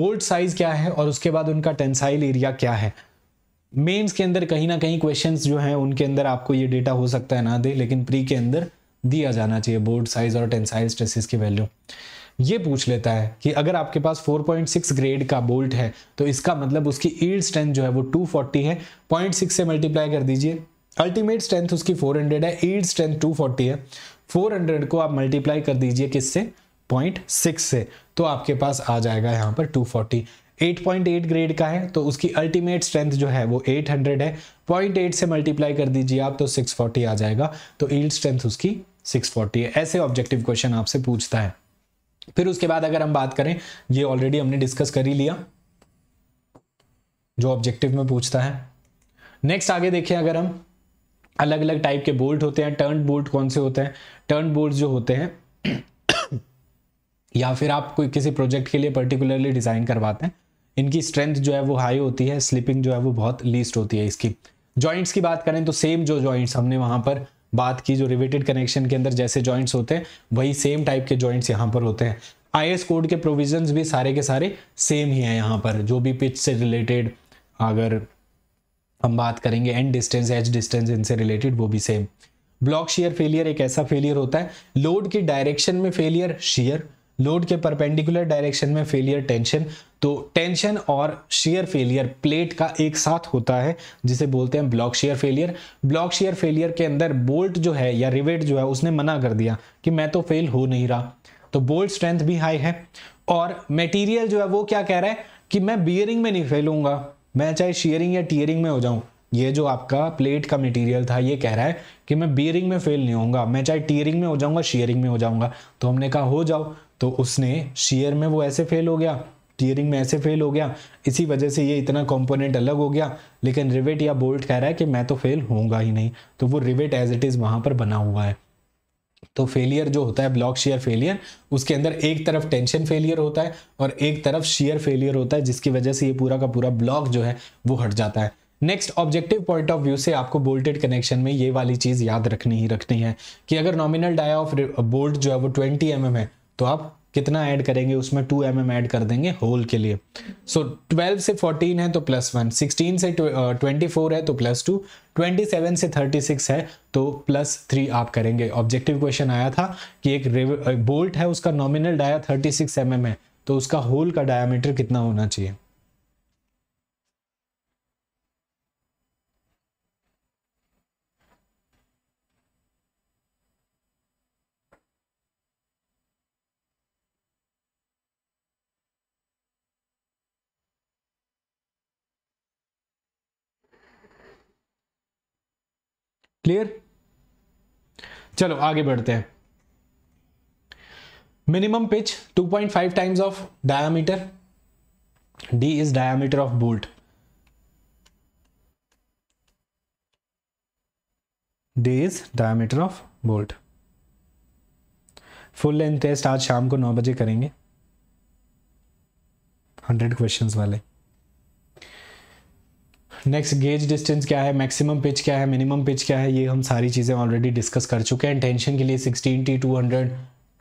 बोल्ट साइज़ क्या है और उसके बाद उनका टेंसाइल एरिया क्या है मेंस के अंदर कहीं ना कहीं क्वेश्चंस जो हैं उनके अंदर आपको ये डेटा हो सकता है ना दे लेकिन प्री के अंदर दिया जाना चाहिए बोर्ड साइज और टेंसाइल स्ट्रेसिस की वैल्यू ये पूछ लेता है कि अगर आपके पास 4.6 ग्रेड का बोल्ट है तो इसका मतलब उसकी ईल्ड स्ट्रेंथ जो है वो 240 है 0.6 से मल्टीप्लाई कर दीजिए अल्टीमेट स्ट्रेंथ उसकी 400 है ईल्ड स्ट्रेंथ 240 है 400 को आप मल्टीप्लाई कर दीजिए किससे 0.6 से तो आपके पास आ जाएगा यहाँ पर 240 8.8 ग्रेड का है तो उसकी अल्टीमेट स्ट्रेंथ जो है वो 800 है 0.8 से मल्टीप्लाई कर दीजिए आप तो 640 आ जाएगा तो ईल्ड स्ट्रेंथ उसकी 640 है ऐसे ऑब्जेक्टिव क्वेश्चन आपसे पूछता है फिर उसके बाद अगर हम बात करें ये ऑलरेडी हमने डिस्कस कर ही लिया जो ऑब्जेक्टिव में पूछता है नेक्स्ट आगे देखें अगर हम अलग अलग टाइप के बोल्ट होते हैं टर्न बोल्ट कौन से होते हैं टर्न बोल्ट जो होते हैं या फिर आप कोई किसी प्रोजेक्ट के लिए पर्टिकुलरली डिज़ाइन करवाते हैं इनकी स्ट्रेंथ जो है वो हाई होती है स्लिपिंग जो है वो बहुत लीस्ट होती है इसकी जॉइंट्स की बात करें तो सेम जो जॉइंट्स हमने वहां पर बात की जो रिवेटेड कनेक्शन के अंदर जैसे जॉइंट्स होते हैं वही सेम टाइप के जॉइंट्स यहाँ पर होते हैं आई कोड के प्रोविजन भी सारे के सारे सेम ही हैं यहाँ पर जो भी पिच से रिलेटेड अगर हम बात करेंगे एंड डिस्टेंस एच डिस्टेंस इनसे रिलेटेड वो भी सेम ब्लॉक शेयर फेलियर एक ऐसा फेलियर होता है लोड की डायरेक्शन में फेलियर शेयर लोड के परपेंडिकुलर डायरेक्शन में फेलियर टेंशन तो टेंशन और शेयर फेलियर प्लेट का एक साथ होता है जिसे बोलते हैं block shear failure block shear failure के अंदर बोल्ट जो है या रिवेट जो है उसने मना कर दिया कि मैं तो फेल हो नहीं रहा तो बोल्ट स्ट्रेंथ भी हाई है और मटेरियल जो है वो क्या कह रहा है कि मैं बियरिंग में नहीं फेलूंगा मैं चाहे शेयरिंग या टीयरिंग में हो जाऊं ये जो आपका प्लेट का मटेरियल था ये कह रहा है कि मैं बियरिंग में फेल नहीं होऊंगा मैं चाहे टीयरिंग में हो जाऊंगा शेयरिंग में हो जाऊंगा तो हमने कहा हो जाओ तो उसने शेयर में वो ऐसे फेल हो गया टीयरिंग में ऐसे फेल हो गया इसी वजह से ये इतना कंपोनेंट अलग हो गया लेकिन रिवेट या बोल्ट कह रहा है कि मैं तो फेल होऊंगा ही नहीं तो वो रिवेट एज इट इज़ वहाँ पर बना हुआ है तो फेलियर जो होता है ब्लॉक शेयर फेलियर उसके अंदर एक तरफ टेंशन फेलियर होता है और एक तरफ शेयर फेलियर होता है जिसकी वजह से ये पूरा का पूरा ब्लॉक जो है वो हट जाता है next objective point of view से आपको बोल्टेड कनेक्शन में ये वाली चीज़ याद रखनी ही रखनी है कि अगर नॉमिनल डाया ऑफ बोल्ट जो है वो 20 एम mm है तो आप कितना ऐड करेंगे उसमें टू एम एम ऐड कर देंगे होल के लिए सो so, से फोर्टीन है तो प्लस वन सिक्सटीन से ट्वेंटी फोर uh, है तो प्लस टू ट्वेंटी सेवन से थर्टी सिक्स है तो प्लस थ्री आप करेंगे ऑब्जेक्टिव क्वेश्चन आया था कि एक बोल्ट है उसका nominal dia thirty six M M है तो उसका होल का डायामीटर कितना होना चाहिए क्लियर चलो आगे बढ़ते हैं minimum pitch 2.5 times of diameter D is diameter of bolt D is diameter of bolt full length test आज शाम को नौ बजे करेंगे हंड्रेड क्वेश्चंस वाले नेक्स्ट गेज डिस्टेंस क्या है मैक्सिमम पिच क्या है मिनिमम पिच क्या है ये हम सारी चीज़ें ऑलरेडी डिस्कस कर चुके हैं टेंशन के लिए sixteen T two hundred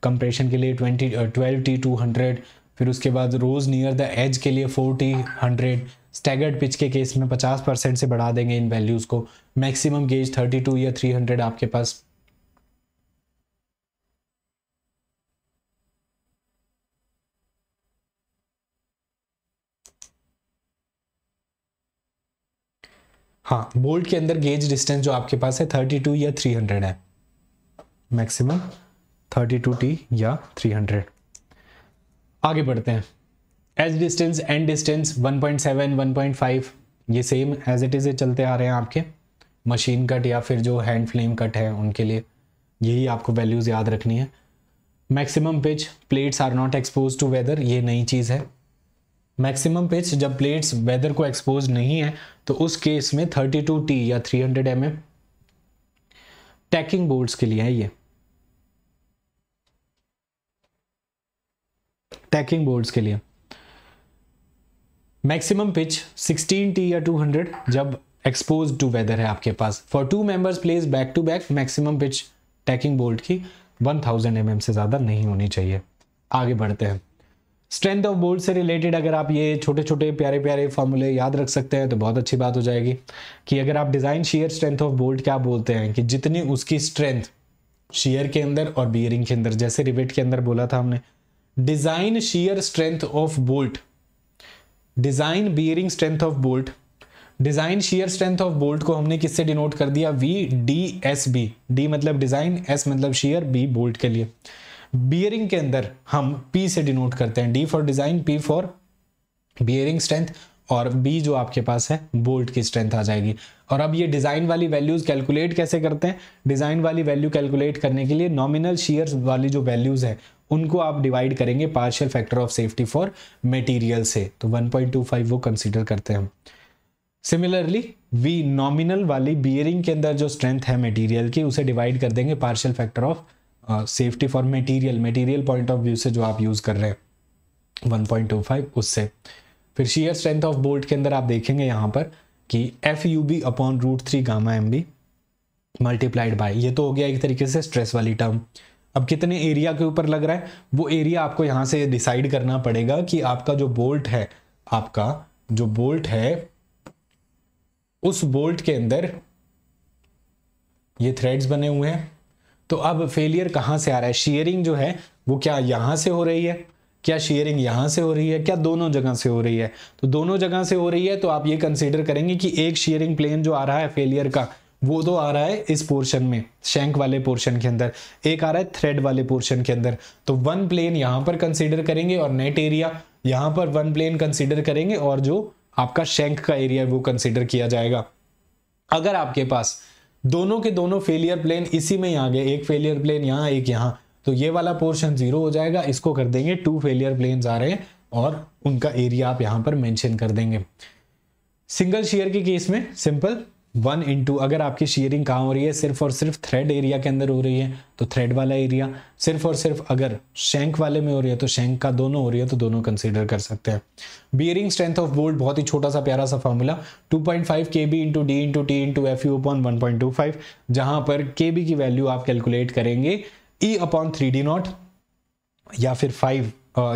compression के लिए twenty twelve T two hundred फिर उसके बाद रोज़ नियर द एज के लिए four T hundred staggered pitch के केस में पचास परसेंट से बढ़ा देंगे इन वैल्यूज़ को मैक्सिमम गेज थर्टी टू या थ्री हंड्रेड आपके पास हाँ बोल्ट के अंदर गेज डिस्टेंस जो आपके पास है थर्टी टू या थ्री हंड्रेड है मैक्सिमम थर्टी टू टी या थ्री हंड्रेड आगे बढ़ते हैं edge distance end distance one one point seven point five ये सेम एज इट इज़ चलते आ रहे हैं आपके मशीन कट या फिर जो हैंड फ्लेम कट है उनके लिए यही आपको वैल्यूज़ याद रखनी है maximum pitch plates are not expose to weather ये नई चीज़ है मैक्सिमम पिच जब प्लेट्स वेदर को एक्सपोज नहीं है तो उस केस में टू टी या 300 हंड्रेड एम टैकिंग बोर्ड्स के लिए है ये टैकिंग बोर्ड्स के लिए मैक्सिमम पिच 16 टी या 200 जब एक्सपोज टू वेदर है आपके पास for two members place back to back maximum pitch tacking board की 1000 थाउजेंड mm से ज़्यादा नहीं होनी चाहिए आगे बढ़ते हैं स्ट्रेंथ ऑफ बोल्ट से रिलेटेड अगर आप ये छोटे छोटे प्यारे प्यारे फॉर्मूले याद रख सकते हैं तो बहुत अच्छी बात हो जाएगी कि अगर आप design shear strength of bolt क्या बोलते हैं कि जितनी उसकी स्ट्रेंथ शेयर के अंदर और बियरिंग के अंदर जैसे रिवेट के अंदर बोला था हमने design shear strength of bolt design bearing strength of bolt design shear strength of bolt को हमने किससे डिनोट कर दिया V D S B D मतलब डिज़ाइन एस मतलब शेयर बी बोल्ट के लिए बियरिंग के अंदर हम पी से डिनोट करते हैं D for design P for bearing strength और बी जो आपके पास है बोल्ट की स्ट्रेंथ आ जाएगी और अब ये डिज़ाइन वाली वैल्यूज़ कैलकुलेट कैसे करते हैं डिज़ाइन वाली वैल्यू कैलकुलेट करने के लिए नॉमिनल शेयर वाली जो वैल्यूज़ है उनको आप डिवाइड करेंगे partial factor of safety for material से तो 1.25 वो कंसीडर करते हैं हम सिमिलरली वी नॉमिनल वाली बियरिंग के अंदर जो स्ट्रेंथ है मटेरियल की उसे डिवाइड कर देंगे partial factor of safety for material material point of view से जो आप यूज़ कर रहे हैं 1.25 उससे फिर शीयर स्ट्रेंथ ऑफ बोल्ट के अंदर आप देखेंगे यहाँ पर कि F U B upon root three gamma M B multiplied by ये तो हो गया एक तरीके से स्ट्रेस वाली टर्म अब कितने एरिया के ऊपर लग रहा है वो एरिया आपको यहाँ से डिसाइड करना पड़ेगा कि आपका जो बोल्ट है आपका जो बोल्ट है उस बोल्ट के अंदर ये थ्रेड्स बने हुए हैं तो अब फेलियर कहाँ से आ रहा है शेयरिंग जो है वो क्या यहाँ से हो रही है क्या शेयरिंग यहाँ से हो रही है क्या दोनों जगह से हो रही है तो दोनों जगह से हो रही है तो आप ये कंसिडर करेंगे कि एक शेयरिंग प्लेन जो आ रहा है फेलियर का वो तो आ रहा है इस पोर्शन में शैंक वाले पोर्शन के अंदर एक आ रहा है थ्रेड वाले पोर्शन के अंदर तो वन प्लेन यहाँ पर कंसिडर करेंगे और नेट एरिया यहाँ पर वन प्लेन कंसिडर करेंगे और जो आपका शैंक का एरिया है वो कंसिडर किया जाएगा अगर आपके पास दोनों के दोनों फेलियर प्लेन इसी में ही आ गए एक फेलियर प्लेन यहाँ एक यहाँ तो ये वाला पोर्शन जीरो हो जाएगा इसको कर देंगे टू फेलियर प्लेन आ रहे हैं और उनका एरिया आप यहाँ पर मैंशन कर देंगे सिंगल शेयर के केस में सिंपल वन इंटू अगर आपकी शेयरिंग कहाँ हो रही है सिर्फ और सिर्फ थ्रेड एरिया के अंदर हो रही है तो थ्रेड वाला एरिया सिर्फ और सिर्फ अगर शेंक वाले में हो रही है तो शेंक का दोनों हो रही है तो दोनों कंसिडर कर सकते हैं बियरिंग स्ट्रेंथ ऑफ बोल्ट बहुत ही छोटा सा प्यारा सा formula two point five K B into D into T into F U upon one point two five जहां पर के बी की वैल्यू आप कैलकुलेट करेंगे E upon three D nought या फिर फाइव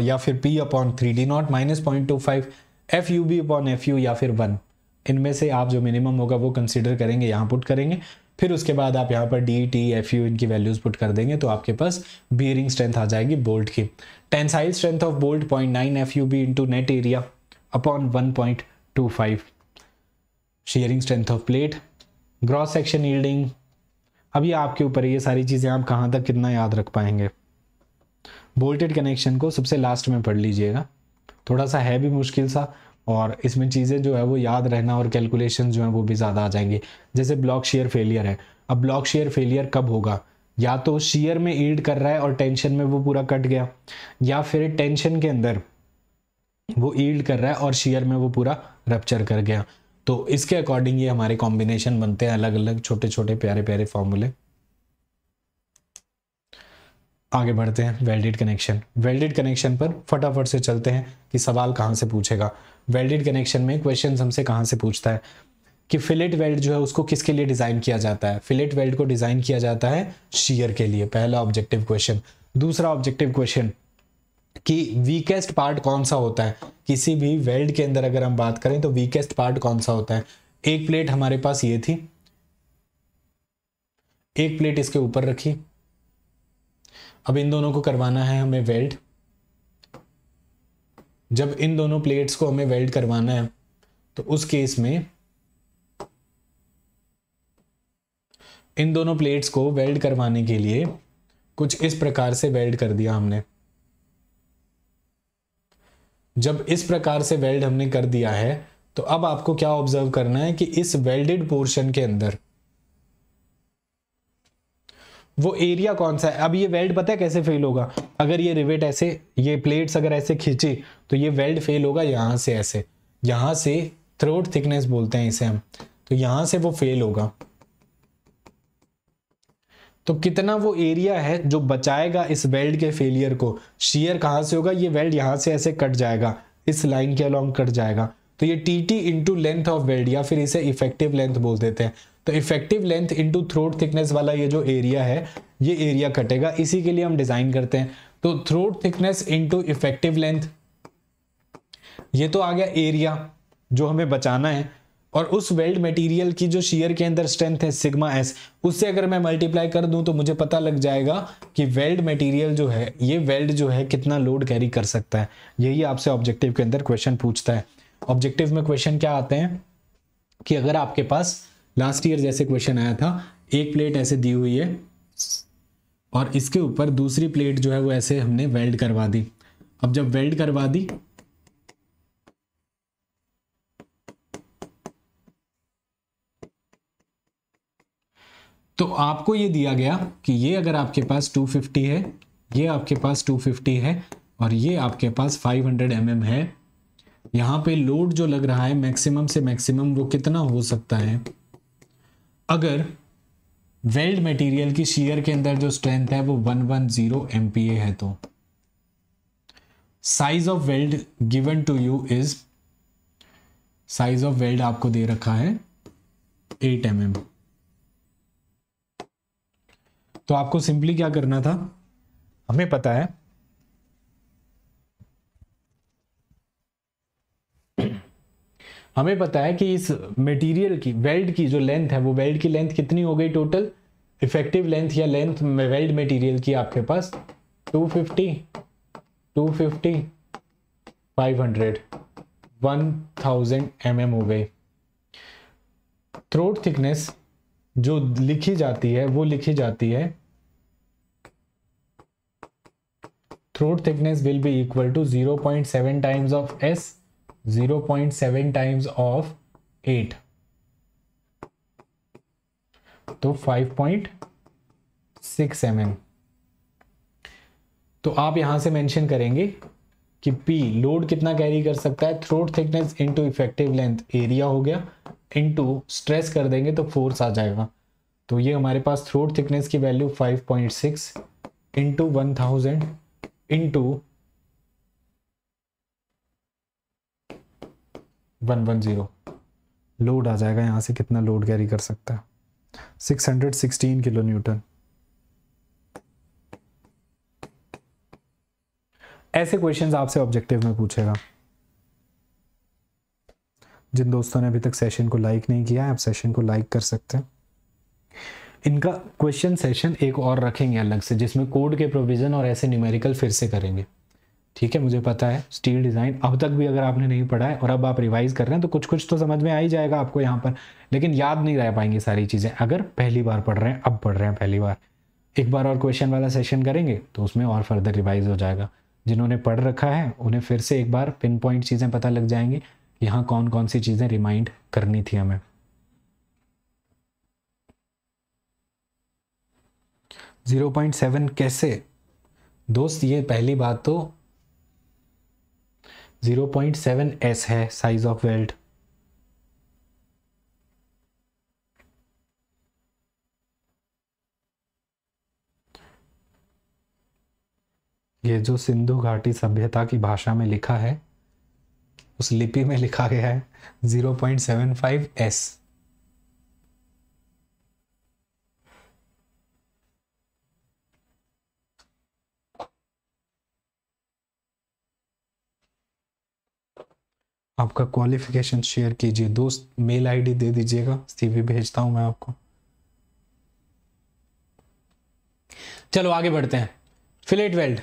या फिर P upon three D nought minus point two five F U B upon F U या फिर वन इनमें से आप जो मिनिमम होगा वो कंसिडर करेंगे यहाँ पुट करेंगे फिर उसके बाद आप यहाँ पर डी टी एफ यू इनकी वैल्यूज़ पुट कर देंगे तो आपके पास बियरिंग स्ट्रेंथ आ जाएगी बोल्ट की tensile strength of bolt point nine F U B into net area upon one point two five shearing strength of plate gross section yielding अब ये आपके ऊपर ये सारी चीज़ें आप कहाँ तक कितना याद रख पाएंगे बोल्टेड कनेक्शन को सबसे लास्ट में पढ़ लीजिएगा थोड़ा सा है भी मुश्किल सा और इसमें चीज़ें जो है वो याद रहना और कैलकुलेशन जो है वो भी ज़्यादा आ जाएंगे जैसे ब्लॉक शेयर फेलियर है अब ब्लॉक शेयर फेलियर कब होगा या तो शेयर में ईड कर रहा है और टेंशन में वो पूरा कट गया या फिर टेंशन के अंदर वो ईल्ड कर रहा है और शेयर में वो पूरा रप्चर कर गया तो इसके अकॉर्डिंग ये हमारे कॉम्बिनेशन बनते हैं अलग अलग छोटे छोटे प्यारे प्यारे फॉर्मूले आगे बढ़ते हैं वेल्डेड कनेक्शन वेल्डेड कनेक्शन पर फटाफट से चलते हैं कि सवाल कहाँ से पूछेगा वेल्डेड कनेक्शन में क्वेश्चन हमसे कहाँ से पूछता है कि फिलेट वेल्ड जो है उसको किसके लिए डिज़ाइन किया जाता है फिलेट वेल्ड को डिज़ाइन किया जाता है शीयर के लिए पहला ऑब्जेक्टिव क्वेश्चन दूसरा ऑब्जेक्टिव क्वेश्चन कि वीकेस्ट पार्ट कौन सा होता है किसी भी वेल्ड के अंदर अगर हम बात करें तो वीकेस्ट पार्ट कौन सा होता है एक प्लेट हमारे पास ये थी एक प्लेट इसके ऊपर रखी अब इन दोनों को करवाना है हमें वेल्ड जब इन दोनों प्लेट्स को हमें वेल्ड करवाना है तो उस केस में इन दोनों प्लेट्स को वेल्ड करवाने के लिए कुछ इस प्रकार से वेल्ड कर दिया हमने जब इस प्रकार से वेल्ड हमने कर दिया है तो अब आपको क्या ऑब्जर्व करना है कि इस वेल्डेड पोर्शन के अंदर वो एरिया कौन सा है अब ये वेल्ड पता है कैसे फेल होगा अगर ये रिवेट ऐसे ये प्लेट्स अगर ऐसे खींचे तो ये वेल्ड फेल होगा यहाँ से ऐसे यहाँ से थ्रोट थिकनेस बोलते हैं इसे हम तो यहाँ से वो फेल होगा तो कितना वो एरिया है जो बचाएगा इस वेल्ड के फेलियर को शेयर कहाँ से होगा ये वेल्ड यहाँ से ऐसे कट जाएगा इस लाइन के अलॉन्ग कट जाएगा तो ये T T into length of weld या फिर इसे इफेक्टिव लेंथ बोल देते हैं तो effective length into throat thickness वाला ये जो एरिया है ये एरिया कटेगा इसी के लिए हम डिज़ाइन करते हैं तो throat thickness into effective length ये तो आ गया एरिया जो हमें बचाना है और उस वेल्ड मटेरियल की जो शेयर के अंदर स्ट्रेंथ है सिग्मा एस उससे अगर मैं मल्टीप्लाई कर दूं तो मुझे पता लग जाएगा कि वेल्ड मटेरियल जो है ये वेल्ड जो है कितना लोड कैरी कर सकता है यही आपसे ऑब्जेक्टिव के अंदर क्वेश्चन पूछता है ऑब्जेक्टिव में क्वेश्चन क्या आते हैं कि अगर आपके पास लास्ट ईयर जैसे क्वेश्चन आया था एक प्लेट ऐसे दी हुई है और इसके ऊपर दूसरी प्लेट जो है वो ऐसे हमने वेल्ड करवा दी अब जब वेल्ड करवा दी तो आपको ये दिया गया कि ये अगर आपके पास 250 है ये आपके पास 250 है और ये आपके पास 500 हंड्रेड mm है यहाँ पे लोड जो लग रहा है मैक्सिमम से मैक्सिमम वो कितना हो सकता है अगर वेल्ड मटेरियल की शेयर के अंदर जो स्ट्रेंथ है वो 110 वन है तो size of weld given to you is size of weld आपको दे रखा है 8 एम mm. तो आपको सिंपली क्या करना था हमें पता है हमें पता है कि इस मटेरियल की वेल्ड की जो लेंथ है वो वेल्ड की लेंथ कितनी हो गई टोटल इफेक्टिव लेंथ या लेंथ वेल्ड मटेरियल की आपके पास 250 250 500 1000 mm हो गई थ्रोट थिकनेस जो लिखी जाती है वो लिखी जाती है throat thickness will be equal to 0.7 times of S 0.7 times of eight तो 5.6 पॉइंट mm. तो आप यहां से मेंशन करेंगे कि P लोड कितना कैरी कर सकता है throat thickness into effective length area हो गया इनटू स्ट्रेस कर देंगे तो फोर्स आ जाएगा तो ये हमारे पास थ्रोट थिकनेस की value 5.6 point six into one thousand into one one zero load आ जाएगा यहाँ से कितना लोड कैरी कर सकता है six hundred sixteen kilo newton ऐसे क्वेश्चंस आपसे ऑब्जेक्टिव में पूछेगा जिन दोस्तों ने अभी तक सेशन को लाइक नहीं किया है आप सेशन को लाइक कर सकते हैं इनका क्वेश्चन सेशन एक और रखेंगे अलग से जिसमें कोड के प्रोविज़न और ऐसे न्यूमेरिकल फिर से करेंगे ठीक है मुझे पता है स्टील डिज़ाइन अब तक भी अगर आपने नहीं पढ़ा है और अब आप रिवाइज कर रहे हैं तो कुछ कुछ तो समझ में आ ही जाएगा आपको यहाँ पर लेकिन याद नहीं रह पाएंगे सारी चीज़ें अगर पहली बार पढ़ रहे हैं अब पढ़ रहे हैं पहली बार एक बार और क्वेश्चन वाला सेशन करेंगे तो उसमें और फर्दर रिवाइज हो जाएगा जिन्होंने पढ़ रखा है उन्हें फिर से एक बार पिन पॉइंट चीज़ें पता लग जाएंगी यहाँ कौन कौन सी चीज़ें रिमाइंड करनी थी हमें ज़ीरो पॉइंट सेवन कैसे दोस्त ये पहली बात तो ज़ीरो पॉइंट सेवन एस है साइज ऑफ वेल्ट ये जो सिंधु घाटी सभ्यता की भाषा में लिखा है उस लिपि में लिखा गया है zero point seven five S आपका क्वालिफिकेशन शेयर कीजिए दोस्त मेल आईडी दे दीजिएगा सीवी भेजता हूं मैं आपको चलो आगे बढ़ते हैं फिलेट वेल्ड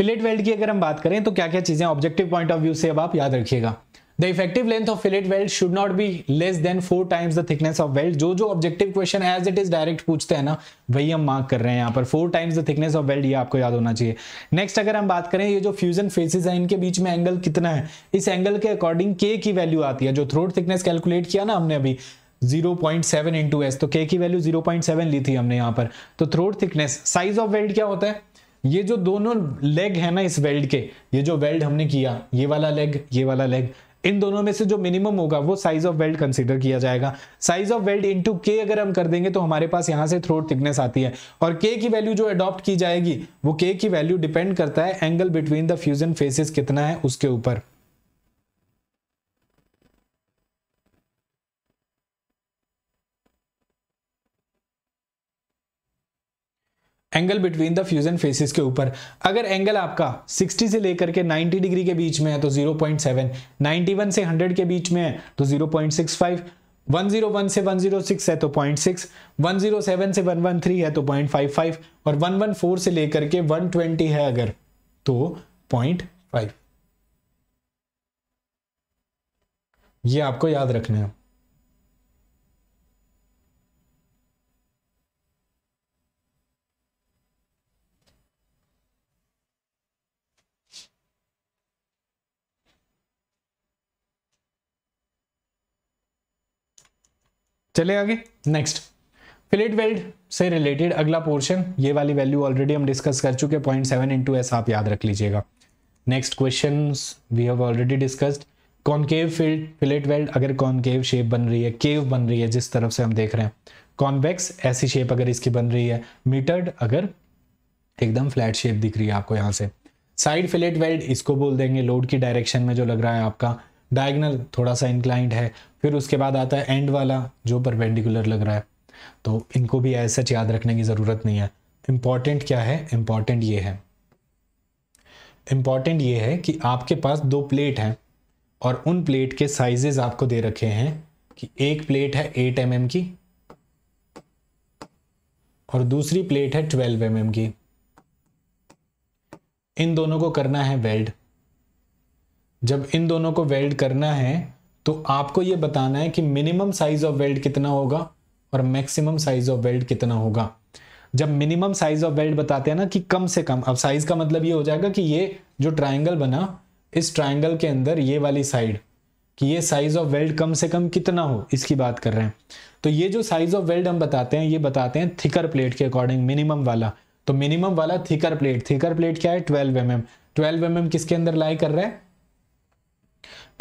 फिलेट वेल्ड की अगर हम बात करें तो क्या क्या चीजें ऑब्जेक्टिव पॉइंट ऑफ व्यू से अब आप याद रखिएगा the effective length of fillet weld should not be less than four times the thickness of weld जो जो objective question as it is direct पूछते हैं ना वही हम मार्क कर रहे हैं यहाँ पर four times the thickness of weld ये आपको याद होना चाहिए नेक्स्ट अगर हम बात करें ये जो फ्यूजन फेसेस हैं इनके बीच में एंगल कितना है इस एंगल के अकॉर्डिंग के की वैल्यू आती है जो थ्रोट थिकनेस कैलकुलेट किया ना हमने अभी 0.7 पॉइंट सेवन इंटू एस तो के की वैल्यू 0.7 ली थी हमने यहाँ पर तो throat thickness size of weld क्या होता है ये जो दोनों लेग है ना इस वेल्ड के ये जो वेल्ड हमने किया ये वाला लेग ये वाला लेग इन दोनों में से जो मिनिमम होगा वो साइज ऑफ वेल्ड कंसिडर किया जाएगा साइज ऑफ वेल्ड इनटू के अगर हम कर देंगे तो हमारे पास यहाँ से थ्रोट थिकनेस आती है और के की वैल्यू जो अडॉप्ट की जाएगी वो के की वैल्यू डिपेंड करता है angle between the fusion faces कितना है उसके ऊपर angle between the fusion faces के ऊपर अगर एंगल आपका 60 से लेकर के 90 डिग्री के बीच में है तो 0.7 91 से 100 के बीच में है तो 0.65 101 से 106 है तो 0.6 107 से 113 है तो 0.55 और 114 से लेकर के 120 है अगर तो 0.5 ये आपको याद रखना है चले आगे नेक्स्ट फिलेट वेल्ड से रिलेटेड अगला पोर्शन ये वाली वैल्यू ऑलरेडी हम डिस्कस कर चुके पॉइंट सेवन इंटू एस आप याद रख लीजिएगा next question we have already discussed concave filled fillet weld अगर कॉनकेव शेप बन रही है केव बन रही है जिस तरफ से हम देख रहे हैं कॉन्वेक्स ऐसी शेप अगर इसकी बन रही है मीटर्ड अगर एकदम फ्लैट शेप दिख रही है आपको यहाँ से साइड फिलेट वेल्ड इसको बोल देंगे लोड की डायरेक्शन में जो लग रहा है आपका डायगनल थोड़ा सा इंक्लाइंट है फिर उसके बाद आता है एंड वाला जो परपेंडिकुलर लग रहा है तो इनको भी एज सच याद रखने की ज़रूरत नहीं है इम्पॉर्टेंट क्या है इम्पॉर्टेंट ये है इम्पॉर्टेंट ये है कि आपके पास दो प्लेट हैं और उन प्लेट के साइजेज आपको दे रखे हैं कि एक प्लेट है एट एम mm की और दूसरी प्लेट है ट्वेल्व एम mm की इन दोनों को करना है वेल्ड जब इन दोनों को वेल्ड करना है तो आपको ये बताना है कि मिनिमम साइज ऑफ वेल्ड कितना होगा और मैक्सिमम साइज ऑफ वेल्ड कितना होगा जब मिनिमम साइज ऑफ वेल्ड बताते हैं ना कि कम से कम अब साइज का मतलब ये हो जाएगा कि ये जो ट्राइंगल बना इस ट्राइंगल के अंदर ये वाली साइड कि ये साइज ऑफ वेल्ड कम से कम कितना हो इसकी बात कर रहे हैं तो ये जो साइज ऑफ वेल्ड हम बताते हैं ये बताते हैं थिकर प्लेट के अकॉर्डिंग मिनिमम वाला तो मिनिमम वाला थिकर प्लेट थिकर प्लेट क्या है twelve M M twelve M M किसके अंदर लाई कर रहा है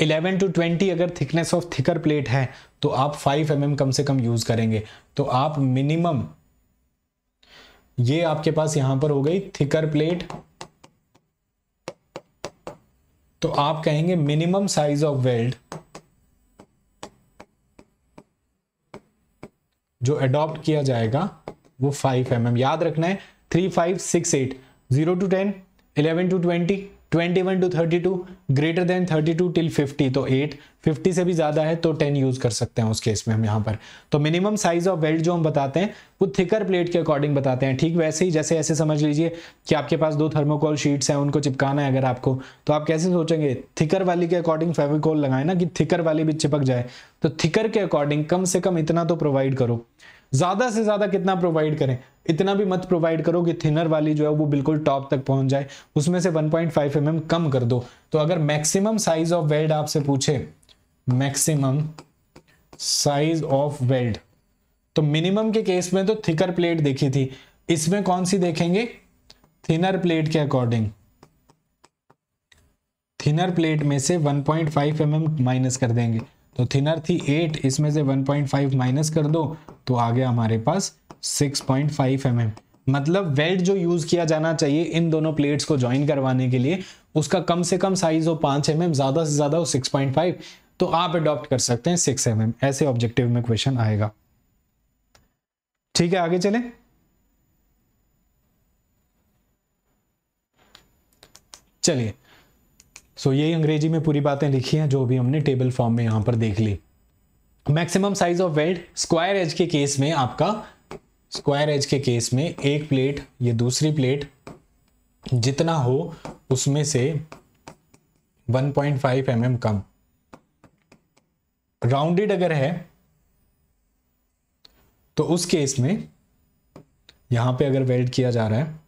11 टू 20 अगर थिकनेस ऑफ थिकर प्लेट है तो आप 5 एम mm कम से कम यूज करेंगे तो आप मिनिमम ये आपके पास यहां पर हो गई थिकर प्लेट तो आप कहेंगे मिनिमम साइज ऑफ वेल्ड जो एडॉप्ट किया जाएगा वो 5 एम mm. याद रखना है three five six eight zero two ten eleven two twenty twenty one two thirty two greater than thirty two till fifty तो एट फिफ्टी से भी ज़्यादा है तो टेन यूज़ कर सकते हैं उस केस में हम यहाँ पर तो मिनिमम साइज ऑफ वेल्ट जो हम बताते हैं वो थिकर प्लेट के अकॉर्डिंग बताते हैं ठीक वैसे ही जैसे ऐसे समझ लीजिए कि आपके पास दो थर्मोकोल शीट्स हैं उनको चिपकाना है अगर आपको तो आप कैसे सोचेंगे थिकर वाली के अकॉर्डिंग फेविकोल लगाए ना कि थिकर वाली भी चिपक जाए तो थिकर के अकॉर्डिंग कम से कम इतना तो प्रोवाइड करो ज़्यादा से ज़्यादा कितना प्रोवाइड करें इतना भी मत प्रोवाइड करो कि थिनर वाली जो है वो बिल्कुल टॉप तक पहुंच जाए उसमें से 1.5 पॉइंट mm कम कर दो तो अगर मैक्सिमम साइज ऑफ वेल्ड आपसे पूछे मैक्सिमम साइज ऑफ वेल्ड तो मिनिमम के केस में तो थिकर प्लेट देखी थी इसमें कौन सी देखेंगे थिनर प्लेट के अकॉर्डिंग थिनर प्लेट में से 1.5 पॉइंट mm माइनस कर देंगे तो थिनर थी एट इसमें से 1.5 माइनस कर दो तो आ गया हमारे पास 6.5 पॉइंट mm. मतलब वेल्ट जो यूज किया जाना चाहिए इन दोनों प्लेट्स को ज्वाइन करवाने के लिए उसका कम से कम साइज हो 5 एम mm, ज्यादा से ज्यादा हो 6.5 तो आप अडॉप्ट कर सकते हैं 6 एम mm. ऐसे ऑब्जेक्टिव में क्वेश्चन आएगा ठीक है आगे चले चलिए सो यही अंग्रेजी में पूरी बातें लिखी हैं जो भी हमने टेबल फॉर्म में यहां पर देख ली maximum size of weld square edge के केस में आपका स्क्वायर एज के केस में एक प्लेट या दूसरी प्लेट जितना हो उसमें से 1.5 पॉइंट mm कम राउंडेड अगर है तो उस केस में यहां पे अगर वेल्ड किया जा रहा है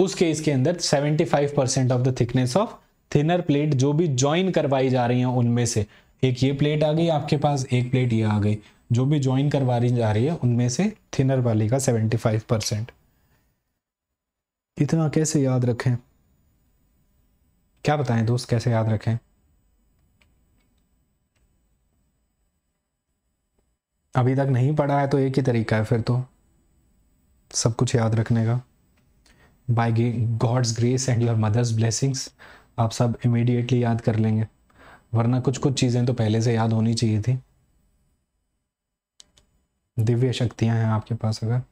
उस केस के अंदर 75 percent of the thickness of thinner plate जो भी ज्वाइन करवाई जा रही है उनमें से एक ये प्लेट आ गई आपके पास एक प्लेट ये आ गई जो भी ज्वाइन करवा रही जा रही है उनमें से थिनर वाली का 75 परसेंट इतना कैसे याद रखें क्या बताएं दोस्त कैसे याद रखें अभी तक नहीं पढ़ा है तो एक ही तरीका है फिर तो सब कुछ याद रखने का by God's grace and your mother's blessings आप सब इमीडिएटली याद कर लेंगे वरना कुछ कुछ चीज़ें तो पहले से याद होनी चाहिए थी दिव्य शक्तियां हैं आपके पास अगर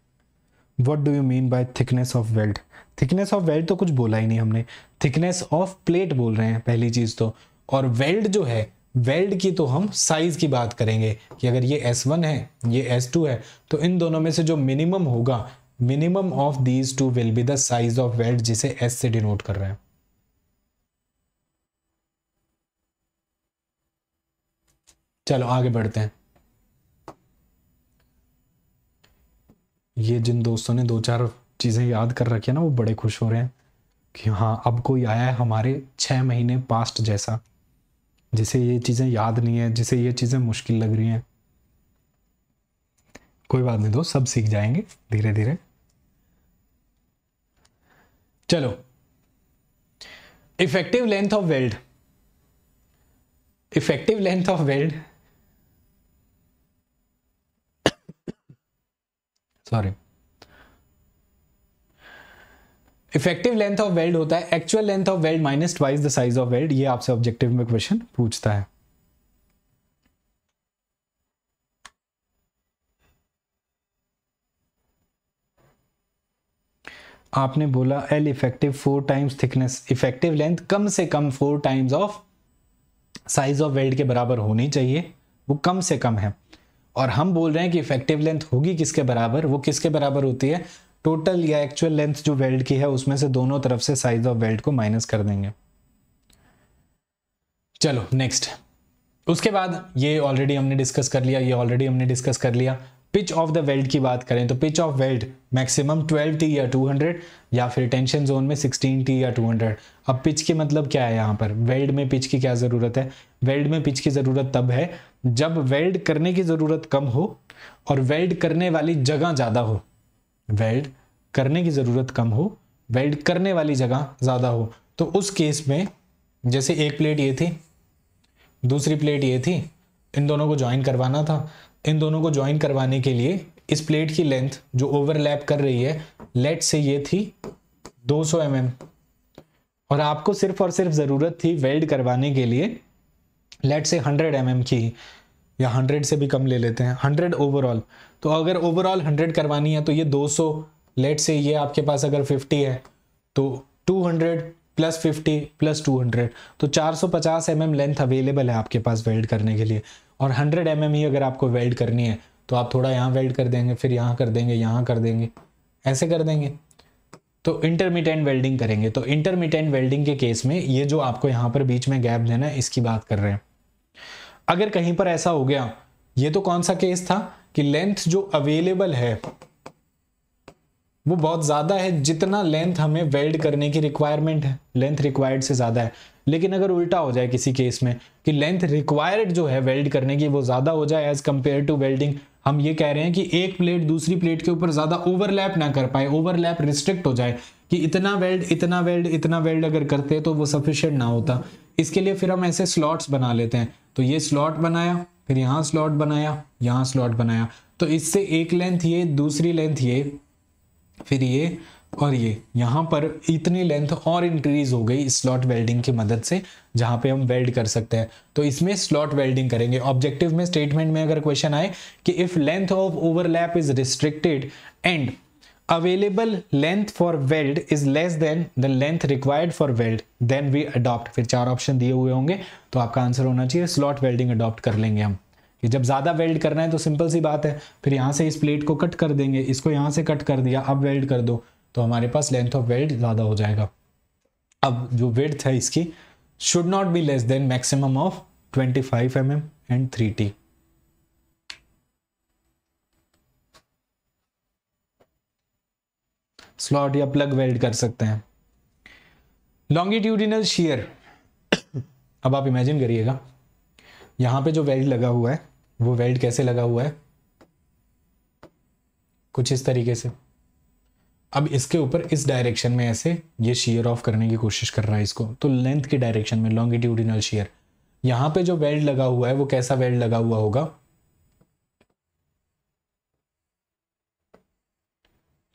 what do you mean by thickness of weld thickness of weld तो कुछ बोला ही नहीं हमने थिकनेस ऑफ प्लेट बोल रहे हैं पहली चीज़ तो और वेल्ट जो है वेल्ड की तो हम साइज की बात करेंगे कि अगर ये S1 है ये S2 है तो इन दोनों में से जो मिनिमम होगा minimum of these two will be the size of weld जिसे एस से डिनोट कर रहे हैं चलो आगे बढ़ते हैं ये जिन दोस्तों ने दो चार चीज़ें याद कर रखी है ना वो बड़े खुश हो रहे हैं कि हाँ अब कोई आया है हमारे छह महीने पास्ट जैसा जिसे ये चीज़ें याद नहीं है जिसे ये चीज़ें मुश्किल लग रही हैं कोई बात नहीं दोस्त सब सीख जाएंगे धीरे धीरे चलो effective length of weld effective length of weld sorry effective length of weld होता है actual length of weld minus twice the size of weld ये आपसे ऑब्जेक्टिव में क्वेश्चन पूछता है आपने बोला L effective four times thickness effective length कम से कम four times of size of weld के बराबर होनी चाहिए वो कम से कम है और हम बोल रहे हैं कि इफेक्टिव लेंथ होगी किसके बराबर वो किसके बराबर होती है टोटल या एक्चुअल लेंथ जो वेल्ड की है उसमें से दोनों तरफ से साइज ऑफ वेल्ड को माइनस कर देंगे चलो नेक्स्ट उसके बाद ये ऑलरेडी हमने डिस्कस कर लिया ये ऑलरेडी हमने डिस्कस कर लिया पिच ऑफ द वेल्ट की बात करें तो pitch of weld maximum 12 T या 200 या फिर टेंशन जोन में 16 टी या 200 अब पिच के मतलब क्या है यहाँ पर वेल्ड में पिच की क्या ज़रूरत है वेल्ड में पिच की ज़रूरत तब है जब वेल्ड करने की ज़रूरत कम हो और वेल्ड करने वाली जगह ज़्यादा हो वेल्ड करने की ज़रूरत कम हो वेल्ड करने वाली जगह ज़्यादा हो तो उस केस में जैसे एक प्लेट ये थी दूसरी प्लेट ये थी इन दोनों को ज्वाइन करवाना था इन दोनों को ज्वाइन करवाने के लिए इस प्लेट की लेंथ जो ओवरलैप कर रही है लेट से ये थी 200 सौ mm और आपको सिर्फ और सिर्फ ज़रूरत थी वेल्ड करवाने के लिए लेट से 100 एम mm की या 100 से भी कम ले लेते हैं 100 ओवरऑल तो अगर ओवरऑल 100 करवानी है तो ये 200 लेट से ये आपके पास अगर 50 है तो 200 plus fifty plus two hundred तो चार सौ पचास एम एम लेंथ अवेलेबल है आपके पास वेल्ड करने के लिए और हंड्रेड एम mm ही अगर आपको वेल्ड करनी है तो आप थोड़ा यहाँ वेल्ड कर देंगे फिर यहाँ कर देंगे यहाँ कर देंगे ऐसे कर देंगे तो इंटरमीडियंट वेल्डिंग करेंगे तो इंटरमीडियंट वेल्डिंग के केस में ये जो आपको यहाँ पर बीच में गैप देना है इसकी बात कर रहे हैं अगर कहीं पर ऐसा हो गया ये तो कौन सा केस था कि लेंथ जो अवेलेबल है वो बहुत ज़्यादा है जितना लेंथ हमें वेल्ड करने की रिक्वायरमेंट है लेंथ रिक्वायर्ड से ज़्यादा है लेकिन अगर उल्टा हो जाए किसी केस में कि लेंथ रिक्वायर्ड जो है वेल्ड करने की वो ज़्यादा हो जाए एज़ कम्पेयर टू वेल्डिंग हम ये कह रहे हैं कि एक प्लेट दूसरी प्लेट के ऊपर ज़्यादा ओवरलैप ना कर पाए ओवरलैप रिस्ट्रिक्ट हो जाए कि इतना वेल्ड इतना वेल्ड इतना वेल्ड अगर करते तो वो सफिशियंट ना होता इसके लिए फिर हम ऐसे स्लॉट्स बना लेते हैं तो ये स्लॉट बनाया फिर यहाँ स्लॉट बनाया यहाँ स्लॉट बनाया तो इससे एक लेंथ ये दूसरी लेंथ ये फिर ये और ये यहाँ पर इतनी लेंथ और इंक्रीज हो गई स्लॉट वेल्डिंग की मदद से जहाँ पे हम वेल्ड कर सकते हैं तो इसमें स्लॉट वेल्डिंग करेंगे ऑब्जेक्टिव में स्टेटमेंट में अगर क्वेश्चन आए कि if length of overlap is restricted and available length for weld is less than the length required for weld then we adopt फिर चार ऑप्शन दिए हुए होंगे तो आपका आंसर होना चाहिए स्लॉट वेल्डिंग अडॉप्ट कर लेंगे हम कि जब ज़्यादा वेल्ड करना है तो सिंपल सी बात है फिर यहां से इस प्लेट को कट कर देंगे इसको यहां से कट कर दिया अब वेल्ड कर दो तो हमारे पास लेंथ ऑफ वेल्ड ज़्यादा हो जाएगा अब जो विड्थ है इसकी should not be less than maximum of 25 five M M and three T slot या प्लग वेल्ड कर सकते हैं लॉन्गिट्यूडिनल शीयर अब आप इमेजिन करिएगा यहां पे जो वेल्ड लगा हुआ है वो वेल्ड कैसे लगा हुआ है कुछ इस तरीके से अब इसके ऊपर इस डायरेक्शन में ऐसे ये शेयर ऑफ करने की कोशिश कर रहा है इसको तो लेंथ के डायरेक्शन में लॉन्गिट्यूडिनल शेयर यहां पे जो वेल्ड लगा हुआ है वो कैसा वेल्ड लगा हुआ होगा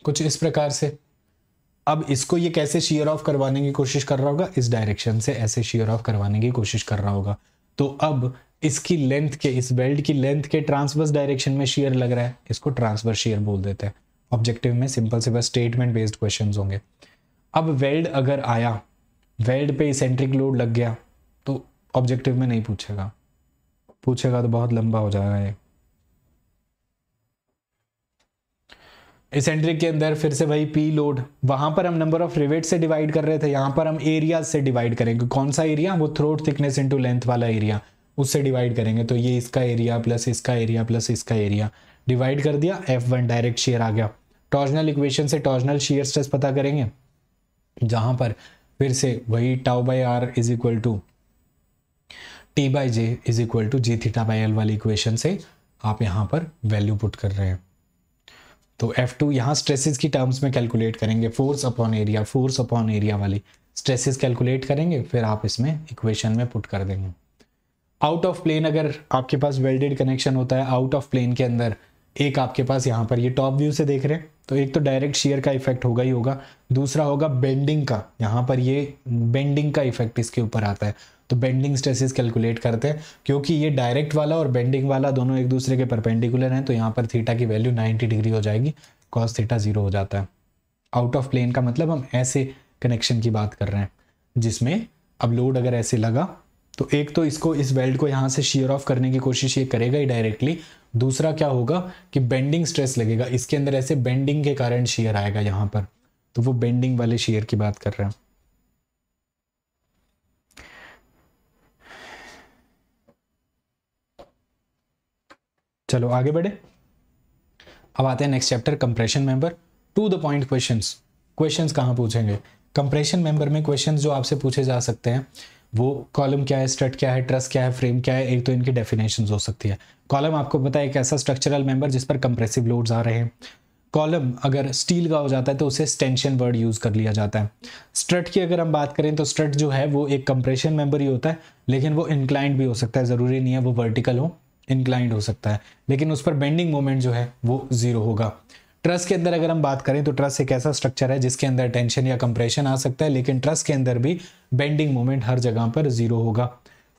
कुछ इस प्रकार से अब इसको ये कैसे शेयर ऑफ करवाने की कोशिश कर रहा होगा इस डायरेक्शन से ऐसे शेयर ऑफ करवाने की कोशिश कर रहा होगा तो अब इसकी लेंथ के इस बेल्ट की लेंथ के ट्रांसवर्स डायरेक्शन में शेयर लग रहा है इसको ट्रांसवर्स शेयर बोल देते हैं ऑब्जेक्टिव में सिंपल से बस स्टेटमेंट बेस्ड क्वेश्चन होंगे अब वेल्ड अगर आया वेल्ड पे सेंट्रिक लोड लग गया तो ऑब्जेक्टिव में नहीं पूछेगा पूछेगा तो बहुत लंबा हो जाएगा ये इसेंट्रिक के अंदर फिर से वही पी लोड वहां पर हम नंबर ऑफ रिवेट से डिवाइड कर रहे थे यहां पर हम एरिया से डिवाइड करेंगे कौन सा एरिया वो थ्रोट थिकनेस इंटू लेंथ वाला एरिया उससे डिवाइड करेंगे तो ये इसका एरिया प्लस इसका एरिया प्लस इसका एरिया डिवाइड कर दिया एफ वन डायरेक्ट शेयर आ गया टॉर्जनल इक्वेशन से टॉर्जनल शेयर स्ट्रेस पता करेंगे जहां पर फिर से वही tau by R is equal to T by J is equal to G theta by L वाली इक्वेशन से आप यहां पर वैल्यू पुट कर रहे हैं तो एफ टू यहाँ स्ट्रेसेस की टर्म्स में कैलकुलेट करेंगे force upon area force upon area वाली स्ट्रेसेस कैलकुलेट करेंगे फिर आप इसमें इक्वेशन में पुट कर देंगे आउट ऑफ प्लेन अगर आपके पास वेल्डेड कनेक्शन होता है आउट ऑफ प्लेन के अंदर एक आपके पास यहाँ पर ये टॉप व्यू से देख रहे हैं तो एक तो डायरेक्ट शेयर का इफेक्ट होगा ही होगा दूसरा होगा बेंडिंग का यहाँ पर ये बेंडिंग का इफेक्ट इसके ऊपर आता है तो बेंडिंग स्ट्रेसेस कैलकुलेट करते हैं क्योंकि ये डायरेक्ट वाला और बेंडिंग वाला दोनों एक दूसरे के परपेंडिकुलर हैं तो यहाँ पर थीटा की वैल्यू 90 डिग्री हो जाएगी कॉस थीटा जीरो हो जाता है आउट ऑफ प्लेन का मतलब हम ऐसे कनेक्शन की बात कर रहे हैं जिसमें अब लोड अगर ऐसे लगा तो एक तो इसको इस वेल्ड को यहाँ से शेयर ऑफ करने की कोशिश ये करेगा ही डायरेक्टली दूसरा क्या होगा कि बेंडिंग स्ट्रेस लगेगा इसके अंदर ऐसे बेंडिंग के कारण शेयर आएगा यहां पर तो वो बेंडिंग वाले शेयर की बात कर रहे हैं चलो आगे बढ़े अब आते हैं next chapter compression member to the point questions questions कहां पूछेंगे कंप्रेशन मेंबर में क्वेश्चंस जो आपसे पूछे जा सकते हैं वो कॉलम क्या है स्ट्रट क्या है ट्रस क्या है फ्रेम क्या है एक तो इनकी डेफिनेशन हो सकती है कॉलम आपको पता है एक ऐसा स्ट्रक्चरल मेंबर जिस पर कंप्रेसिव लोड्स आ रहे हैं कॉलम अगर स्टील का हो जाता है तो उसे स्टेंशन वर्ड यूज़ कर लिया जाता है स्ट्रट की अगर हम बात करें तो स्ट्रट जो है वो एक कंप्रेशन मेंबर ही होता है लेकिन वो इंक्लाइंड भी हो सकता है ज़रूरी नहीं है वो वर्टिकल हो इंक्लाइंड हो सकता है लेकिन उस पर बेंडिंग मोमेंट जो है वो ज़ीरो होगा ट्रस के अंदर अगर हम बात करें तो ट्रस एक ऐसा स्ट्रक्चर है जिसके अंदर टेंशन या कंप्रेशन आ सकता है लेकिन ट्रस के अंदर भी बेंडिंग मोमेंट हर जगह पर जीरो होगा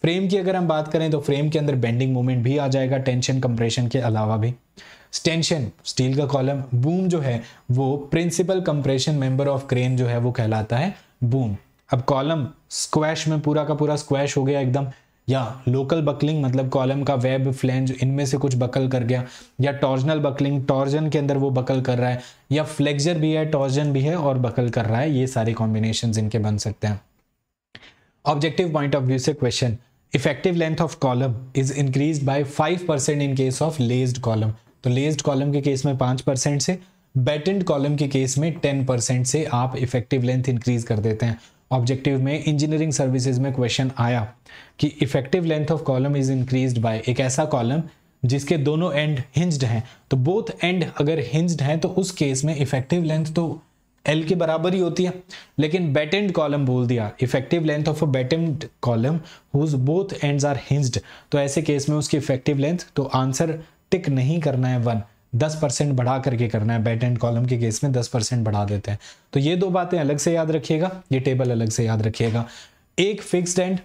फ्रेम की अगर हम बात करें तो फ्रेम के अंदर बेंडिंग मोमेंट भी आ जाएगा टेंशन कंप्रेशन के अलावा भी टेंशन स्टील का कॉलम बूम जो है वो principal compression member of crane जो है वो कहलाता है बूम अब कॉलम स्क्वैश में पूरा का पूरा स्क्वैश हो गया एकदम या लोकल बकलिंग मतलब कॉलम का वेब फ्लेंज इनमें से कुछ बकल कर गया या टॉर्जनल बकलिंग टॉर्जन के अंदर वो बकल कर रहा है या फ्लेक्जर भी है टॉर्जन भी है और बकल कर रहा है ये सारे कॉम्बिनेशन इनके बन सकते हैं ऑब्जेक्टिव पॉइंट ऑफ व्यू से question effective length of column is increase by five percent in case of laced column तो लेस्ड कॉलम के केस में पांच परसेंट से बैटेंड कॉलम के केस में टेन परसेंट से आप इफेक्टिव लेंथ इंक्रीज कर देते हैं ऑब्जेक्टिव में इंजीनियरिंग सर्विसेज में क्वेश्चन आया कि effective length of column is increased by एक ऐसा कॉलम जिसके दोनों एंड हिंज्ड हैं तो बोथ एंड अगर हिंज्ड हैं तो उस केस में इफेक्टिव लेंथ तो एल के बराबर ही होती है लेकिन बेट एंड कॉलम बोल दिया effective length of a batten column whose both ends are hinged तो ऐसे केस में उसकी इफेक्टिव लेंथ तो आंसर टिक नहीं करना है वन दस परसेंट बढ़ा करके करना है बैट एंड कॉलम के केस में दस परसेंट बढ़ा देते हैं तो ये दो बातें अलग से याद रखिएगा ये टेबल अलग से याद रखिएगा एक फिक्स्ड एंड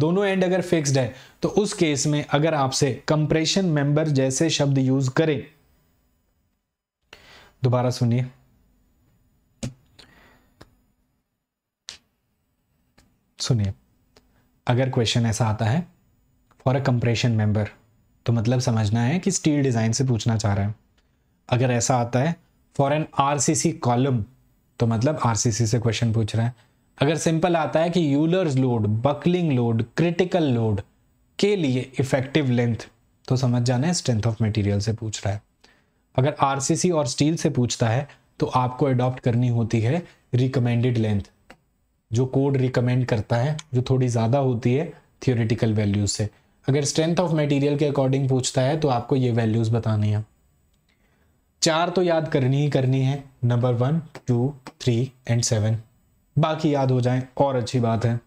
दोनों एंड अगर फिक्स्ड है तो उस केस में अगर आपसे कंप्रेशन मेंबर जैसे शब्द यूज करें दोबारा सुनिए सुनिए अगर क्वेश्चन ऐसा आता है फॉर अ कंप्रेशन मेंबर तो मतलब समझना है कि स्टील डिज़ाइन से पूछना चाह रहा है अगर ऐसा आता है फॉर एन आर कॉलम तो मतलब आर से क्वेश्चन पूछ रहा है अगर सिंपल आता है कि Euler's load buckling load critical load के लिए इफेक्टिव लेंथ तो समझ जाना है स्ट्रेंथ ऑफ मटेरियल से पूछ रहा है अगर आरसीसी और स्टील से पूछता है तो आपको अडॉप्ट करनी होती है रिकमेंडेड लेंथ जो कोड रिकमेंड करता है जो थोड़ी ज़्यादा होती है थियोरिटिकल वैल्यूज से अगर स्ट्रेंथ ऑफ मटेरियल के अकॉर्डिंग पूछता है तो आपको ये वैल्यूज़ बतानी है चार तो याद करनी ही करनी है number one two three and seven बाकी याद हो जाए और अच्छी बात है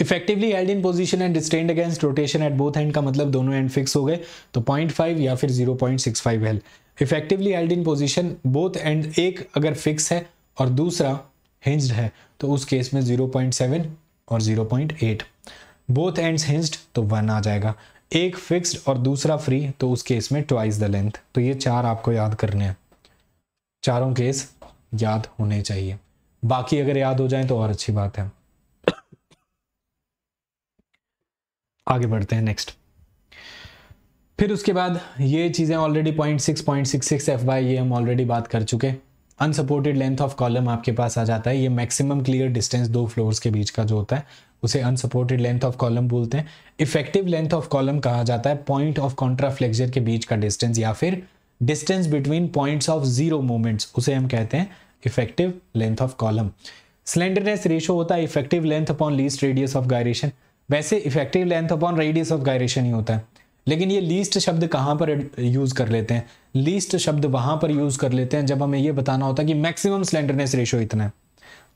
effectively held in position and stand against rotation at both end का मतलब दोनों एंड फिक्स हो गए तो पॉइंट फाइव या फिर five L effectively held in position both end एक अगर फिक्स है और दूसरा हिंज है तो उस केस में जीरो पॉइंट सेवन और zero point eight both ends hinged तो वन आ जाएगा एक फिक्स्ड और दूसरा फ्री तो उस केस में ट्वाइस द लेंथ तो ये चार आपको याद करने हैं चारों केस याद होने चाहिए बाकी अगर याद हो जाए तो और अच्छी बात है आगे बढ़ते हैं नेक्स्ट फिर उसके बाद ये चीज़ें already point six point six six F by ये हम ऑलरेडी बात कर चुके अनसपोर्टेड लेंथ ऑफ कॉलम आपके पास आ जाता है ये मैक्सिमम क्लियर डिस्टेंस दो फ्लोर्स के बीच का जो होता है उसे अनसपोर्टेड लेंथ ऑफ कॉलम बोलते हैं इफेक्टिव लेंथ ऑफ कॉलम कहा जाता है पॉइंट ऑफ कॉन्ट्राफ्लेक्जर के बीच का डिस्टेंस या फिर distance between points of zero moments उसे हम कहते हैं effective length of column slenderness ratio होता है effective length upon least radius of gyration वैसे effective length upon radius of gyration ही होता है लेकिन ये लीस्ट शब्द कहाँ पर यूज़ कर लेते हैं लीस्ट शब्द वहां पर यूज़ कर लेते हैं जब हमें ये बताना होता है कि मैक्सिमम स्लेंडरनेस रेशो इतना है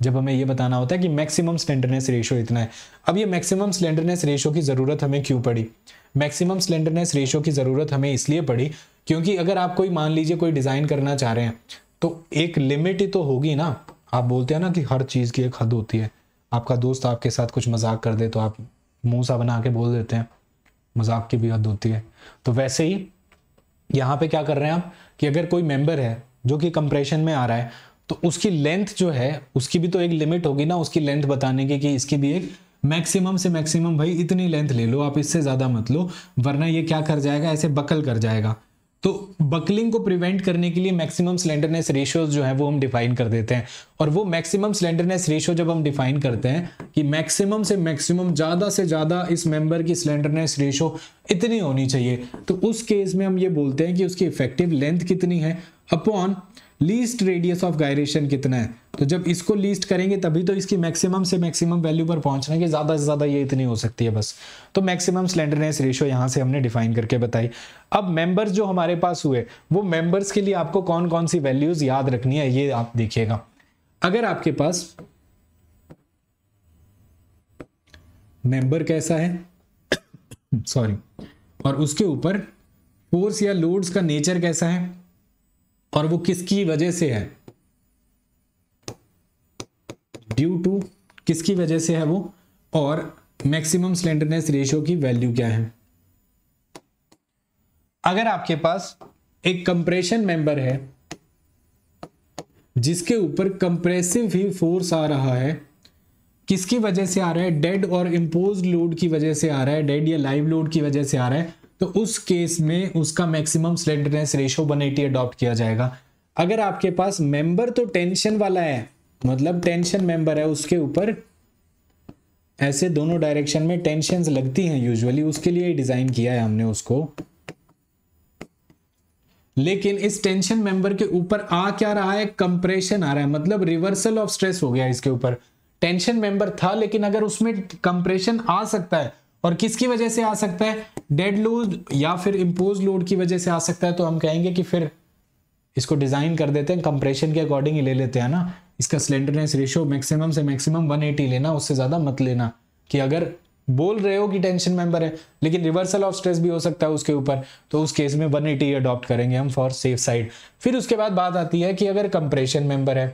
जब हमें ये बताना होता है कि मैक्सिमम स्लेंडरनेस रेशो इतना है अब ये मैक्सिमम स्लेंडरनेस रेशो की ज़रूरत हमें क्यों पड़ी मैक्सिमम स्लेंडरनेस रेशो की ज़रूरत हमें इसलिए पड़ी क्योंकि अगर आप कोई मान लीजिए कोई डिज़ाइन करना चाह रहे हैं तो एक लिमिट ही तो होगी ना आप बोलते हैं ना कि हर चीज़ की एक हद होती है आपका दोस्त आपके साथ कुछ मजाक कर दे तो आप मुंह सा बना के बोल देते हैं मजाक की भी हद होती है तो वैसे ही यहाँ पे क्या कर रहे हैं आप कि अगर कोई मेंबर है जो कि कंप्रेशन में आ रहा है तो उसकी लेंथ जो है उसकी भी तो एक लिमिट होगी ना उसकी लेंथ बताने की कि इसकी भी एक मैक्सिमम से मैक्सिमम भाई इतनी लेंथ ले लो आप इससे ज़्यादा मत लो वरना ये क्या कर जाएगा ऐसे बकल कर जाएगा तो बकलिंग को प्रिवेंट करने के लिए मैक्सिमम स्लेंडरनेस रेशियोज जो है वो हम डिफाइन कर देते हैं और वो मैक्सिमम स्लेंडरनेस रेशियो जब हम डिफाइन करते हैं कि मैक्सिमम से मैक्सिमम ज़्यादा से ज़्यादा इस मेंबर की स्लेंडरनेस रेशियो इतनी होनी चाहिए तो उस केस में हम ये बोलते हैं कि उसकी इफेक्टिव लेंथ कितनी है upon least radius of gyration कितना है तो जब इसको लीस्ट करेंगे तभी तो इसकी मैक्सिमम से मैक्सिमम वैल्यू पर पहुंचना है ज़्यादा से ज़्यादा ये इतनी हो सकती है बस तो मैक्सिमम स्लेंडरनेस रेशियो यहाँ से हमने डिफाइन करके बताई अब मेंबर्स जो हमारे पास हुए वो मेंबर्स के लिए आपको कौन कौन सी वैल्यूज़ याद रखनी है ये आप देखिएगा अगर आपके पास मेंबर कैसा है सॉरी और उसके ऊपर फोर्स या लोड्स का नेचर कैसा है और वो किसकी वजह से है ड्यू टू किसकी वजह से है वो और मैक्सिमम स्लेंडरनेस रेशियो की वैल्यू क्या है अगर आपके पास एक कंप्रेशन मेंबर है जिसके ऊपर कंप्रेसिव ही फोर्स आ रहा है किसकी वजह से आ रहा है डेड और इम्पोज लोड की वजह से आ रहा है डेड या लाइव लोड की वजह से आ रहा है तो उस केस में उसका मैक्सिमम स्लेंडरनेस रेशो 180 अडॉप्ट किया जाएगा अगर आपके पास मेंबर तो टेंशन वाला है मतलब टेंशन मेंबर है उसके ऊपर ऐसे दोनों डायरेक्शन में टेंशन लगती हैं यूजुअली उसके लिए डिजाइन किया है हमने उसको लेकिन इस टेंशन मेंबर के ऊपर आ क्या रहा है कंप्रेशन आ रहा है मतलब रिवर्सल ऑफ स्ट्रेस हो गया इसके ऊपर टेंशन मेंबर था लेकिन अगर उसमें कंप्रेशन आ सकता है और किसकी वजह से आ सकता है डेड लोड या फिर इम्पोज लोड की वजह से आ सकता है तो हम कहेंगे कि फिर इसको डिज़ाइन कर देते हैं कंप्रेशन के अकॉर्डिंग ही ले लेते हैं ना इसका स्लेंडरनेस रेशियो मैक्सिमम से मैक्सिमम 180 लेना उससे ज़्यादा मत लेना कि अगर बोल रहे हो कि टेंशन मेंबर है लेकिन रिवर्सल ऑफ स्ट्रेस भी हो सकता है उसके ऊपर तो उस केस में 180 एटी अडॉप्ट करेंगे हम फॉर सेफ साइड फिर उसके बाद बात आती है कि अगर कंप्रेशन मेंबर है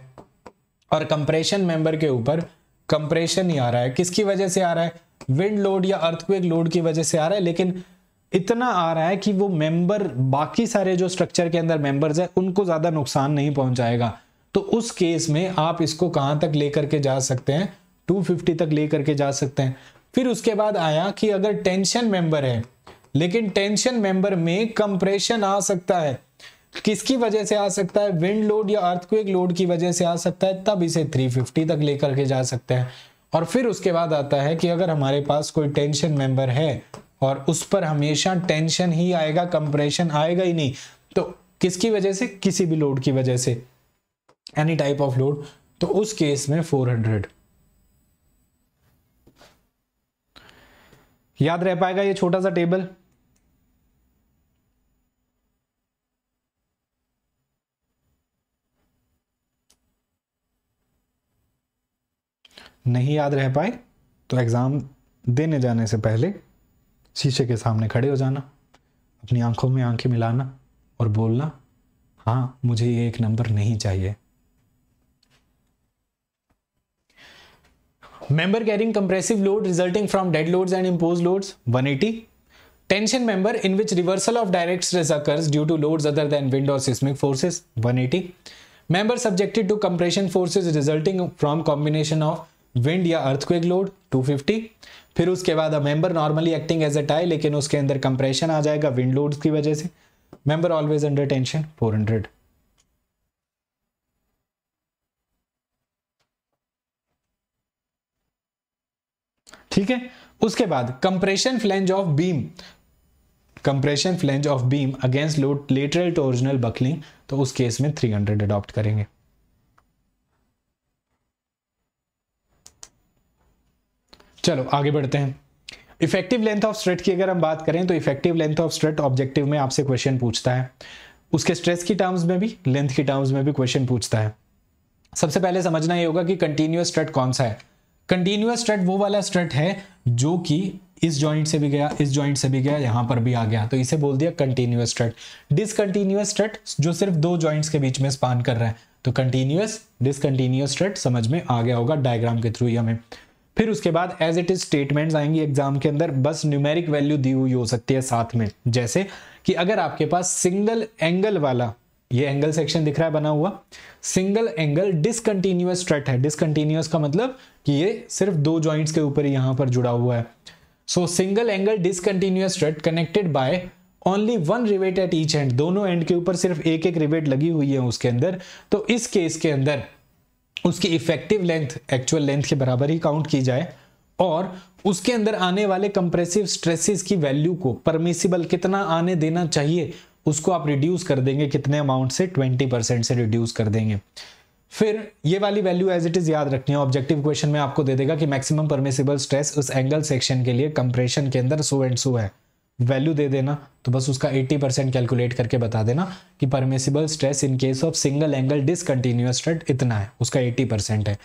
और कंप्रेशन मेंबर के ऊपर कंप्रेशन ही आ रहा है किसकी वजह से आ रहा है विंड लोड या अर्थक्वेक लोड की वजह से आ रहा है लेकिन इतना आ रहा है कि वो मेंबर बाकी सारे जो स्ट्रक्चर के अंदर मेंबर्स हैं उनको ज़्यादा नुकसान नहीं पहुंचाएगा तो उस केस में आप इसको कहां तक लेकर के जा सकते हैं 250 तक लेकर के जा सकते हैं फिर उसके बाद आया कि अगर टेंशन मेंबर है लेकिन टेंशन मेंबर में कंप्रेशन आ सकता है किसकी वजह से आ सकता है विंड लोड या अर्थक्वेक लोड की वजह से आ सकता है तब इसे 350 तक लेकर के जा सकते हैं और फिर उसके बाद आता है कि अगर हमारे पास कोई टेंशन मेंबर है और उस पर हमेशा टेंशन ही आएगा कंप्रेशन आएगा ही नहीं तो किसकी वजह से किसी भी लोड की वजह से एनी टाइप ऑफ लोड तो उस केस में 400 याद रह पाएगा ये छोटा सा टेबल नहीं याद रह पाए तो एग्ज़ाम देने जाने से पहले शीशे के सामने खड़े हो जाना अपनी आंखों में आंखें मिलाना और बोलना हाँ मुझे ये एक नंबर नहीं चाहिए member carrying compressive load resulting from dead loads and impose loads 180 eighty tension member in which reversal of direct stress occurs due to loads other than wind और seismic forces 180 eighty member subjected to compression forces resulting from combination of wind या earthquake load 250 फिर उसके बाद a member normally acting as a tie लेकिन उसके अंदर compression आ जाएगा wind loads की वजह से मेंबर ऑलवेज अंडर टेंशन 400 ठीक है उसके बाद compression flange of beam compression flange of beam against load lateral original buckling तो उस केस में 300 अडॉप्ट करेंगे चलो आगे बढ़ते हैं इफेक्टिव लेंथ ऑफ स्ट्रेट की अगर हम बात करें तो effective length of strut objective में आपसे क्वेश्चन पूछता है उसके स्ट्रेस की टर्म्स में भी लेंथ की टर्म्स में भी क्वेश्चन पूछता है सबसे पहले समझना ये होगा कि कंटिन्यूस स्ट्रेट कौन सा है कंटिन्यूस स्ट्रेट वो वाला स्ट्रेट है जो कि इस जॉइंट से भी गया इस जॉइंट से भी गया यहां पर भी आ गया तो इसे बोल दिया कंटिन्यूस स्ट्रेट डिसकंटिन्यूस स्ट्रेट जो सिर्फ दो जॉइंट्स के बीच में स्पान कर रहा है तो कंटिन्यूस डिसकंटिन्यूस स्ट्रेट समझ में आ गया होगा डायग्राम के थ्रू ही हमें फिर उसके बाद एज इट इज स्टेटमेंट आएंगी एग्जाम के अंदर बस न्यूमेरिक वैल्यू दी हुई हो सकती है साथ में जैसे कि अगर आपके पास सिंगल एंगल वाला ये एंगल सेक्शन दिख रहा है बना हुआ सिंगल एंगल डिसकंटिन्यूस स्ट्रट है डिसकंटिन्यूस का मतलब कि ये सिर्फ दो जॉइंट्स के ऊपर यहां पर जुड़ा हुआ है so single angle discontinuous strut connected by only one rivet at each end दोनों एंड के ऊपर सिर्फ एक एक रिवेट लगी हुई है उसके अंदर तो इस केस के अंदर उसकी इफेक्टिव लेंथ एक्चुअल लेंथ के बराबर ही काउंट की जाए और उसके अंदर आने वाले कंप्रेसिव स्ट्रेसेस की वैल्यू को परमिसिबल कितना आने देना चाहिए उसको आप रिड्यूस कर देंगे कितने अमाउंट से 20 परसेंट से रिड्यूस कर देंगे फिर ये वाली वैल्यू एज इट इज याद रखनी है ऑब्जेक्टिव क्वेश्चन में आपको दे देगा कि मैक्सिमम परमिसिबल स्ट्रेस उस एंगल सेक्शन के लिए कंप्रेशन के अंदर सो एंड सो है वैल्यू दे देना तो बस उसका 80 परसेंट कैलकुलेट करके बता देना कि permissible stress in case of single angle discontinuous strut इतना है उसका 80 परसेंट है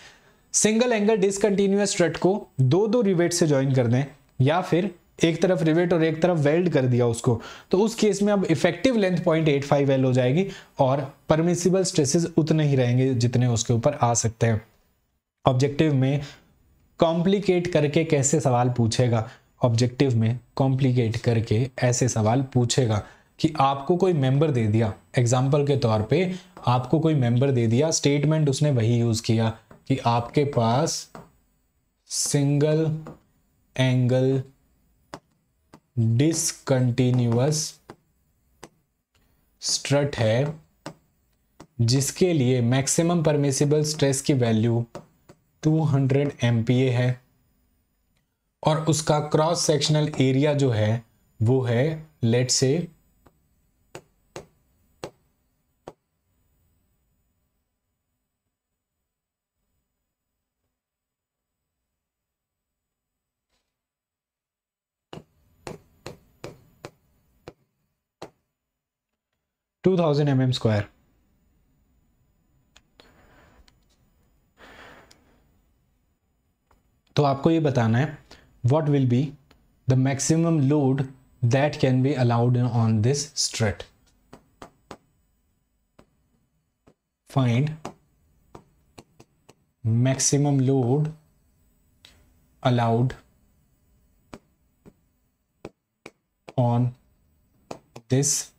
सिंगल एंगल डिसकंटिन्यूस स्ट्रट को दो दो रिवेट से ज्वाइन कर दें या फिर एक तरफ रिवेट और एक तरफ वेल्ड कर दिया उसको तो उस केस में अब effective length point eight five L हो जाएगी और परमिसिबल स्ट्रेसेस उतने ही रहेंगे जितने उसके ऊपर आ सकते हैं ऑब्जेक्टिव में कॉम्प्लिकेट करके कैसे सवाल पूछेगा ऑब्जेक्टिव में कॉम्प्लिकेट करके ऐसे सवाल पूछेगा कि आपको कोई मेंबर दे दिया एग्जाम्पल के तौर पे आपको कोई मेंबर दे दिया स्टेटमेंट उसने वही यूज़ किया कि आपके पास सिंगल एंगल डिसकंटिन्यूस स्ट्रट है जिसके लिए मैक्सिमम परमिसिबल स्ट्रेस की वैल्यू 200 एम है और उसका क्रॉस सेक्शनल एरिया जो है वो है let say two thousand M M square तो आपको ये बताना है what will be the maximum load that can be allowed on this strut. Find maximum load allowed on this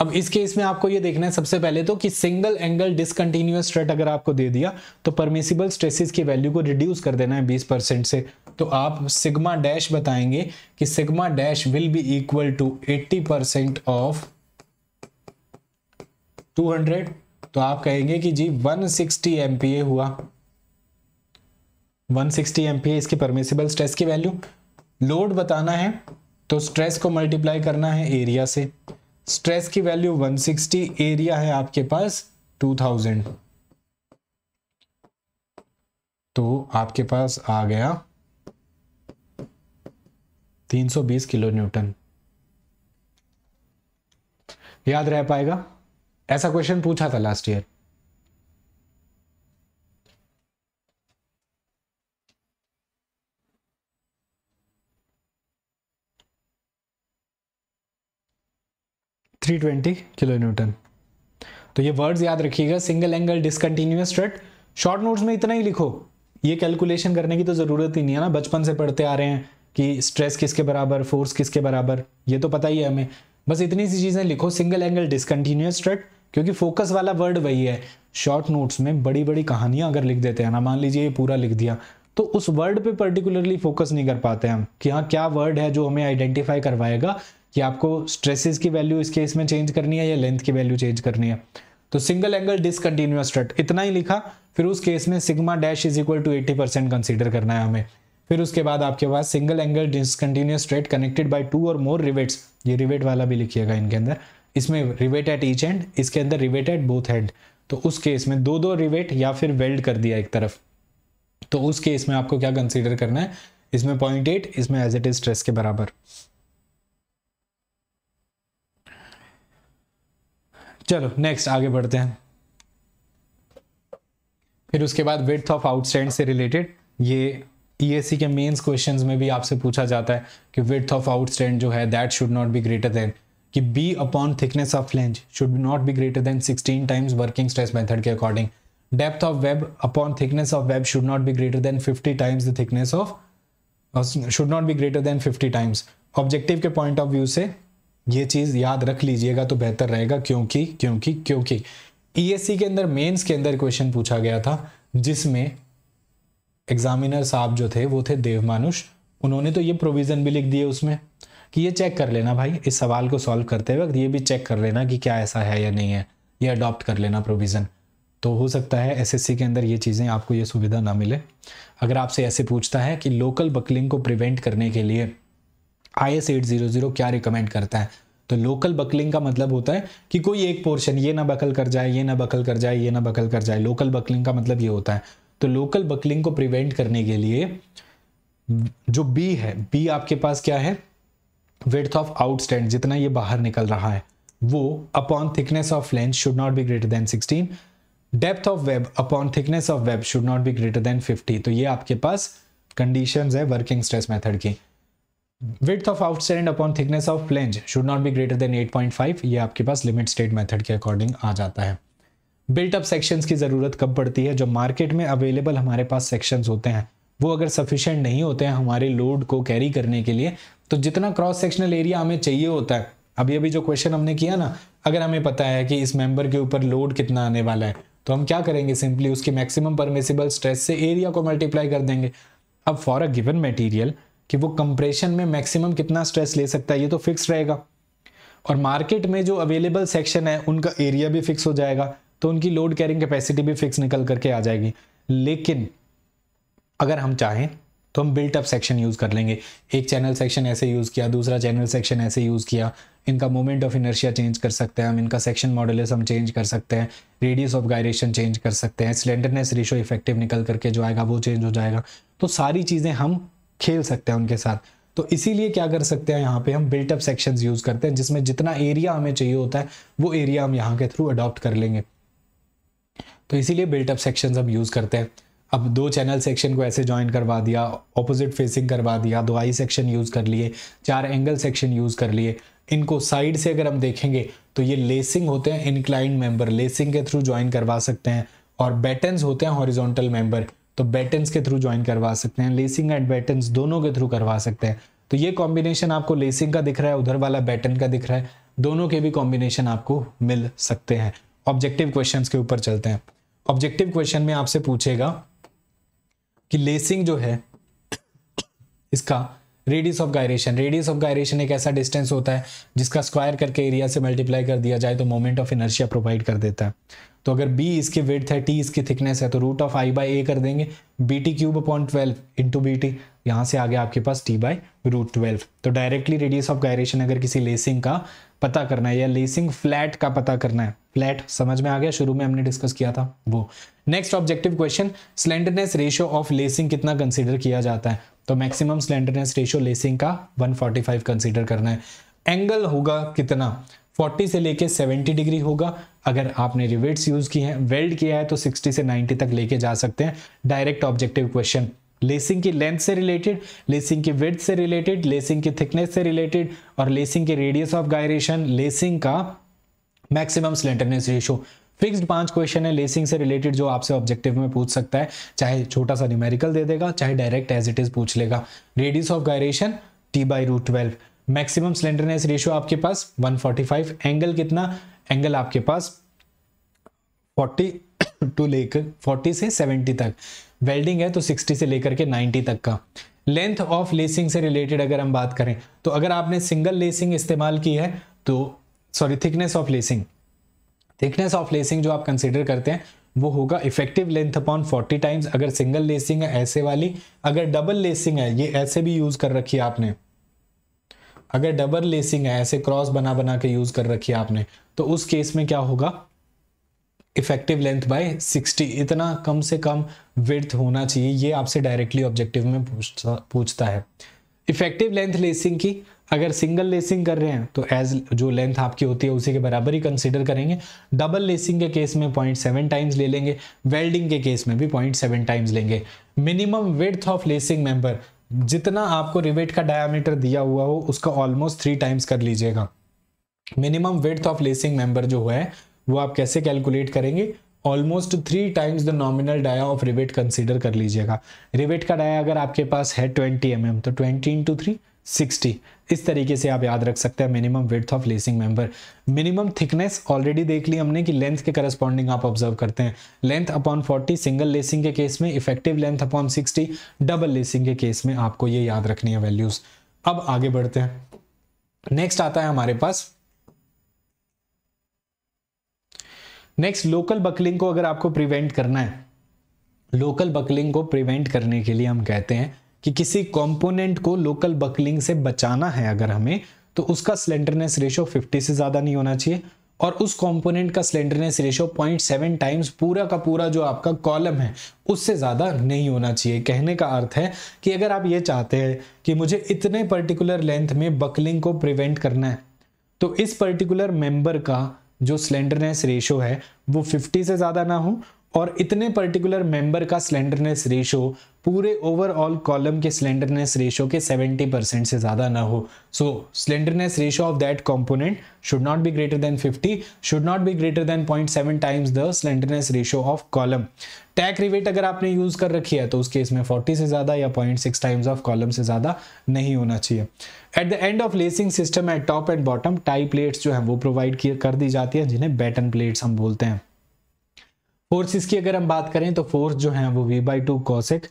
अब इस केस में आपको ये देखना है सबसे पहले तो कि सिंगल एंगल डिसकंटिन्यूस स्ट्रेट अगर आपको दे दिया तो परमिसिबल स्ट्रेसेस की वैल्यू को रिड्यूस कर देना है 20 परसेंट से तो आप सिग्मा डैश बताएंगे कि sigma dash will be equal to 80 percent of 200 तो आप कहेंगे कि जी 160 सिक्सटी हुआ 160 सिक्सटी इसकी परमिसिबल स्ट्रेस की वैल्यू लोड बताना है तो स्ट्रेस को मल्टीप्लाई करना है एरिया से स्ट्रेस की वैल्यू 160 एरिया है आपके पास 2000 तो आपके पास आ गया 320 किलो न्यूटन याद रह पाएगा ऐसा क्वेश्चन पूछा था लास्ट ईयर 320 किलो न्यूटन तो ये वर्ड्स याद रखिएगा single angle discontinuous strut short notes में इतना ही लिखो ये कैलकुलेशन करने की तो ज़रूरत ही नहीं है ना बचपन से पढ़ते आ रहे हैं कि स्ट्रेस किसके बराबर फोर्स किसके बराबर ये तो पता ही है हमें बस इतनी सी चीज़ें लिखो सिंगल एंगल डिसकंटिन्यूस स्ट्रट क्योंकि फोकस वाला वर्ड वही है शॉर्ट नोट्स में बड़ी बड़ी कहानियां अगर लिख देते हैं ना मान लीजिए ये पूरा लिख दिया तो उस वर्ड पे पर्टिकुलरली फोकस नहीं कर पाते हम कि हाँ क्या वर्ड है जो हमें आइडेंटिफाई करवाएगा कि आपको स्ट्रेसेस की वैल्यू इस केस में चेंज करनी है या लेंथ की वैल्यू चेंज करनी है तो सिंगल एंगल डिसकंटिन्यूस स्ट्रट इतना ही लिखा फिर उस केस में sigma dash is equal to eighty percent consider करना है हमें फिर उसके बाद आपके पास single angle discontinuous strut connected by two और मोर रिवेट्स ये रिवेट वाला भी लिखिएगा इनके अंदर इसमें रिवेट एट ईच एंड इसके अंदर रिवेट एट बोथ हेड तो उस केस में दो दो रिवेट या फिर वेल्ड कर दिया एक तरफ तो उस केस में आपको क्या कंसिडर करना है इसमें पॉइंट एट इसमें एज इट इज स्ट्रेस के बराबर चलो नेक्स्ट आगे बढ़ते हैं फिर उसके बाद विथ ऑफ आउटस्टैंड से रिलेटेड ये ईएससी e के मेंस क्वेश्चंस में भी आपसे पूछा जाता है कि विथ ऑफ आउटस्टैंड जो है that should not be greater than कि B upon thickness of flange should not be greater than 16 times working stress method के according depth of web upon thickness of web should not be greater than 50 times the thickness of should not be greater than 50 times objective के point of view से ये चीज़ याद रख लीजिएगा तो बेहतर रहेगा क्योंकि क्योंकि क्योंकि ई e के अंदर मेंस के अंदर क्वेश्चन पूछा गया था जिसमें एग्जामिनर साहब जो थे वो थे देवमानुष उन्होंने तो ये प्रोविज़न भी लिख दिए उसमें कि ये चेक कर लेना भाई इस सवाल को सॉल्व करते वक्त ये भी चेक कर लेना कि क्या ऐसा है या नहीं है ये अडॉप्ट कर लेना प्रोविज़न तो हो सकता है एसएससी के अंदर ये चीज़ें आपको ये सुविधा ना मिले अगर आपसे ऐसे पूछता है कि लोकल बकलिंग को प्रिवेंट करने के लिए I S eight zero zero क्या रिकमेंड करता है तो लोकल बकलिंग का मतलब होता है कि कोई एक पोर्शन ये ना बकल कर जाए ये ना बकल कर जाए ये ना बकल कर जाए लोकल बकलिंग का मतलब ये होता है तो लोकल बकलिंग को प्रिवेंट करने के लिए जो बी है बी आपके पास क्या है विड्थ ऑफ आउटस्टैंड जितना ये बाहर निकल रहा है वो upon thickness of length should not be greater than 16 depth of web upon thickness of web should not be greater than 50 तो ये आपके पास कंडीशंस है वर्किंग स्ट्रेस मेथड की width of outstand upon thickness of flange should not be greater than 8.5 ये आपके पास limit state method के अकॉर्डिंग आ जाता है बिल्ट सेक्शंस की ज़रूरत कब पड़ती है जो मार्केट में अवेलेबल हमारे पास सेक्शंस होते हैं वो अगर सफिशेंट नहीं होते हैं हमारे लोड को कैरी करने के लिए तो जितना क्रॉस सेक्शनल एरिया हमें चाहिए होता है अभी अभी जो क्वेश्चन हमने किया ना अगर हमें पता है कि इस मेंबर के ऊपर लोड कितना आने वाला है तो हम क्या करेंगे सिंपली उसके मैक्सिमम परमिसिबल स्ट्रेस से एरिया को मल्टीप्लाई कर देंगे अब फॉर अ गिवन मटेरियल कि वो कंप्रेशन में मैक्सिमम कितना स्ट्रेस ले सकता है ये तो फिक्स रहेगा और मार्केट में जो अवेलेबल सेक्शन है उनका एरिया भी फिक्स हो जाएगा तो उनकी लोड कैरिंग कैपेसिटी भी फिक्स निकल करके आ जाएगी लेकिन अगर हम चाहें तो हम अप सेक्शन यूज़ कर लेंगे एक चैनल सेक्शन ऐसे यूज़ किया दूसरा चैनल सेक्शन ऐसे यूज़ किया इनका मोमेंट ऑफ इनर्शिया चेंज कर सकते हैं हम इनका सेक्शन मॉडल हम चेंज कर सकते हैं रेडियस ऑफ गायरेशन चेंज कर सकते हैं स्लेंडरनेस रेशो इफेक्टिव निकल करके जो आएगा वो चेंज हो जाएगा तो सारी चीज़ें हम खेल सकते हैं उनके साथ तो इसीलिए क्या कर सकते हैं यहाँ पे हम बिल्टअप सेक्शन यूज़ करते हैं जिसमें जितना एरिया हमें चाहिए होता है वो एरिया हम यहाँ के थ्रू अडॉप्ट कर लेंगे तो इसीलिए बिल्टअप सेक्शन हम यूज़ करते हैं अब दो चैनल सेक्शन को ऐसे ज्वाइन करवा दिया ऑपोजिट फेसिंग करवा दिया दो आई सेक्शन यूज़ कर लिए चार एंगल सेक्शन यूज़ कर लिए इनको साइड से अगर हम देखेंगे तो ये लेसिंग होते हैं इनक्लाइंड मेंबर लेसिंग के थ्रू ज्वाइन करवा सकते हैं और बैटन्स होते हैं हॉरिजॉन्टल मेंबर तो बैटन्स के थ्रू ज्वाइन करवा सकते हैं लेसिंग एंड बैटन्स दोनों के थ्रू करवा सकते हैं तो ये कॉम्बिनेशन आपको लेसिंग का दिख रहा है उधर वाला बैटन का दिख रहा है दोनों के भी कॉम्बिनेशन आपको मिल सकते हैं ऑब्जेक्टिव क्वेश्चन के ऊपर चलते हैं ऑब्जेक्टिव क्वेश्चन में आपसे पूछेगा कि लेसिंग जो है इसका radius of gyration radius of gyration एक ऐसा डिस्टेंस होता है जिसका स्क्वायर करके एरिया से मल्टीप्लाई कर दिया जाए तो मोमेंट ऑफ इनर्शिया प्रोवाइड कर देता है तो अगर बी इसकी विथ है टी इसकी थिकनेस है तो root of I by A कर देंगे B T cube upon twelve into B T यहाँ से आगे आपके पास टी बाई रूट ट्वेल्व तो डायरेक्टली रेडियस ऑफ गायरेशन अगर किसी लेसिंग का पता करना है या लेसिंग फ्लैट का पता करना है फ्लैट समझ में आ गया शुरू में हमने डिस्कस किया था वो next objective question slenderness ratio of lacing कितना कंसिडर किया जाता है तो मैक्सिमम स्लेंडरनेस रेशियो लेसिंग का 145 कंसीडर करना है एंगल होगा कितना 40 से लेके 70 डिग्री होगा अगर आपने रिवेट्स यूज़ की हैं वेल्ड किया है तो 60 से 90 तक लेके जा सकते हैं डायरेक्ट ऑब्जेक्टिव क्वेश्चन लेसिंग की लेंथ से रिलेटेड लेसिंग की विथ से रिलेटेड लेसिंग की थिकनेस से रिलेटेड और लेसिंग के रेडियस ऑफ गायरेशन लेसिंग का मैक्सिमम स्लेंटरनेस रेशो फिक्स्ड पांच क्वेश्चन है लेसिंग से रिलेटेड जो आपसे ऑब्जेक्टिव में पूछ सकता है चाहे छोटा सा न्यूमेरिकल दे देगा चाहे डायरेक्ट एज इट इज पूछ लेगा radius of gyration T by root twelve maximum slenderness ratio आपके पास 145 एंगल कितना एंगल आपके पास 40 टू लेकर 40 से 70 तक वेल्डिंग है तो 60 से लेकर के 90 तक का लेंथ ऑफ लेसिंग से रिलेटेड अगर हम बात करें तो अगर आपने सिंगल लेसिंग इस्तेमाल की है तो sorry thickness of lacing thickness of lacing जो आप कंसिडर करते हैं वो होगा इफेक्टिव लेंथ अपॉन 40 टाइम्स अगर सिंगल लेसिंग है ऐसे वाली अगर डबल लेसिंग है ये ऐसे भी यूज कर रखी है आपने अगर डबल लेसिंग है ऐसे क्रॉस बना बना के यूज कर रखी है आपने तो उस केस में क्या होगा इफेक्टिव लेंथ बाय 60 इतना कम से कम विर्थ होना चाहिए ये आपसे डायरेक्टली ऑब्जेक्टिव में पूछता पूछता है इफेक्टिव लेंथ लेसिंग की अगर सिंगल लेसिंग कर रहे हैं तो एज जो लेंथ आपकी होती है उसी के बराबर ही कंसिडर करेंगे डबल लेसिंग के केस में पॉइंट सेवन टाइम्स ले लेंगे वेल्डिंग के केस में भी पॉइंट सेवन टाइम्स लेंगे minimum width of lacing member जितना आपको रिवेट का डायामीटर दिया हुआ हो उसका ऑलमोस्ट थ्री टाइम्स कर लीजिएगा minimum width of lacing member जो है वो आप कैसे कैलकुलेट करेंगे almost three times the nominal dia of rivet consider कर लीजिएगा रिवेट का डाया अगर आपके पास है ट्वेंटी एम mm, तो ट्वेंटी इंटू थ्री सिक्सटी इस तरीके से आप याद रख सकते हैं minimum width of lacing member minimum thickness already देख ली हमने कि लेंथ के करस्पॉन्डिंग आप ऑब्जर्व करते हैं length upon forty single lacing के केस में effective length upon sixty double lacing के केस में आपको ये याद रखनी है वैल्यूज अब आगे बढ़ते हैं नेक्स्ट आता है हमारे पास नेक्स्ट लोकल बकलिंग को अगर आपको प्रिवेंट करना है लोकल बकलिंग को प्रिवेंट करने के लिए हम कहते हैं कि किसी कंपोनेंट को लोकल बकलिंग से बचाना है अगर हमें तो उसका स्लेंडरनेस रेशो 50 से ज़्यादा नहीं होना चाहिए और उस कंपोनेंट का स्लेंडरनेस रेशो 0.7 टाइम्स पूरा का पूरा जो आपका कॉलम है उससे ज़्यादा नहीं होना चाहिए कहने का अर्थ है कि अगर आप ये चाहते हैं कि मुझे इतने पर्टिकुलर लेंथ में बकलिंग को प्रिवेंट करना है तो इस पर्टिकुलर मेंबर का जो स्लेंडरनेस रेशो है वो फिफ्टी से ज़्यादा ना हो और इतने पर्टिकुलर मेंबर का स्लेंडरनेस रेशो पूरे ओवरऑल कॉलम के स्लेंडरनेस रेशो के 70 परसेंट से ज़्यादा ना हो so slenderness ratio of that component should not be greater than 50 should not be greater than 0.7 times the slenderness ratio of column tack rivet अगर आपने use कर रखी है तो उस केस में 40 से ज्यादा या 0.6 टाइम्स ऑफ कॉलम से ज्यादा नहीं होना चाहिए at the end of lacing system at top and bottom tie plates जो है वो प्रोवाइड कर दी जाती है जिन्हें बैटन प्लेट्स हम बोलते हैं फोर्सेस की अगर हम बात करें तो फोर्स जो है वो V by two cosec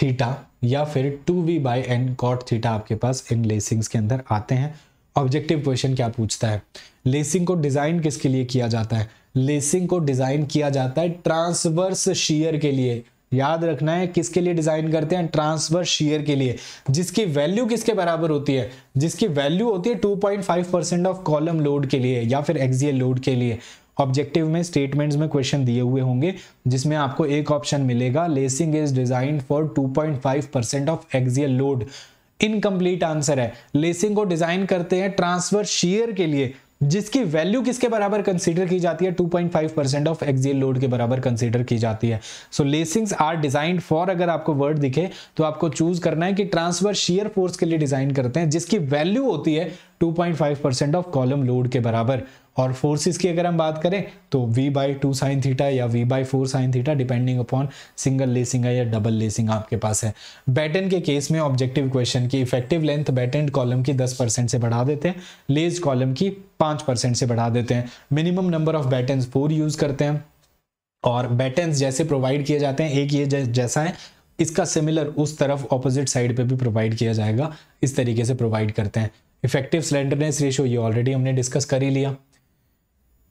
theta या फिर two V by N cot theta आपके पास इन लेसिंग्स के अंदर आते हैं ऑब्जेक्टिव क्वेश्चन क्या पूछता है लेसिंग को डिज़ाइन किसके लिए किया जाता है लेसिंग को डिज़ाइन किया जाता है ट्रांसवर्स शीयर के लिए याद रखना है किसके लिए डिज़ाइन करते हैं ट्रांसवर्स शीयर के लिए जिसकी वैल्यू किसके बराबर होती है जिसकी वैल्यू होती है 2.5 परसेंट ऑफ कॉलम लोड के लिए या फिर एक्सियल लोड के लिए ऑब्जेक्टिव में स्टेटमेंट्स में क्वेश्चन दिए हुए होंगे जिसमें आपको एक ऑप्शन मिलेगा lacing is design for 2.5 percent of axial load incomplete answer है लेसिंग को डिजाइन करते हैं ट्रांसफर शेयर के लिए जिसकी वैल्यू किसके बराबर कंसीडर की जाती है 2.5 परसेंट ऑफ एक्सियल लोड के बराबर कंसीडर की जाती है so lacings are designed for अगर आपको वर्ड दिखे तो आपको चूज करना है कि ट्रांसफर शेयर फोर्स के लिए डिजाइन करते हैं जिसकी वैल्यू होती है 2.5 परसेंट ऑफ कॉलम लोड के बराबर और फोर्सेस की अगर हम बात करें तो V by two sine theta या V by four sine theta depending upon single lacing या डबल लेसिंग आपके पास है बैटन के केस में ऑब्जेक्टिव क्वेश्चन की इफेक्टिव लेंथ बैटन कॉलम की दस परसेंट से बढ़ा देते हैं लेज कॉलम की पांच परसेंट से बढ़ा देते हैं minimum number of batten four use करते हैं और बैटन जैसे प्रोवाइड किए जाते हैं एक ये जैसा है इसका सिमिलर उस तरफ ऑपोजिट साइड पर भी प्रोवाइड किया जाएगा इस तरीके से प्रोवाइड करते हैं इफेक्टिव स्लेंडरनेस रेशियो ये ऑलरेडी हमने डिस्कस कर ही लिया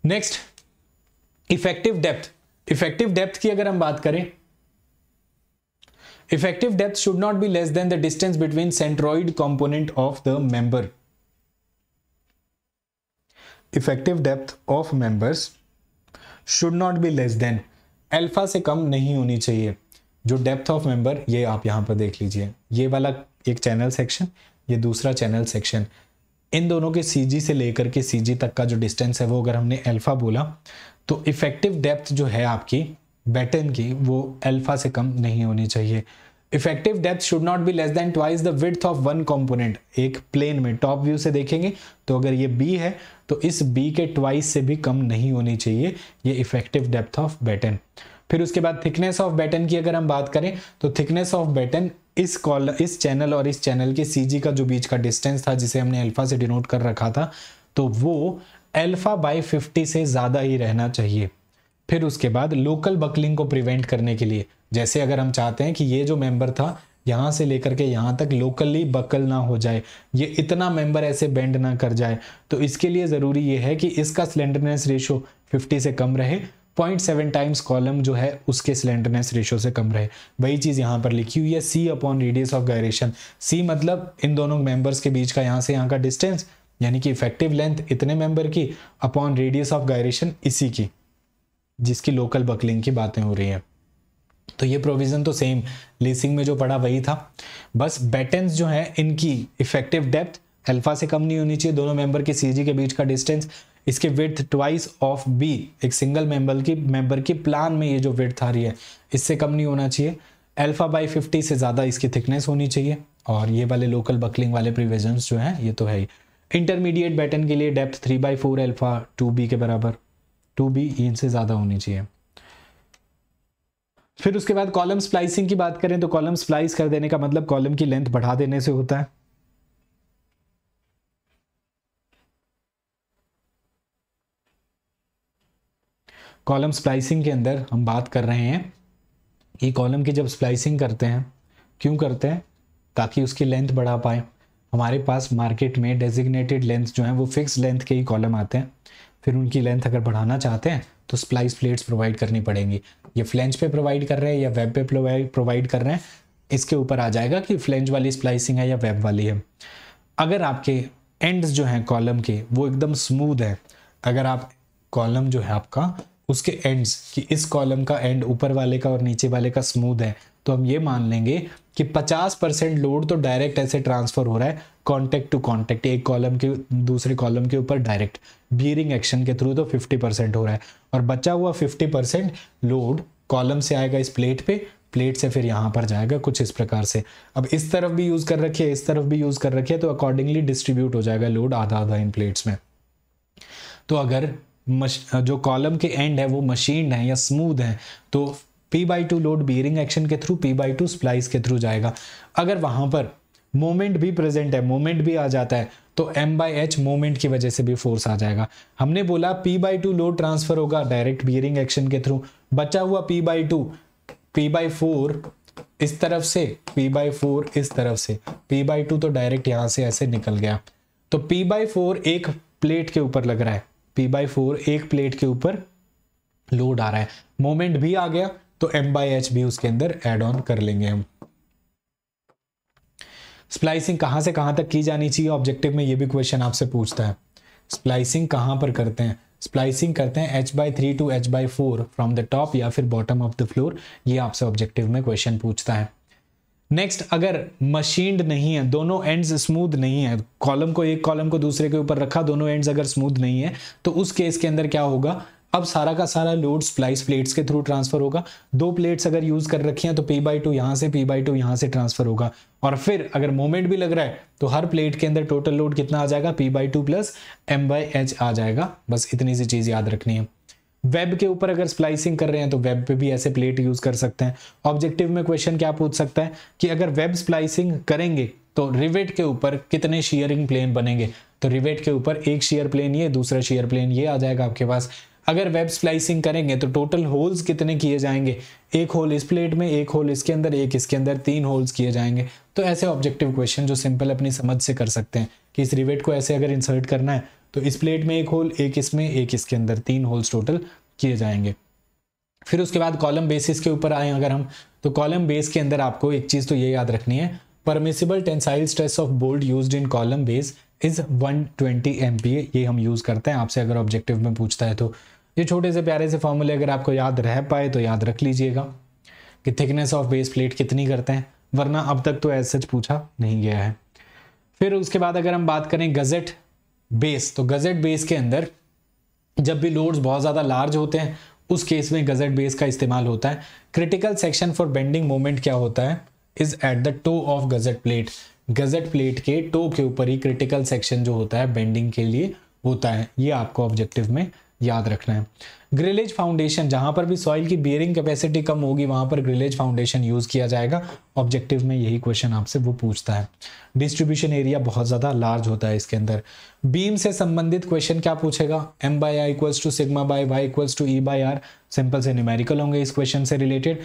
next effective depth effective depth की अगर हम बात करें effective depth should not be less than the distance between centroid component of the member effective depth of members should not be less than alpha से कम नहीं होनी चाहिए जो डेप्थ ऑफ मेंबर ये आप यहां पर देख लीजिए ये वाला एक चैनल सेक्शन ये दूसरा चैनल सेक्शन इन दोनों के सी से लेकर के सी तक का जो डिस्टेंस है वो अगर हमने एल्फ़ा बोला तो इफ़ेक्टिव डेप्थ जो है आपकी बैटन की वो एल्फ़ा से कम नहीं होनी चाहिए effective depth should not be less than twice the width of one component एक प्लेन में टॉप व्यू से देखेंगे तो अगर ये बी है तो इस बी के ट्वाइस से भी कम नहीं होनी चाहिए ये इफेक्टिव डेप्थ ऑफ बैटन फिर उसके बाद थिकनेस ऑफ बैटन की अगर हम बात करें तो थिकनेस ऑफ बैटन इस कॉल इस चैनल और इस चैनल के सी का जो बीच का डिस्टेंस था जिसे हमने एल्फा से डिनोट कर रखा था तो वो एल्फा बाई फिफ्टी से ज़्यादा ही रहना चाहिए फिर उसके बाद लोकल बकलिंग को प्रिवेंट करने के लिए जैसे अगर हम चाहते हैं कि ये जो मेंबर था यहाँ से लेकर के यहाँ तक लोकली बकल ना हो जाए ये इतना मेंबर ऐसे बेंड ना कर जाए तो इसके लिए ज़रूरी ये है कि इसका स्लेंडरनेस रेशो 50 से कम रहे पॉइंट सेवन टाइम्स कॉलम जो है उसके सिलेंडरनेस रेशो से कम रहे वही चीज़ यहाँ पर लिखी हुई है C upon radius of gyration C मतलब इन दोनों मेंबर्स के बीच का यहाँ से यहाँ का डिस्टेंस यानी कि इफेक्टिव लेंथ इतने मेंबर की अपॉन रेडियस ऑफ गायरेशन इसी की जिसकी लोकल बकलिंग की बातें हो रही हैं तो ये प्रोविज़न तो सेम लीसिंग में जो पड़ा वही था बस बैटेंस जो है इनकी इफेक्टिव डेप्थ अल्फा से कम नहीं होनी चाहिए दोनों मेंबर के सीजी के बीच का डिस्टेंस इसके विथ ट्वाइस ऑफ बी एक सिंगल मेंबर की मेंबर की प्लान में ये जो विथ आ रही है इससे कम नहीं होना चाहिए अल्फ़ा बाई फिफ्टी से ज़्यादा इसकी थिकनेस होनी चाहिए और ये वाले लोकल बकलिंग वाले प्रिविजन जो हैं ये तो है ही इंटरमीडिएट बैटन के लिए depth three by four alpha two B के बराबर टू बी इनसे ज़्यादा होनी चाहिए फिर उसके बाद कॉलम स्प्लाइसिंग की बात करें तो कॉलम स्प्लाइस कर देने का मतलब कॉलम की लेंथ बढ़ा देने से होता है कॉलम स्प्लाइसिंग के अंदर हम बात कर रहे हैं ये कॉलम की जब स्प्लाइसिंग करते हैं क्यों करते हैं ताकि उसकी लेंथ बढ़ा पाए हमारे पास मार्केट में डेजिग्नेटेड लेंथ जो है वो फिक्स लेंथ के ही कॉलम आते हैं फिर उनकी लेंथ अगर बढ़ाना चाहते हैं तो स्प्लाइस प्लेट्स प्रोवाइड करनी पड़ेंगी ये फ्लेंच पे प्रोवाइड कर रहे हैं या वेब पे प्रोवाइड कर रहे हैं इसके ऊपर आ जाएगा कि फ्लेंच वाली स्प्लाइसिंग है या वेब वाली है अगर आपके एंड्स जो हैं कॉलम के वो एकदम स्मूथ है अगर आप कॉलम जो है आपका उसके एंड्स कि इस कॉलम का एंड ऊपर वाले का और नीचे वाले का स्मूथ है तो हम ये मान लेंगे कि 50 परसेंट लोड तो डायरेक्ट ऐसे ट्रांसफर हो रहा है कॉन्टैक्ट टू कॉन्टैक्ट एक कॉलम के दूसरे कॉलम के ऊपर डायरेक्ट बियरिंग एक्शन के थ्रू तो 50 परसेंट हो रहा है और बचा हुआ 50 परसेंट लोड कॉलम से आएगा इस प्लेट पे प्लेट से फिर यहाँ पर जाएगा कुछ इस प्रकार से अब इस तरफ भी यूज़ कर रखिए इस तरफ भी यूज़ कर रखिए तो अकॉर्डिंगली डिस्ट्रीब्यूट हो जाएगा लोड आधा आधा इन प्लेट्स में तो अगर जो कॉलम के एंड है वो मशीन है या स्मूद है तो P by two load bearing action के through P by two splice के थ्रू जाएगा अगर वहां पर मोमेंट भी प्रेजेंट है मोमेंट भी आ जाता है तो एम बाई एच मोमेंट की वजह से भी फोर्स आ जाएगा हमने बोला P by two load transfer होगा डायरेक्ट बियरिंग एक्शन के थ्रू बचा हुआ P by two P by four इस तरफ से पी बाई फोर इस तरफ से पी बाई टू तो डायरेक्ट यहां से ऐसे निकल गया तो पी बाई फोर एक प्लेट के ऊपर लग रहा है पी बाई फोर एक प्लेट के ऊपर लोड आ रहा है मोमेंट भी आ गया तो एम बाई एच भी उसके अंदर एड ऑन कर लेंगे हम स्प्लाइसिंग कहां से कहां तक की जानी चाहिए ऑब्जेक्टिव में ये भी क्वेश्चन आपसे पूछता है स्प्लाइसिंग कहां पर करते हैं स्प्लाइसिंग करते हैं H by three to H by four from the top या फिर बॉटम ऑफ द फ्लोर ये आपसे ऑब्जेक्टिव में क्वेश्चन पूछता है नेक्स्ट अगर मशीनड नहीं है दोनों एंड्स स्मूथ नहीं है कॉलम को एक कॉलम को दूसरे के ऊपर रखा दोनों एंड्स अगर स्मूथ नहीं है तो उस केस के अंदर क्या होगा अब सारा का सारा लोड स्प्लाइस प्लेट्स के थ्रू ट्रांसफर होगा दो प्लेट्स अगर यूज कर रखी हैं तो पी बाई टू यहाँ से पी बाई टू यहाँ से ट्रांसफर होगा और फिर अगर मोमेंट भी लग रहा है तो हर प्लेट के अंदर टोटल लोड कितना आ जाएगा P by two plus M by H आ जाएगा बस इतनी सी चीज़ याद रखनी है वेब के ऊपर अगर स्प्लाइसिंग कर रहे हैं तो वेब पे भी ऐसे प्लेट यूज कर सकते हैं ऑब्जेक्टिव में क्वेश्चन क्या पूछ सकता है कि अगर वेब स्प्लाइसिंग करेंगे तो रिवेट के ऊपर कितने शेयरिंग प्लेन बनेंगे तो रिवेट के ऊपर एक शेयर प्लेन ये दूसरा शेयर प्लेन ये आ जाएगा आपके पास अगर वेब स्लाइसिंग करेंगे तो टोटल होल्स कितने किए जाएंगे एक होल इस प्लेट में एक होल इसके अंदर एक इसके अंदर तीन होल्स किए जाएंगे तो ऐसे ऑब्जेक्टिव क्वेश्चन जो सिंपल अपनी समझ से कर सकते हैं कि इस रिवेट को ऐसे अगर इंसर्ट करना है तो इस प्लेट में एक होल एक इसमें एक इसके अंदर तीन होल्स टोटल किए जाएंगे फिर उसके बाद कॉलम बेसिस के ऊपर आए अगर हम तो कॉलम बेस के अंदर आपको एक चीज़ तो ये याद रखनी है permissible tensile stress of bolt use in column base is 120 MPa ये हम यूज़ करते हैं आपसे अगर ऑब्जेक्टिव में पूछता है तो ये छोटे से प्यारे से फॉर्मूले अगर आपको याद रह पाए तो याद रख लीजिएगा कि थिकनेस ऑफ बेस प्लेट कितनी करते हैं वरना अब तक तो एज सच पूछा नहीं गया है फिर उसके बाद अगर हम बात करें गजेट बेस तो गजेट बेस के अंदर जब भी लोड्स बहुत ज़्यादा लार्ज होते हैं उस केस में गजेट बेस का इस्तेमाल होता है critical section for bending moment क्या होता है is at the toe of gusset plate gusset plate के टो के ऊपर ही क्रिटिकल सेक्शन जो होता है बेंडिंग के लिए होता है ये आपको ऑब्जेक्टिव में याद रखना है ग्रिलेज फाउंडेशन जहां पर भी सॉइल की बियरिंग कैपेसिटी कम होगी वहां पर ग्रिलेज फाउंडेशन यूज़ किया जाएगा ऑब्जेक्टिव में यही क्वेश्चन आपसे वो पूछता है डिस्ट्रीब्यूशन एरिया बहुत ज़्यादा लार्ज होता है इसके अंदर बीम से संबंधित क्वेश्चन क्या पूछेगा M by I equals to sigma by Y equals to E by R simple से न्यूमेरिकल होंगे इस क्वेश्चन से रिलेटेड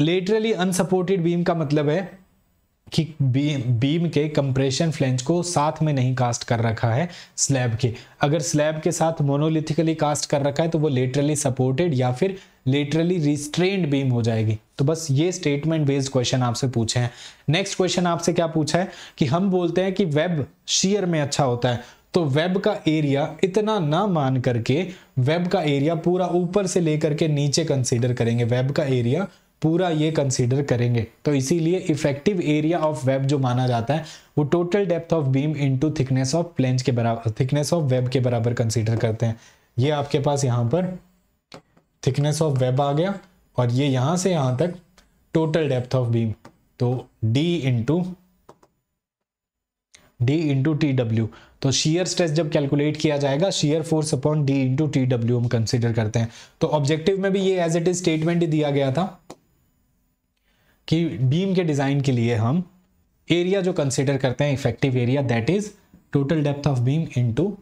लेटरली अनसपोर्टेड बीम का मतलब है कि बीम के कंप्रेशन फ्लेंज को साथ में नहीं कास्ट कर रखा है स्लैब के अगर स्लैब के साथ मोनोलिथिकली कास्ट कर रखा है तो वो लेटरली सपोर्टेड या फिर लेटरली रिस्ट्रेंड बीम हो जाएगी तो बस ये स्टेटमेंट बेस्ड क्वेश्चन आपसे पूछे हैं नेक्स्ट क्वेश्चन आपसे क्या पूछा है कि हम बोलते हैं कि वेब शीयर में अच्छा होता है तो वेब का एरिया इतना ना मान करके वेब का एरिया पूरा ऊपर से लेकर के नीचे कंसिडर करेंगे वेब का एरिया पूरा ये कंसीडर करेंगे तो इसीलिए इफेक्टिव एरिया ऑफ वेब जो माना जाता है वो total depth of beam into thickness of flange के बराबर थिकनेस ऑफ वेब के बराबर कंसीडर करते हैं ये आपके पास यहाँ पर थिकनेस ऑफ वेब आ गया और ये यहाँ से यहाँ तक टोटल डेप्थ ऑफ बीम तो D into D into T W तो शीयर स्ट्रेस जब कैलकुलेट किया जाएगा shear force upon D into T W हम कंसिडर करते हैं तो ऑब्जेक्टिव में भी ये एज इट इज स्टेटमेंट ही दिया गया था कि बीम के डिज़ाइन के लिए हम एरिया जो कंसिडर करते हैं effective area that is total depth of beam into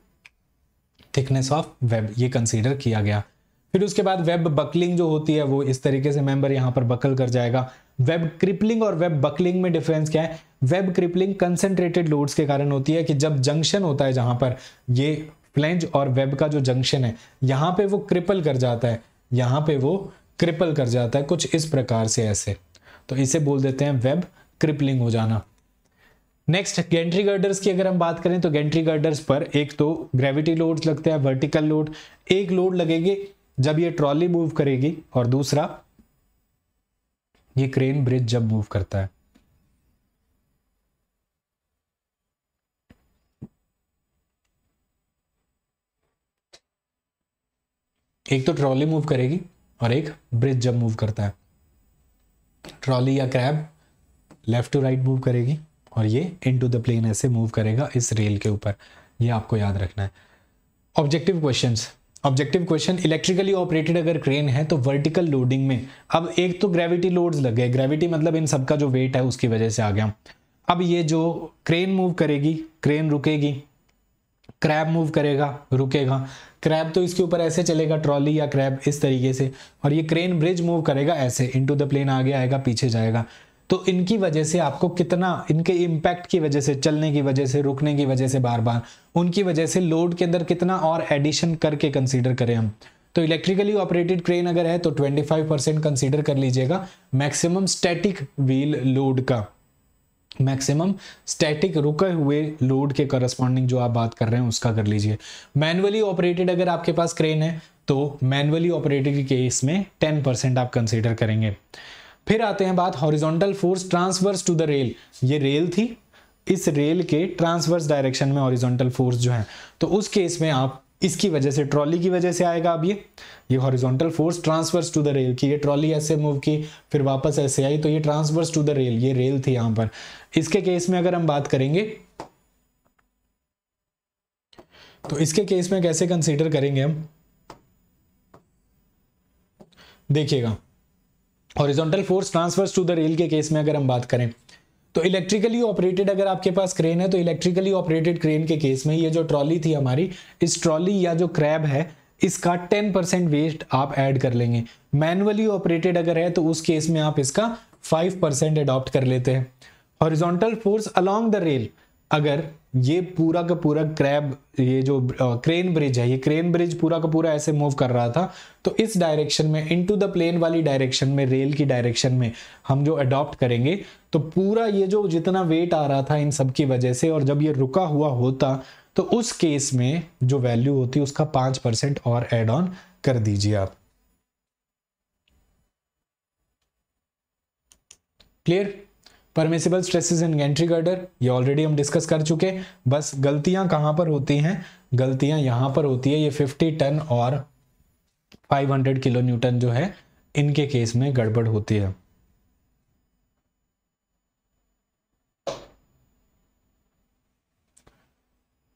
thickness of web ये कंसिडर किया गया फिर उसके बाद वेब बकलिंग जो होती है वो इस तरीके से मेंबर यहां पर बकल कर जाएगा वेब क्रिपलिंग और वेब बकलिंग में डिफरेंस क्या है वेब क्रिपलिंग कंसेंट्रेटेड लोड्स के कारण होती है कि जब जंक्शन होता है जहां पर ये फ्लेंज और वेब का जो जंक्शन है यहाँ पे वो क्रिपल कर जाता है यहाँ पे वो क्रिपल कर जाता है कुछ इस प्रकार से ऐसे तो इसे बोल देते हैं वेब क्रिपलिंग हो जाना नेक्स्ट गेंट्री गर्डर्स की अगर हम बात करें तो गेंट्री गर्डर्स पर एक तो ग्रेविटी लोड लगते हैं वर्टिकल लोड एक लोड लगेगी जब ये ट्रॉली मूव करेगी और दूसरा ये क्रेन ब्रिज जब मूव करता है एक तो ट्रॉली मूव करेगी और एक ब्रिज जब मूव करता है ट्रॉली या crab left to right move करेगी और ये इनटू द प्लेन ऐसे मूव करेगा इस रेल के ऊपर ये आपको याद रखना है objective questions objective question electrically operated अगर क्रेन है तो वर्टिकल लोडिंग में अब एक तो ग्रेविटी लोड्स लग गए ग्रेविटी मतलब इन सबका जो वेट है उसकी वजह से आ गया अब ये जो क्रेन मूव करेगी क्रेन रुकेगी क्रैब मूव करेगा रुकेगा क्रैब तो इसके ऊपर ऐसे चलेगा ट्रॉली या क्रैब इस तरीके से और ये क्रेन ब्रिज मूव करेगा ऐसे इनटू द प्लेन आगे आएगा पीछे जाएगा तो इनकी वजह से आपको कितना इनके इम्पैक्ट की वजह से चलने की वजह से रुकने की वजह से बार बार उनकी वजह से लोड के अंदर कितना और एडिशन करके कंसिडर करें हम तो इलेक्ट्रिकली ऑपरेटेड क्रेन अगर है तो 25 परसेंट कंसिडर कर लीजिएगा मैक्सिमम स्टैटिक व्हील लोड का मैक्सिमम स्टैटिक रुके हुए लोड के करस्पॉन्डिंग जो आप बात कर रहे हैं उसका कर लीजिए मैनुअली ऑपरेटेड अगर आपके पास क्रेन है तो मैनुअली ऑपरेटेड के केस में टेन परसेंट आप कंसिडर करेंगे फिर आते हैं बात horizontal force transverse to the rail ये रेल थी इस रेल के ट्रांसवर्स डायरेक्शन में हॉरिजॉन्टल फोर्स जो है तो उस केस में आप इसकी वजह से ट्रॉली की वजह से आएगा अब ये ये horizontal force transverse to the rail की ये ट्रॉली ऐसे मूव की फिर वापस ऐसे आई तो ये ट्रांसवर्स टू द रेल ये रेल थी यहां पर इसके केस में अगर हम बात करेंगे तो इसके केस में कैसे कंसीडर करेंगे हम देखिएगा horizontal force transfers to the rail के केस में अगर हम बात करें तो इलेक्ट्रिकली ऑपरेटेड अगर आपके पास क्रेन है तो इलेक्ट्रिकली ऑपरेटेड क्रेन के केस में ये जो ट्रॉली थी हमारी इस ट्रॉली या जो क्रैब है इसका टेन परसेंट वेस्ट आप ऐड कर लेंगे मैनुअली ऑपरेटेड अगर है तो उस केस में आप इसका फाइव परसेंट एडॉप्ट कर लेते हैं horizontal force along the rail अगर ये पूरा का पूरा क्रैब ये जो क्रेन ब्रिज है ये क्रेन ब्रिज पूरा का पूरा ऐसे मूव कर रहा था तो इस डायरेक्शन में इनटू द प्लेन वाली डायरेक्शन में रेल की डायरेक्शन में हम जो अडॉप्ट करेंगे तो पूरा ये जो जितना वेट आ रहा था इन सब की वजह से और जब ये रुका हुआ होता तो उस केस में जो वैल्यू होती उसका पांच परसेंट और एड ऑन कर दीजिए आप clear permissible stresses in gantry girder ये ऑलरेडी हम डिस्कस कर चुके बस गलतियां कहां पर होती हैं गलतियां यहां पर होती है ये 50 टन और 500 किलो न्यूटन जो है इनके केस में गड़बड़ होती है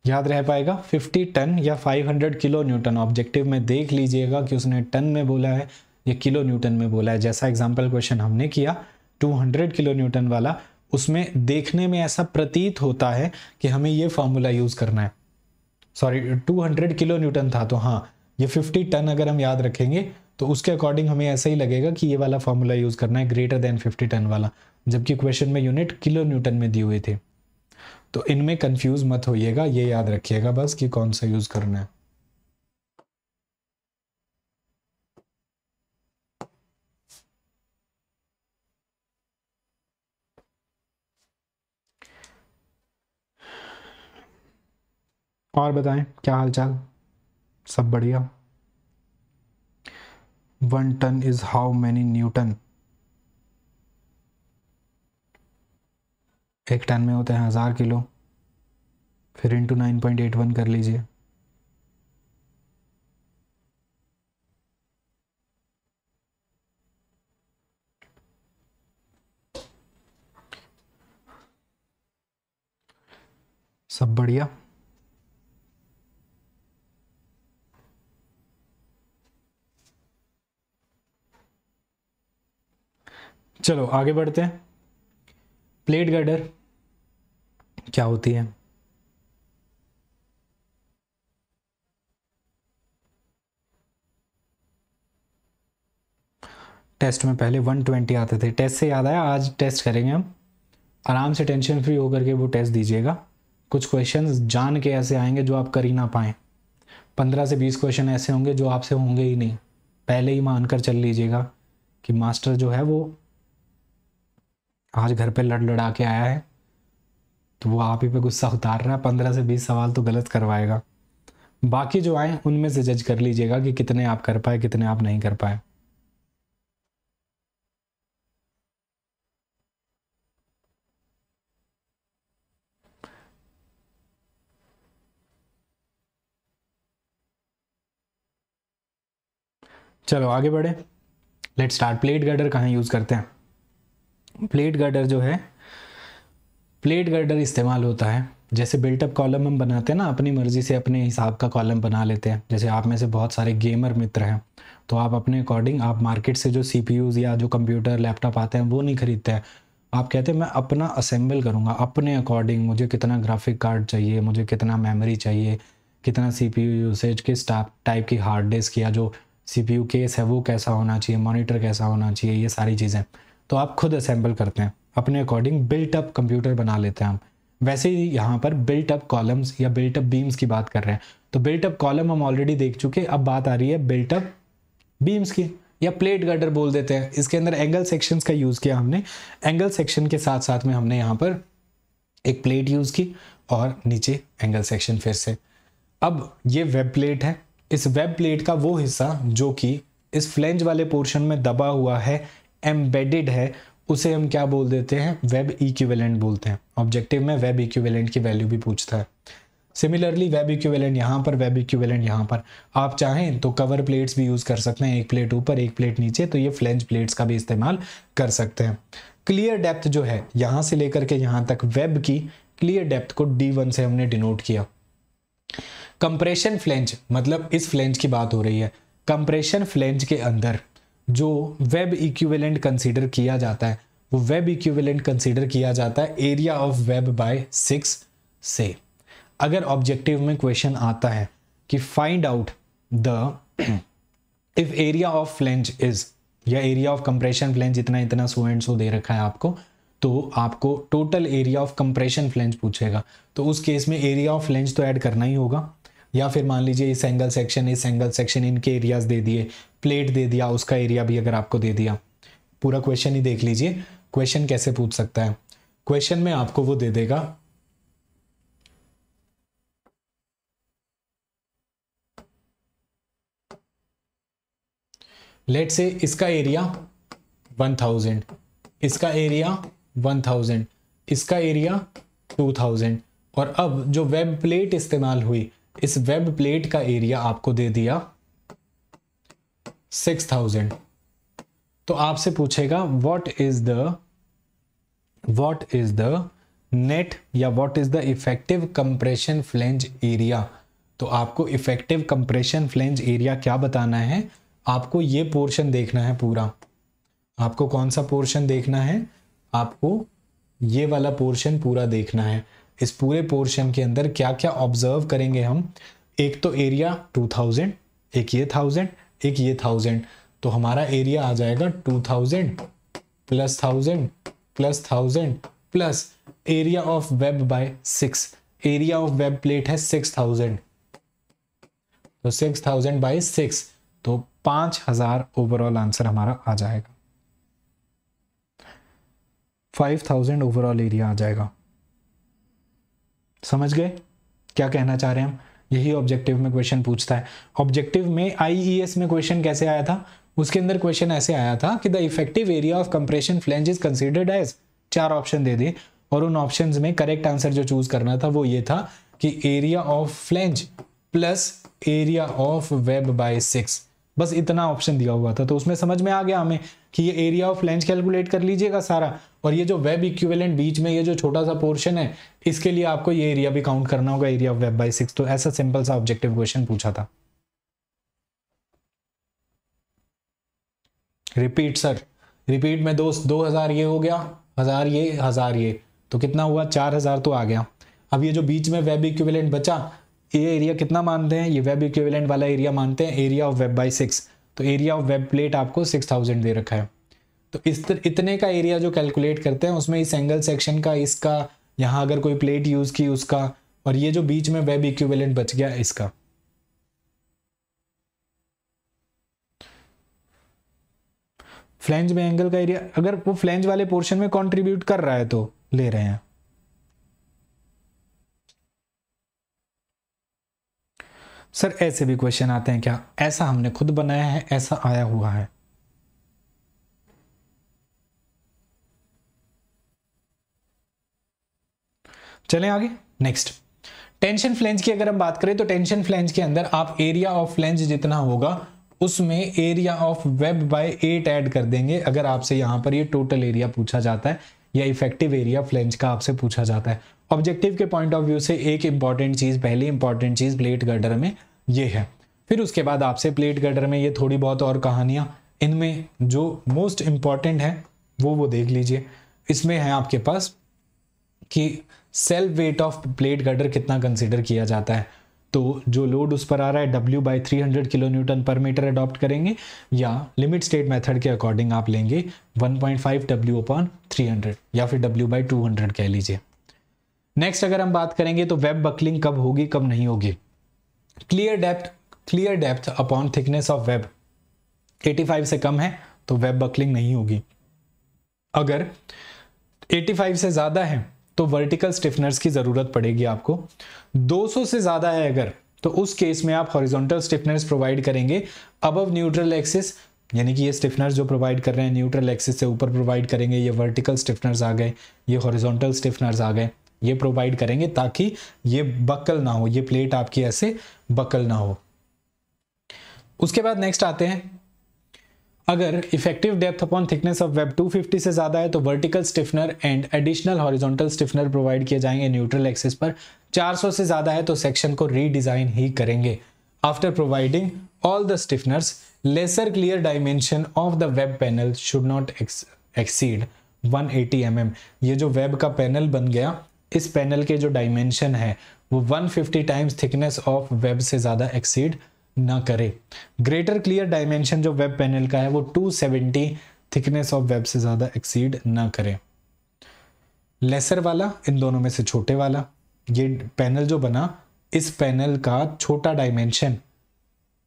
याद रह पाएगा 50 टन या 500 किलो न्यूटन ऑब्जेक्टिव में देख लीजिएगा कि उसने टन में बोला है या किलो न्यूटन में बोला है जैसा एग्जाम्पल क्वेश्चन हमने किया 200 किलो न्यूटन वाला उसमें देखने में ऐसा प्रतीत होता है कि हमें ये फार्मूला यूज़ करना है सॉरी 200 किलो न्यूटन था तो हाँ ये 50 टन अगर हम याद रखेंगे तो उसके अकॉर्डिंग हमें ऐसा ही लगेगा कि ये वाला फार्मूला यूज़ करना है ग्रेटर देन 50 टन वाला जबकि क्वेश्चन में यूनिट किलो न्यूटन में दी हुई थी तो इनमें कंफ्यूज मत होइएगा ये याद रखिएगा बस कि कौन सा यूज़ करना है और बताएं क्या हालचाल सब बढ़िया one ton is how many newton एक टन में होते हैं हज़ार किलो फिर into nine point eight one कर लीजिए सब बढ़िया चलो आगे बढ़ते हैं प्लेट गर्डर क्या होती है टेस्ट में पहले 120 आते थे टेस्ट से याद आया आज टेस्ट करेंगे हम आराम से टेंशन फ्री होकर के वो टेस्ट दीजिएगा कुछ क्वेश्चन जान के ऐसे आएंगे जो आप कर ही ना पाएं पंद्रह से बीस क्वेश्चन ऐसे होंगे जो आपसे होंगे ही नहीं पहले ही मान कर चल लीजिएगा कि मास्टर जो है वो आज घर पे लड़ लड़ा के आया है तो वो आप ही पे गुस्सा उतार रहा है पंद्रह से बीस सवाल तो गलत करवाएगा बाकी जो आए उनमें से जज कर लीजिएगा कि कितने आप कर पाए कितने आप नहीं कर पाए चलो आगे बढ़े लेट स्टार्ट प्लेट गर्डर कहाँ यूज़ करते हैं प्लेट गर्डर जो है प्लेट गर्डर इस्तेमाल होता है जैसे बिल्टअप कॉलम हम बनाते हैं ना अपनी मर्ज़ी से अपने हिसाब का कॉलम बना लेते हैं जैसे आप में से बहुत सारे गेमर मित्र हैं तो आप अपने अकॉर्डिंग आप मार्केट से जो सी या जो कंप्यूटर लैपटॉप आते हैं वो नहीं खरीदते हैं आप कहते हैं मैं अपना असेंबल करूँगा अपने अकॉर्डिंग मुझे कितना ग्राफिक कार्ड चाहिए मुझे कितना मेमोरी चाहिए कितना सी यूसेज किस टाइप की हार्ड डिस्क या जो सी केस है वो कैसा होना चाहिए मॉनिटर कैसा होना चाहिए ये सारी चीज़ें तो आप खुद असेंबल करते हैं अपने अकॉर्डिंग बिल्ट अप कंप्यूटर बना लेते हैं हम वैसे ही यहाँ पर बिल्ट अप कॉलम्स या बिल्ट अप बीम्स की बात कर रहे हैं तो बिल्ट अप कॉलम हम ऑलरेडी देख चुके अब बात आ रही है बिल्ट अप बीम्स की या प्लेट गर्डर बोल देते हैं इसके अंदर एंगल सेक्शंस का यूज़ किया हमने एंगल सेक्शन के साथ साथ में हमने यहाँ पर एक प्लेट यूज़ की और नीचे एंगल सेक्शन फिर से अब ये वेब प्लेट है इस वेब प्लेट का वो हिस्सा जो कि इस फ्लेंज वाले पोर्शन में दबा हुआ है एम्बेडेड है उसे हम क्या बोल देते हैं वेब इक्विवेलेंट बोलते हैं ऑब्जेक्टिव में वेब इक्विवेलेंट की वैल्यू भी पूछता है सिमिलरली वेब इक्विवेलेंट यहाँ पर वेब इक्विवेलेंट यहाँ पर आप चाहें तो कवर प्लेट्स भी यूज़ कर सकते हैं एक प्लेट ऊपर एक प्लेट नीचे तो ये फ्लेंच प्लेट्स का भी इस्तेमाल कर सकते हैं क्लियर डेप्थ जो है यहाँ से लेकर के यहाँ तक वेब की क्लियर डेप्थ को डी वन से हमने डिनोट किया कंप्रेशन फ्लेंच मतलब इस फ्लेंच की बात हो रही है कंप्रेशन फ्लेंच के अंदर जो वेब इक्विवेलेंट कंसीडर किया जाता है वो वेब इक्विवेलेंट कंसीडर किया जाता है area of web by six से अगर ऑब्जेक्टिव में क्वेश्चन आता है कि find out the if area of flange is या एरिया ऑफ कंप्रेशन फ्लेंज इतना इतना सो एंड सो दे रखा है आपको तो आपको total area of compression flange पूछेगा तो उस केस में एरिया ऑफ फ्लेंज तो ऐड करना ही होगा या फिर मान लीजिए इस एंगल सेक्शन इस एंगल सेक्शन इनके एरियाज दे दिए प्लेट दे दिया उसका एरिया भी अगर आपको दे दिया पूरा क्वेश्चन ही देख लीजिए क्वेश्चन कैसे पूछ सकता है क्वेश्चन में आपको वो दे देगा लेट से इसका एरिया वन थाउजेंड इसका एरिया वन थाउजेंड इसका एरिया टू थाउजेंड और अब जो वेब प्लेट इस्तेमाल हुई इस वेब प्लेट का एरिया आपको दे दिया सिक्स थाउजेंड तो आपसे पूछेगा what is the what is the net या what is the effective compression flange area तो आपको इफेक्टिव कंप्रेशन फ्लेंज एरिया क्या बताना है आपको ये पोर्शन देखना है पूरा आपको कौन सा पोर्शन देखना है आपको ये वाला पोर्शन पूरा देखना है इस पूरे पोर्शन के अंदर क्या क्या ऑब्जर्व करेंगे हम एक तो एरिया टू थाउजेंड एक ये थाउजेंड एक ये थाउजेंड तो हमारा एरिया आ जाएगा two thousand plus thousand plus thousand plus area of web by six area of web plate है सिक्स थाउजेंड तो सिक्स थाउजेंड बाई सिक्स तो पांच हजार ओवरऑल आंसर हमारा आ जाएगा फाइव थाउजेंड ओवरऑल एरिया आ जाएगा समझ गए क्या कहना चाह रहे हैं हम यही ऑब्जेक्टिव में क्वेश्चन पूछता है ऑब्जेक्टिव में आई e में क्वेश्चन कैसे आया था उसके अंदर क्वेश्चन ऐसे आया था कि the effective area of compression flange is considered as चार ऑप्शन दे दिए और उन ऑप्शंस में करेक्ट आंसर जो चूज करना था वो ये था कि area of flange plus area of web by six बस इतना ऑप्शन दिया हुआ था तो उसमें समझ में आ गया हमें कि ये एरिया ऑफ लेंस कैलकुलेट कर लीजिएगा सारा और ये जो वेब इक्विवेलेंट बीच में ये जो छोटा सा पोर्शन है इसके लिए आपको ये एरिया भी काउंट करना होगा area of web by six तो ऐसा सिंपल सा ऑब्जेक्टिव क्वेश्चन पूछा था रिपीट सर रिपीट में दोस्त दो हज़ार ये हो गया हज़ार ये हज़ार ये तो कितना हुआ चार हज़ार तो आ गया अब ये जो बीच में वेब इक्विवेलेंट बचा ये एरिया कितना मानते हैं ये वेब इक्विवेलेंट वाला एरिया मानते हैं area of web by six तो एरिया ऑफ वेब प्लेट आपको सिक्स थाउजेंड दे रखा है तो इस इतने का एरिया जो कैलकुलेट करते हैं उसमें इस एंगल सेक्शन का इसका यहाँ अगर कोई प्लेट यूज़ की उसका और ये जो बीच में वेब इक्विवेलेंट बच गया इसका फ्लैंज में एंगल का एरिया अगर वो फ्लैंज वाले पोर्शन में कॉन्ट्रीब्यूट कर रहा है तो ले रहे हैं सर ऐसे भी क्वेश्चन आते हैं क्या ऐसा हमने खुद बनाया है ऐसा आया हुआ है चले आगे नेक्स्ट टेंशन फ्लेंज की अगर हम बात करें तो टेंशन फ्लेंज के अंदर आप एरिया ऑफ फ्लेंज जितना होगा उसमें area of web by eight add कर देंगे अगर आपसे यहां पर ये टोटल एरिया पूछा जाता है या इफेक्टिव एरिया फ्लेंज का आपसे पूछा जाता है ऑब्जेक्टिव के पॉइंट ऑफ व्यू से एक इंपॉर्टेंट चीज़ पहली इंपॉर्टेंट चीज़ प्लेट गर्डर में ये है फिर उसके बाद आपसे प्लेट गर्डर में ये थोड़ी बहुत और कहानियां इनमें जो मोस्ट इंपॉर्टेंट है वो वो देख लीजिए इसमें है आपके पास कि self weight of plate girder कितना कंसिडर किया जाता है तो जो लोड उस पर आ रहा है W by three hundred kilo newton पर मीटर अडॉप्ट करेंगे या लिमिट स्टेट मेथड के अकॉर्डिंग आप लेंगे one point five W upon three hundred या फिर डब्ल्यू बाई टू हंड्रेड कह लीजिए नेक्स्ट अगर हम बात करेंगे तो वेब बकलिंग कब होगी कब नहीं होगी clear depth clear depth upon thickness of web 85 से कम है तो वेब बकलिंग नहीं होगी अगर 85 से ज़्यादा है तो वर्टिकल स्टिफनर्स की ज़रूरत पड़ेगी आपको 200 से ज़्यादा है अगर तो उस केस में आप हॉरिजॉन्टल स्टिफनर्स प्रोवाइड करेंगे अबव न्यूट्रल एक्सिस यानी कि ये स्टिफनर्स जो प्रोवाइड कर रहे हैं न्यूट्रल एक्सिस से ऊपर प्रोवाइड करेंगे ये वर्टिकल स्टिफनर्स आ गए ये हॉरिजॉन्टल स्टिफनर्स आ गए ये प्रोवाइड करेंगे ताकि ये बकल ना हो ये प्लेट आपकी ऐसे बकल ना हो उसके बाद नेक्स्ट आते हैं अगर effective depth upon thickness of web 250 से ज़्यादा है तो vertical stiffener and additional horizontal stiffener provide किए जाएंगे न्यूट्रल एक्सेस पर 400 से ज़्यादा है तो सेक्शन को रीडिज़ाइन ही करेंगे after providing all the stiffeners lesser clear dimension of the web panel should not exceed 180 एटी mm. ये जो वेब का पैनल बन गया इस पैनल के जो डायमेंशन है वो 150 टाइम्स थिकनेस ऑफ वेब से ज़्यादा एक्सीड ना करे ग्रेटर क्लियर डायमेंशन जो वेब पैनल का है वो 270 थिकनेस ऑफ वेब से ज़्यादा एक्सीड ना करे लेसर वाला इन दोनों में से छोटे वाला ये पैनल जो बना इस पैनल का छोटा डायमेंशन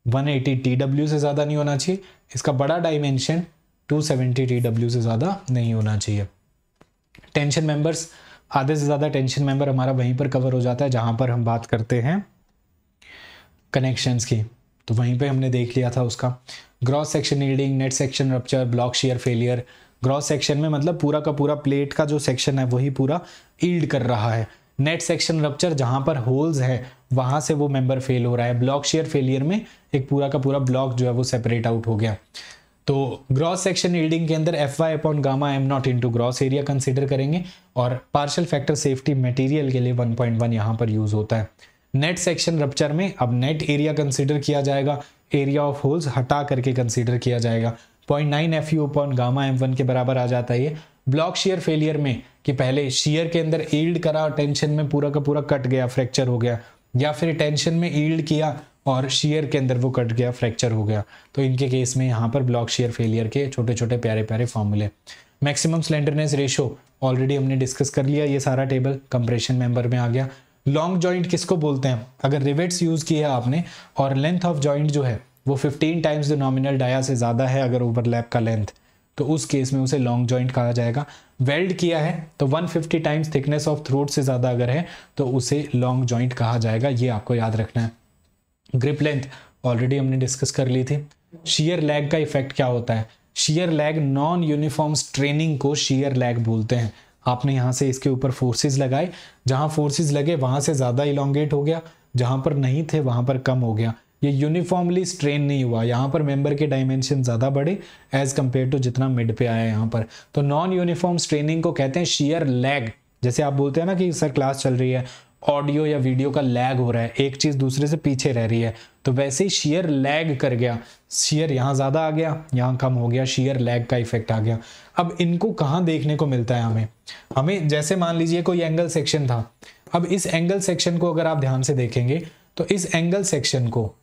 180 डब्ल्यू से ज़्यादा नहीं होना चाहिए इसका बड़ा डायमेंशन 270 डब्ल्यू से ज़्यादा नहीं होना चाहिए टेंशन मेंबर्स आधे से ज़्यादा टेंशन मेंबर हमारा वहीं पर कवर हो जाता है जहाँ पर हम बात करते हैं कनेक्शंस की तो वहीं पे हमने देख लिया था उसका gross section yielding net section rupture block shear failure gross section में मतलब पूरा का पूरा प्लेट का जो सेक्शन है वही पूरा ईल्ड कर रहा है नेट सेक्शन रप्चर जहाँ पर होल्स है वहाँ से वो मेंबर फेल हो रहा है ब्लॉक शेयर फेलियर में एक पूरा का पूरा ब्लॉक जो है वो सेपरेट आउट हो गया तो ग्रॉस सेक्शन यील्डिंग के अंदर F Y upon gamma M naught into gross area consider करेंगे और पार्शियल फैक्टर सेफ्टी मटेरियल के लिए 1.1 पॉइंट यहाँ पर यूज होता है नेट सेक्शन रप्चर में अब नेट एरिया कंसिडर किया जाएगा एरिया ऑफ होल्स हटा करके कंसिडर किया जाएगा point nine F U upon gamma M one के बराबर आ जाता है ये ब्लॉक शेयर फेलियर में कि पहले शेयर के अंदर ईल्ड करा टेंशन में पूरा का पूरा कट गया फ्रैक्चर हो गया या फिर टेंशन में ईल्ड किया और शेयर के अंदर वो कट गया फ्रैक्चर हो गया तो इनके केस में यहाँ पर ब्लॉक शेयर फेलियर के छोटे छोटे प्यारे प्यारे फॉर्मूले मैक्सिमम स्लेंडरनेस रेशो ऑलरेडी हमने डिस्कस कर लिया ये सारा टेबल कंप्रेशन मेंबर में आ गया लॉन्ग जॉइंट किसको बोलते हैं अगर रिवेट्स यूज़ किया आपने और लेंथ ऑफ जॉइंट जो है वो फिफ्टीन टाइम्स जो नॉमिनल डाया से ज़्यादा है अगर ओवरलैप का लेंथ तो उस केस में उसे लॉन्ग जॉइंट कहा जाएगा वेल्ड किया है तो 150 टाइम्स थिकनेस ऑफ थ्रोट से ज़्यादा अगर है तो उसे लॉन्ग जॉइंट कहा जाएगा ये आपको याद रखना है ग्रिप लेंथ ऑलरेडी हमने डिस्कस कर ली थी शीयर लैग का इफेक्ट क्या होता है shear lag non uniform straining को शीयर लैग बोलते हैं आपने यहाँ से इसके ऊपर फोर्सेज लगाए जहाँ फोर्सेज लगे वहाँ से ज़्यादा इलांगेट हो गया जहाँ पर नहीं थे वहाँ पर कम हो गया ये यूनिफॉर्मली स्ट्रेन नहीं हुआ यहाँ पर मेंबर के डायमेंशन ज़्यादा बढ़े एज़ कम्पेयर टू जितना मिड पे आया यहाँ पर तो नॉन यूनिफॉर्म स्ट्रेनिंग को कहते हैं शीयर लैग जैसे आप बोलते हैं ना कि सर क्लास चल रही है ऑडियो या वीडियो का लैग हो रहा है एक चीज़ दूसरे से पीछे रह रही है तो वैसे ही शेयर लैग कर गया शेयर यहाँ ज़्यादा आ गया यहाँ कम हो गया शेयर लैग का इफेक्ट आ गया अब इनको कहाँ देखने को मिलता है हमें हमें जैसे मान लीजिए कोई एंगल सेक्शन था अब इस एंगल सेक्शन को अगर आप ध्यान से देखेंगे तो इस एंगल सेक्शन को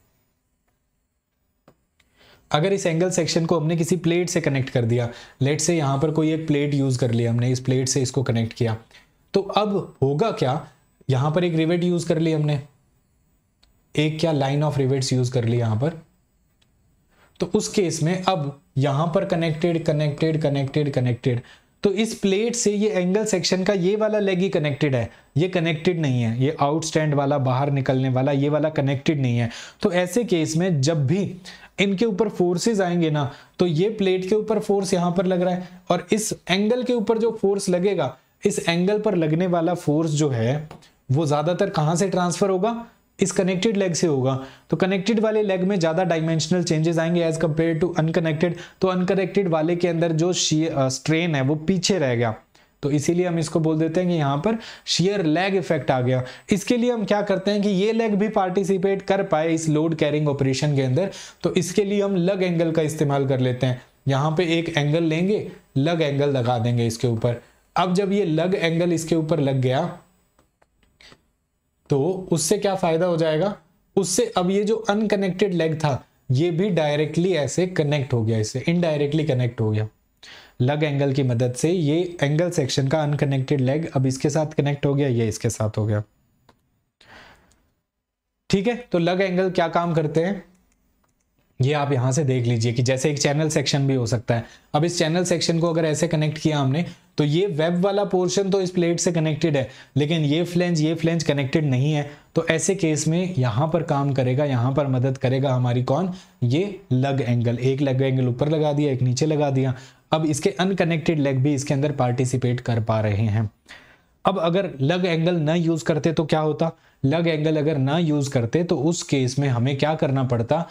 अगर इस एंगल सेक्शन को हमने किसी प्लेट से कनेक्ट कर दिया लेट से यहां पर कोई एक प्लेट यूज़ कर लिया हमने इस प्लेट से इसको कनेक्ट किया तो अब होगा क्या यहां पर एक रिवेट यूज़ कर ली हमने एक क्या लाइन ऑफ रिवेट्स यूज़ कर ली यहां पर तो उस केस में अब यहां पर कनेक्टेड कनेक्टेड कनेक्टेड कनेक्टेड तो इस प्लेट से ये एंगल सेक्शन का ये वाला लेग ही कनेक्टेड है ये कनेक्टेड नहीं है ये आउटस्टैंड वाला बाहर निकलने वाला ये वाला कनेक्टेड नहीं है तो ऐसे केस में जब भी इनके ऊपर फोर्सेस आएंगे ना तो ये प्लेट के ऊपर फोर्स यहां पर लग रहा है और इस एंगल के ऊपर जो फोर्स लगेगा इस एंगल पर लगने वाला फोर्स जो है वो ज़्यादातर कहां से ट्रांसफ़र होगा इस कनेक्टेड लेग से होगा तो कनेक्टेड वाले लेग में ज़्यादा डायमेंशनल चेंजेस आएंगे एज कंपेयर टू अनकनेक्टेड तो अनकनेक्टेड वाले के अंदर जो स्ट्रेन है वो पीछे रह गया तो इसीलिए हम इसको बोल देते हैं कि यहां पर शेयर लेग इफेक्ट आ गया इसके लिए हम क्या करते हैं कि ये लेग भी पार्टिसिपेट कर पाए इस लोड कैरिंग ऑपरेशन के अंदर तो इसके लिए हम लग एंगल का इस्तेमाल कर लेते हैं यहां पे एक एंगल लेंगे लग एंगल लगा देंगे इसके ऊपर अब जब ये लग एंगल इसके ऊपर लग गया तो उससे क्या फायदा हो जाएगा उससे अब ये जो अनकनेक्टेड लेग था ये भी डायरेक्टली ऐसे कनेक्ट हो गया इससे इनडायरेक्टली कनेक्ट हो गया लग एंगल की मदद से ये एंगल सेक्शन का अनकनेक्टेड लेग अब इसके साथ कनेक्ट हो गया ये इसके साथ हो गया ठीक है तो लग एंगल क्या काम करते हैं ये आप यहां से देख लीजिए कि जैसे एक चैनल सेक्शन भी हो सकता है अब इस चैनल सेक्शन को अगर ऐसे कनेक्ट किया हमने तो ये वेब वाला पोर्शन तो इस प्लेट से कनेक्टेड है लेकिन ये फ्लेंज ये फ्लेंज कनेक्टेड नहीं है तो ऐसे केस में यहां पर काम करेगा यहां पर मदद करेगा हमारी कौन ये लग एंगल एक लग एंगल ऊपर लगा दिया एक नीचे लगा दिया अब इसके अनकनेक्टेड लेग भी इसके अंदर पार्टिसिपेट कर पा रहे हैं अब अगर लग एंगल न यूज़ करते तो क्या होता लग एंगल अगर ना यूज़ करते तो उस केस में हमें क्या करना पड़ता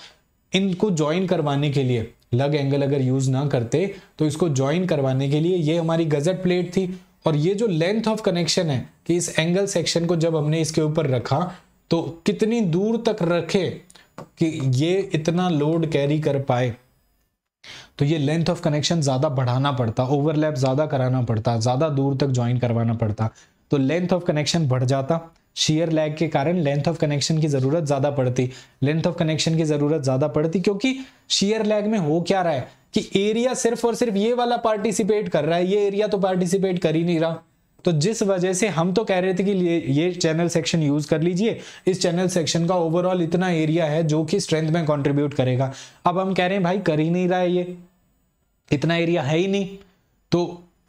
इनको ज्वाइन करवाने के लिए लग एंगल अगर यूज़ ना करते तो इसको ज्वाइन करवाने के लिए ये हमारी गजट प्लेट थी और ये जो लेंथ ऑफ कनेक्शन है कि इस एंगल सेक्शन को जब हमने इसके ऊपर रखा तो कितनी दूर तक रखे कि ये इतना लोड कैरी कर पाए तो ये लेंथ ऑफ कनेक्शन ज़्यादा बढ़ाना पड़ता ओवरलैप ज़्यादा कराना पड़ता ज़्यादा दूर तक ज्वाइन करवाना पड़ता तो लेंथ ऑफ कनेक्शन बढ़ जाता शेयर लैग के कारण लेंथ ऑफ कनेक्शन की ज़रूरत ज़्यादा पड़ती लेंथ ऑफ कनेक्शन की ज़रूरत ज़्यादा पड़ती क्योंकि शेयर लैग में हो क्या रहा है कि एरिया सिर्फ और सिर्फ ये वाला पार्टिसिपेट कर रहा है ये एरिया तो पार्टिसिपेट कर ही नहीं रहा तो जिस वजह से हम तो कह रहे थे कि ये चैनल सेक्शन यूज कर लीजिए इस चैनल सेक्शन का ओवरऑल इतना एरिया है जो कि स्ट्रेंथ में कॉन्ट्रीब्यूट करेगा अब हम कह रहे हैं भाई कर ही नहीं रहा है ये इतना एरिया है ही नहीं तो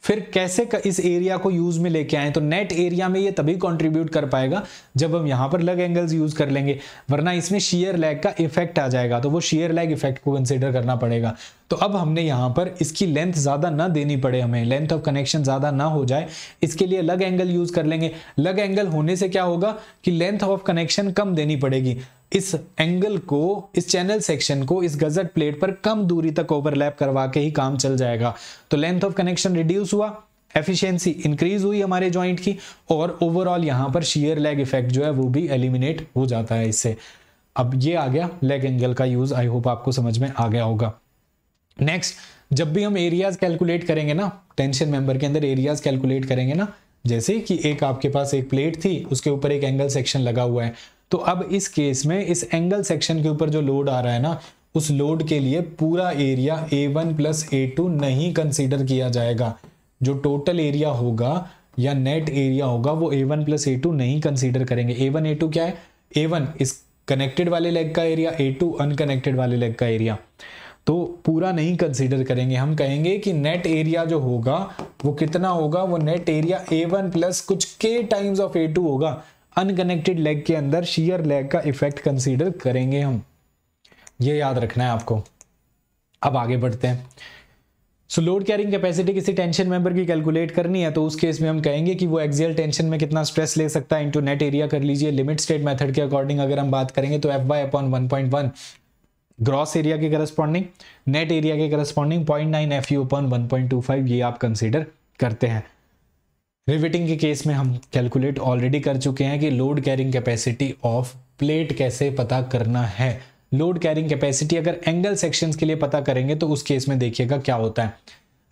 फिर कैसे इस एरिया को यूज में लेके आए तो नेट एरिया में ये तभी कंट्रीब्यूट कर पाएगा जब हम यहां पर लग एंगल्स यूज कर लेंगे वरना इसमें शेयर लैग का इफेक्ट आ जाएगा तो वो शेयर लैग इफेक्ट को कंसिडर करना पड़ेगा तो अब हमने यहाँ पर इसकी लेंथ ज़्यादा ना देनी पड़े हमें लेंथ ऑफ कनेक्शन ज़्यादा ना हो जाए इसके लिए लग एंगल यूज़ कर लेंगे लग एंगल होने से क्या होगा कि लेंथ ऑफ कनेक्शन कम देनी पड़ेगी इस एंगल को इस चैनल सेक्शन को इस गजट प्लेट पर कम दूरी तक ओवरलैप करवा के ही काम चल जाएगा तो लेंथ ऑफ कनेक्शन रिड्यूस हुआ एफिशिएंसी इंक्रीज हुई हमारे जॉइंट की और ओवरऑल यहां पर शीयर लेग इफेक्ट जो है वो भी एलिमिनेट हो जाता है इससे अब ये आ गया लेग एंगल का यूज़ आई होप आपको समझ में आ गया होगा नेक्स्ट जब भी हम एरियाज कैलकुलेट करेंगे ना टेंशन मेंबर के अंदर एरियाज कैलकुलेट करेंगे ना जैसे कि एक आपके पास एक प्लेट थी उसके ऊपर एक एंगल सेक्शन लगा हुआ है तो अब इस केस में इस एंगल सेक्शन के ऊपर जो लोड आ रहा है ना उस लोड के लिए पूरा area A one plus A two नहीं कंसीडर किया जाएगा जो टोटल एरिया होगा या नेट एरिया होगा वो A one plus A two नहीं कंसीडर करेंगे ए वन ए टू क्या है ए वन इस कनेक्टेड वाले लेग का एरिया ए टू अनकनेक्टेड वाले लेग का एरिया तो पूरा नहीं कंसीडर करेंगे हम कहेंगे कि नेट एरिया जो होगा वो कितना होगा वो net area A one plus कुछ के टाइम्स ऑफ ए टू होगा अनकनेक्टेड लेग के अंदर शीयर लेग का इफेक्ट कंसीडर करेंगे हम ये याद रखना है आपको अब आगे बढ़ते हैं सो लोड कैरिंग कैपेसिटी किसी टेंशन मेंबर की कैलकुलेट करनी है तो उस केस में हम कहेंगे कि वो एक्सियल टेंशन में कितना स्ट्रेस ले सकता है इनटू नेट एरिया कर लीजिए लिमिट स्टेट मेथड के अकॉर्डिंग अगर हम बात करेंगे तो F Y upon one point one gross area के करस्पॉन्डिंग नेट एरिया के corresponding point nine F U upon one point two five ये आप कंसिडर करते हैं रिविटिंग के केस में हम कैलकुलेट ऑलरेडी कर चुके हैं कि load carrying capacity of plate कैसे पता करना है लोड कैरिंग कैपेसिटी अगर एंगल सेक्शंस के लिए पता करेंगे तो उस केस में देखिएगा क्या होता है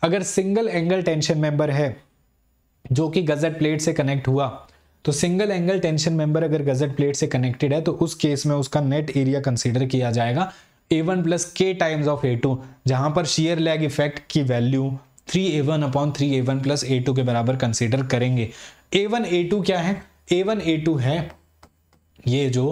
अगर सिंगल एंगल टेंशन मेंबर है जो कि गजट प्लेट से कनेक्ट हुआ तो सिंगल एंगल टेंशन मेंबर अगर गजट प्लेट से कनेक्टेड है तो उस केस में उसका नेट एरिया कंसीडर किया जाएगा ए वन प्लस के टाइम्स ऑफ ए टू जहाँ पर शेयर लैग इफेक्ट की value three A one upon three A one plus A two के बराबर कंसिडर करेंगे ए वन ए टू क्या है ए वन ए टू है ये जो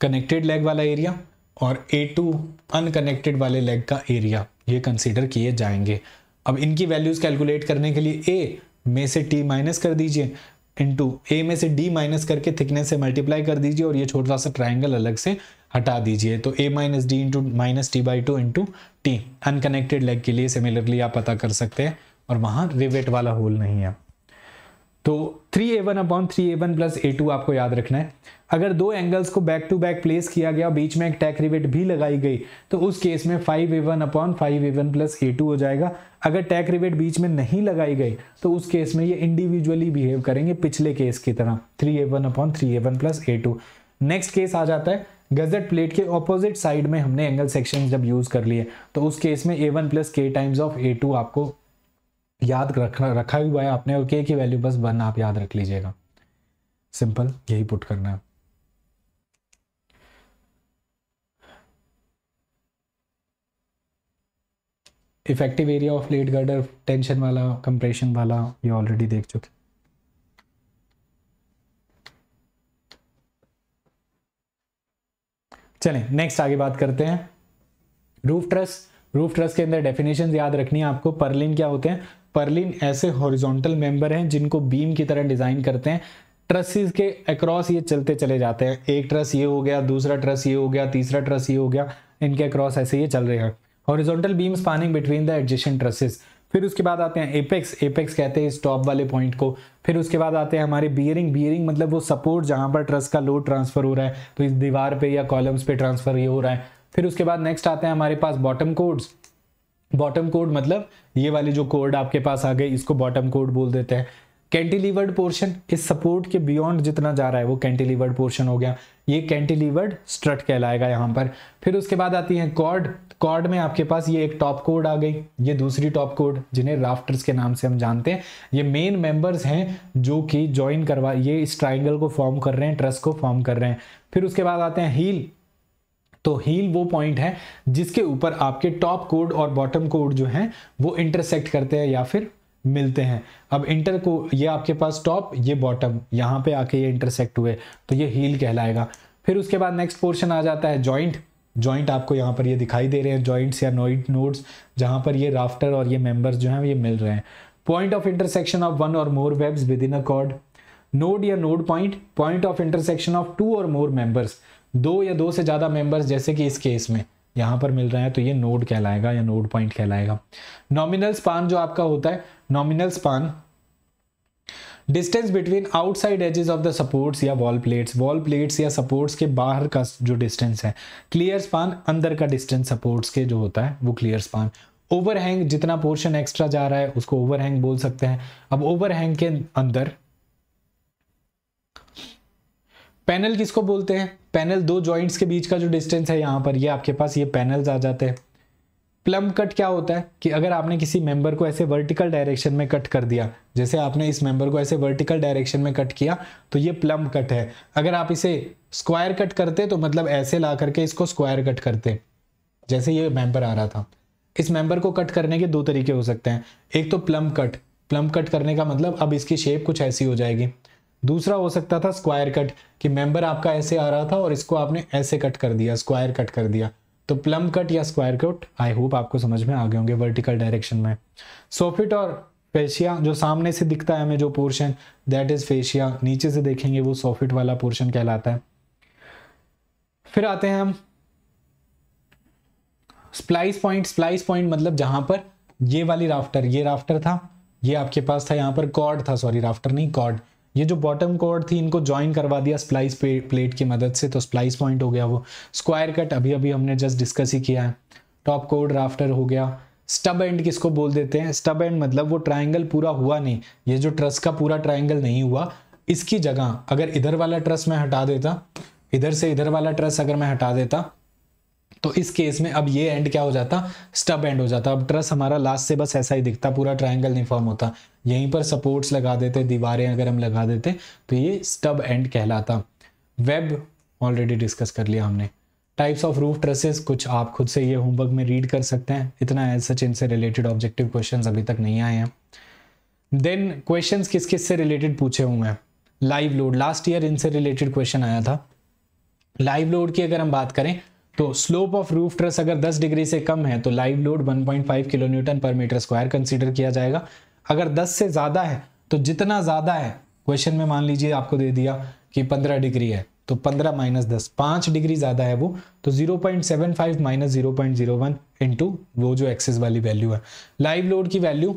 कनेक्टेड लेग वाला एरिया और ए टू अनकनेक्टेड वाले लेग का एरिया ये कंसिडर किए जाएंगे अब इनकी वैल्यूज़ कैलकुलेट करने के लिए ए में से टी माइनस कर दीजिए इंटू ए में से डी माइनस करके थिकनेस से मल्टीप्लाई कर दीजिए और ये छोटा सा ट्राइंगल अलग से हटा दीजिए तो A minus D into minus T by two into T unconnected leg के लिए सिमिलरली आप पता कर सकते हैं और वहां रिवेट वाला होल नहीं है तो three A one upon three A one plus A two आपको याद रखना है अगर दो एंगल्स को बैक टू बैक प्लेस किया गया बीच में एक टैक रिवेट भी लगाई गई तो उस केस में five A one upon five A one plus A two हो जाएगा अगर टैक रिवेट बीच में नहीं लगाई गई तो उस केस में ये इंडिविजुअली बिहेव करेंगे पिछले केस की तरह three A one upon three A one plus A two next case आ जाता है गजट प्लेट के ऑपोजिट साइड में हमने एंगल सेक्शन जब यूज़ कर लिए तो उस केस में ए वन प्लस के टाइम्स ऑफ ए टू आपको याद रखना रखा हुआ है आपने और के की वैल्यू बस वन आप याद रख लीजिएगा सिंपल यही पुट करना है इफेक्टिव एरिया ऑफ लेट गर्डर टेंशन वाला कंप्रेशन वाला ये ऑलरेडी देख चुके चलें नेक्स्ट आगे बात करते हैं रूफ ट्रस रूफ ट्रस के अंदर डेफिनेशन याद रखनी है आपको परलिन क्या होते हैं परलिन ऐसे हॉरिजॉन्टल मेंबर हैं जिनको बीम की तरह डिजाइन करते हैं ट्रसेस के अक्रॉस ये चलते चले जाते हैं एक ट्रस ये हो गया दूसरा ट्रस ये हो गया तीसरा ट्रस ये हो गया इनके अक्रॉस ऐसे ये चल रहे हैं horizontal beams spanning between the adjacent trusses फिर उसके बाद आते हैं एपेक्स एपेक्स कहते हैं इस टॉप वाले पॉइंट को फिर उसके बाद आते हैं हमारे बियरिंग बियरिंग मतलब वो सपोर्ट जहां पर ट्रस्ट का लोड ट्रांसफर हो रहा है तो इस दीवार पे या कॉलम्स पे ट्रांसफर ये हो रहा है फिर उसके बाद नेक्स्ट आते हैं हमारे पास बॉटम कोड्स बॉटम कोड मतलब ये वाले जो कोड आपके पास आ गई इसको बॉटम कोड बोल देते हैं कैंटिलीवर्ड पोर्शन इस सपोर्ट के बियॉन्ड जितना जा रहा है वो कैंटिलीवर्ड पोर्शन हो गया ये कैंटिलीवर्ड स्ट्रट कहलाएगा यहाँ पर फिर उसके बाद आती है कॉर्ड कॉर्ड में आपके पास ये एक टॉप कोड आ गई ये दूसरी टॉप कोड जिन्हें राफ्टर्स के नाम से हम जानते हैं ये मेन मेंबर्स हैं जो कि ज्वाइन करवा ये इस ट्राइंगल को फॉर्म कर रहे हैं ट्रस को फॉर्म कर रहे हैं फिर उसके बाद आते हैं हील तो हील वो पॉइंट है जिसके ऊपर आपके टॉप कोड और बॉटम कोड जो हैं वो इंटरसेक्ट करते हैं या फिर मिलते हैं अब इंटर को ये आपके पास टॉप ये बॉटम यहाँ पे आके ये इंटरसेक्ट हुए तो ये हील कहलाएगा फिर उसके बाद नेक्स्ट पोर्शन आ जाता है जॉइंट जॉइंट आपको यहाँ पर ये दिखाई दे रहे हैं जॉइंट्स या नोइड नोड्स जहाँ पर ये राफ्टर और ये मेंबर्स जो हैं ये मिल रहे हैं point of intersection of one और more webs within a chord node या node point point of intersection of two और मोर मेंबर्स दो या दो से ज़्यादा मेंबर्स जैसे कि इस केस में यहाँ पर मिल रहा है तो ये नोड कहलाएगा या नोड पॉइंट कहलाएगा नॉमिनल स्पान जो आपका होता है nominal span distance between outside edges of the supports या वॉल प्लेट्स वॉल प्लेट्स या सपोर्ट्स के बाहर का जो डिस्टेंस है क्लियर स्पान अंदर का डिस्टेंस सपोर्ट्स के जो होता है वो क्लियर स्पान ओवरहैंग जितना पोर्शन एक्स्ट्रा जा रहा है उसको ओवरहैंग बोल सकते हैं अब ओवरहैंग के अंदर पैनल किसको बोलते हैं पैनल दो जॉइंट्स के बीच का जो डिस्टेंस है यहां पर ये यह आपके पास ये पैनल्स आ जाते हैं प्लम कट क्या होता है कि अगर आपने किसी मेंबर को ऐसे वर्टिकल डायरेक्शन में कट कर दिया जैसे आपने इस मेंबर को ऐसे वर्टिकल डायरेक्शन में कट किया तो ये प्लम कट है अगर आप इसे स्क्वायर कट करते तो मतलब ऐसे ला करके इसको स्क्वायर कट करते जैसे ये मेंबर आ रहा था इस मेंबर को कट करने के दो तरीके हो सकते हैं एक तो प्लम कट प्लम कट करने का मतलब अब इसकी शेप कुछ ऐसी हो जाएगी दूसरा हो सकता था स्क्वायर कट कि मेंबर आपका ऐसे आ रहा था और इसको आपने ऐसे कट कर दिया स्क्वायर कट कर दिया तो प्लम कट या स्क्वायर कट आई होप आपको समझ में आ गए होंगे वर्टिकल डायरेक्शन में सोफिट और फेशिया जो सामने से दिखता है हमें जो पोर्शन दैट इज फेशिया नीचे से देखेंगे वो सोफिट वाला पोर्शन कहलाता है फिर आते हैं हम स्प्लाइस पॉइंट स्प्लाइस पॉइंट मतलब जहां पर ये वाली राफ्टर ये राफ्टर था ये आपके पास था यहां पर कॉर्ड था सॉरी राफ्टर नहीं कॉर्ड ये जो बॉटम कोड थी इनको ज्वाइन करवा दिया स्प्लाइस प्लेट की मदद से तो स्प्लाइस पॉइंट हो गया वो स्क्वायर कट अभी अभी हमने जस्ट डिस्कस ही किया है टॉप कोड राफ्टर हो गया स्टब एंड किसको बोल देते हैं स्टब एंड मतलब वो ट्राइंगल पूरा हुआ नहीं ये जो ट्रस का पूरा ट्राइंगल नहीं हुआ इसकी जगह अगर इधर वाला ट्रस मैं हटा देता इधर से इधर वाला ट्रस अगर मैं हटा देता तो इस केस में अब ये एंड क्या हो जाता स्टब एंड हो जाता अब ट्रस हमारा लास्ट से बस ऐसा ही दिखता पूरा ट्रायंगल नहीं फॉर्म होता यहीं पर सपोर्ट्स लगा देते दीवारें अगर हम लगा देते तो ये स्टब एंड कहलाता वेब ऑलरेडी डिस्कस कर लिया हमने टाइप्स ऑफ रूफ ट्रसेस कुछ आप खुद से ये होमवर्क में रीड कर सकते हैं इतना एज सच इनसे रिलेटेड ऑब्जेक्टिव क्वेश्चन अभी तक नहीं आए हैं देन क्वेश्चन किस किस से रिलेटेड पूछे हूँ मैं लाइव लोड लास्ट ईयर इनसे रिलेटेड क्वेश्चन आया था लाइव लोड की अगर हम बात करें तो स्लोप ऑफ रूफ ट्रस अगर 10 डिग्री से कम है तो लाइव लोड 1.5 किलो न्यूटन पर मीटर स्क्वायर कंसीडर किया जाएगा अगर 10 से ज़्यादा है तो जितना ज़्यादा है क्वेश्चन में मान लीजिए आपको दे दिया कि 15 डिग्री है तो 15 माइनस दस पांच डिग्री ज़्यादा है वो तो 0.75 point seven five minus zero point zero one into वो जो एक्सेस वाली वैल्यू है लाइव लोड की वैल्यू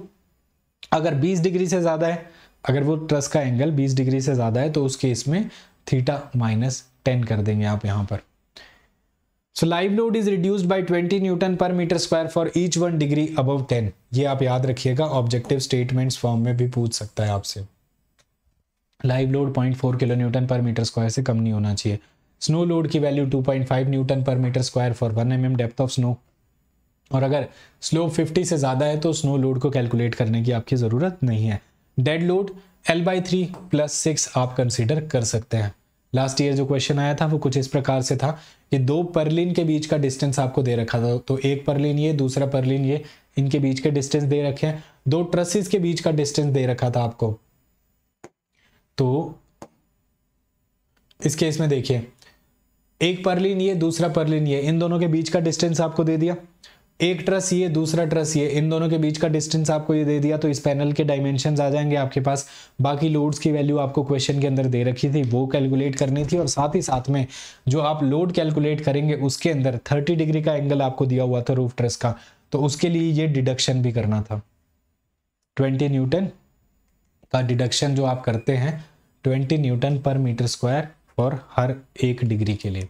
अगर बीस डिग्री से ज़्यादा है अगर वो ट्रस का एंगल बीस डिग्री से ज़्यादा है तो उस केस में थीटा माइनस टेन कर देंगे आप यहाँ पर so live load is reduced by 20 newton पर metre square for each one degree above 10 ये आप याद रखिएगा ऑब्जेक्टिव स्टेटमेंट्स फॉर्म में भी पूछ सकता है आपसे लाइव लोड 0.4 किलो न्यूटन पर मीटर स्क्वायर से कम नहीं होना चाहिए स्नो लोड की वैल्यू 2.5 न्यूटन पर metre square for one M depth of snow और अगर स्लोप 50 से ज़्यादा है तो स्नो लोड को कैलकुलेट करने की आपकी ज़रूरत नहीं है dead load L by three plus six आप कंसिडर कर सकते हैं लास्ट ईयर जो क्वेश्चन आया था वो कुछ इस प्रकार से था कि दो परलिन के बीच का डिस्टेंस आपको दे रखा था तो एक परलिन ये दूसरा परलिन ये इनके बीच के डिस्टेंस दे रखे हैं दो ट्रसेस के बीच का डिस्टेंस दे रखा था आपको तो इस केस में देखिए एक परलिन ये दूसरा परलिन ये इन दोनों के बीच का डिस्टेंस आपको दे दिया एक ट्रस ये दूसरा ट्रस ये इन दोनों के बीच का डिस्टेंस आपको ये दे दिया तो इस पैनल के डायमेंशन आ जाएंगे आपके पास बाकी लोड्स की वैल्यू आपको क्वेश्चन के अंदर दे रखी थी वो कैलकुलेट करनी थी और साथ ही साथ में जो आप लोड कैलकुलेट करेंगे उसके अंदर थर्टी डिग्री का एंगल आपको दिया हुआ था रूफ ट्रस का तो उसके लिए ये डिडक्शन भी करना था ट्वेंटी न्यूटन का डिडक्शन जो आप करते हैं ट्वेंटी न्यूटन पर मीटर स्क्वायर और हर एक डिग्री के लिए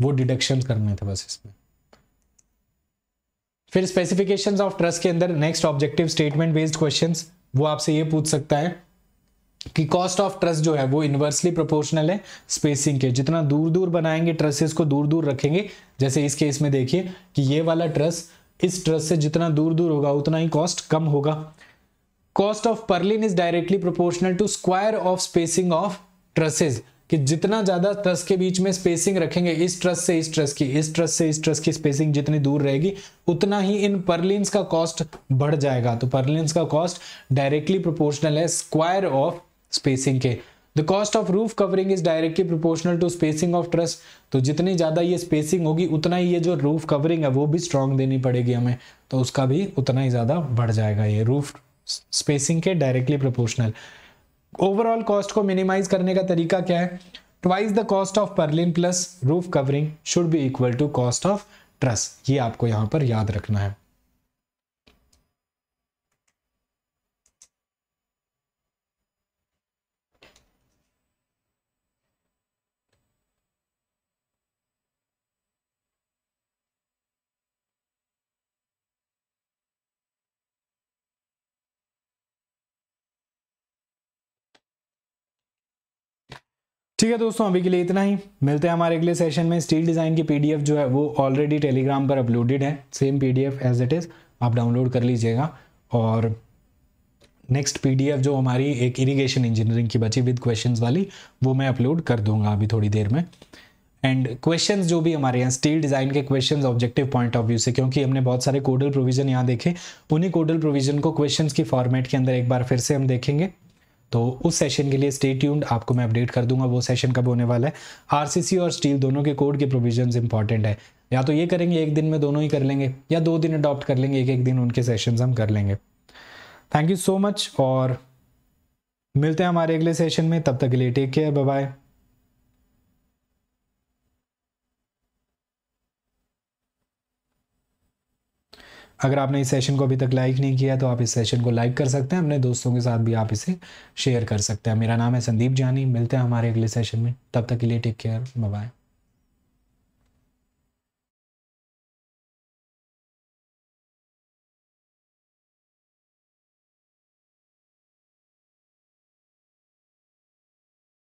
वो डिडक्शन करने थे बस इसमें फिर स्पेसिफिकेशंस ऑफ ट्रस्ट के अंदर next objective statement based questions वो आपसे ये पूछ सकता है कि कॉस्ट ऑफ ट्रस्ट जो है वो इन्वर्सली प्रोपोर्शनल है स्पेसिंग के जितना दूर दूर बनाएंगे ट्रसेस को दूर दूर रखेंगे जैसे इस केस में देखिए कि ये वाला ट्रस इस ट्रस से जितना दूर दूर होगा उतना ही कॉस्ट कम होगा cost of purlin is directly proportional to square of spacing of trusses कि जितना ज़्यादा ट्रस के बीच में स्पेसिंग रखेंगे इस ट्रस से इस ट्रस की इस ट्रस से इस ट्रस की स्पेसिंग जितनी दूर रहेगी उतना ही इन परलिन का कॉस्ट बढ़ जाएगा तो परलिन का कॉस्ट डायरेक्टली प्रोपोर्शनल है स्क्वायर ऑफ स्पेसिंग के the cost of roof covering is directly proportional to spacing of truss तो जितनी ज़्यादा ये स्पेसिंग होगी उतना ही ये जो रूफ कवरिंग है वो भी स्ट्रांग देनी पड़ेगी हमें तो उसका भी उतना ही ज़्यादा बढ़ जाएगा ये रूफ स्पेसिंग के डायरेक्टली प्रोपोर्शनल ओवरऑल कॉस्ट को मिनिमाइज करने का तरीका क्या है twice the cost of purlin plus roof covering should be equal to cost of truss ये आपको यहां पर याद रखना है ठीक है दोस्तों अभी के लिए इतना ही मिलते हैं हमारे अगले सेशन में स्टील डिज़ाइन की पीडीएफ जो है वो ऑलरेडी टेलीग्राम पर अपलोडेड है same PDF as it is आप डाउनलोड कर लीजिएगा और नेक्स्ट पीडीएफ जो हमारी एक इरिगेशन इंजीनियरिंग की बची विद क्वेश्चंस वाली वो मैं अपलोड कर दूंगा अभी थोड़ी देर में एंड क्वेश्चन जो भी हमारे यहाँ स्टील डिज़ाइन के question objective point of view से क्योंकि हमने बहुत सारे कोडल प्रोविजन यहाँ देखे उन्हीं कोडल प्रोविजन को क्वेश्चन की फॉर्मेट के अंदर एक बार फिर से हम देखेंगे तो उस सेशन के लिए स्टे ट्यून्ड आपको मैं अपडेट कर दूंगा वो सेशन कब होने वाला है आरसीसी और स्टील दोनों के कोड के प्रोविजन इंपॉर्टेंट है या तो ये करेंगे एक दिन में दोनों ही कर लेंगे या दो दिन अडॉप्ट कर लेंगे एक एक दिन उनके सेशन हम कर लेंगे थैंक यू सो मच और मिलते हैं हमारे अगले सेशन में तब तक के लिए टेक केयर बाय अगर आपने इस सेशन को अभी तक लाइक नहीं किया तो आप इस सेशन को लाइक कर सकते हैं अपने दोस्तों के साथ भी आप इसे शेयर कर सकते हैं मेरा नाम है संदीप जानी मिलते हैं हमारे अगले सेशन में तब तक के लिए टेक केयर बाय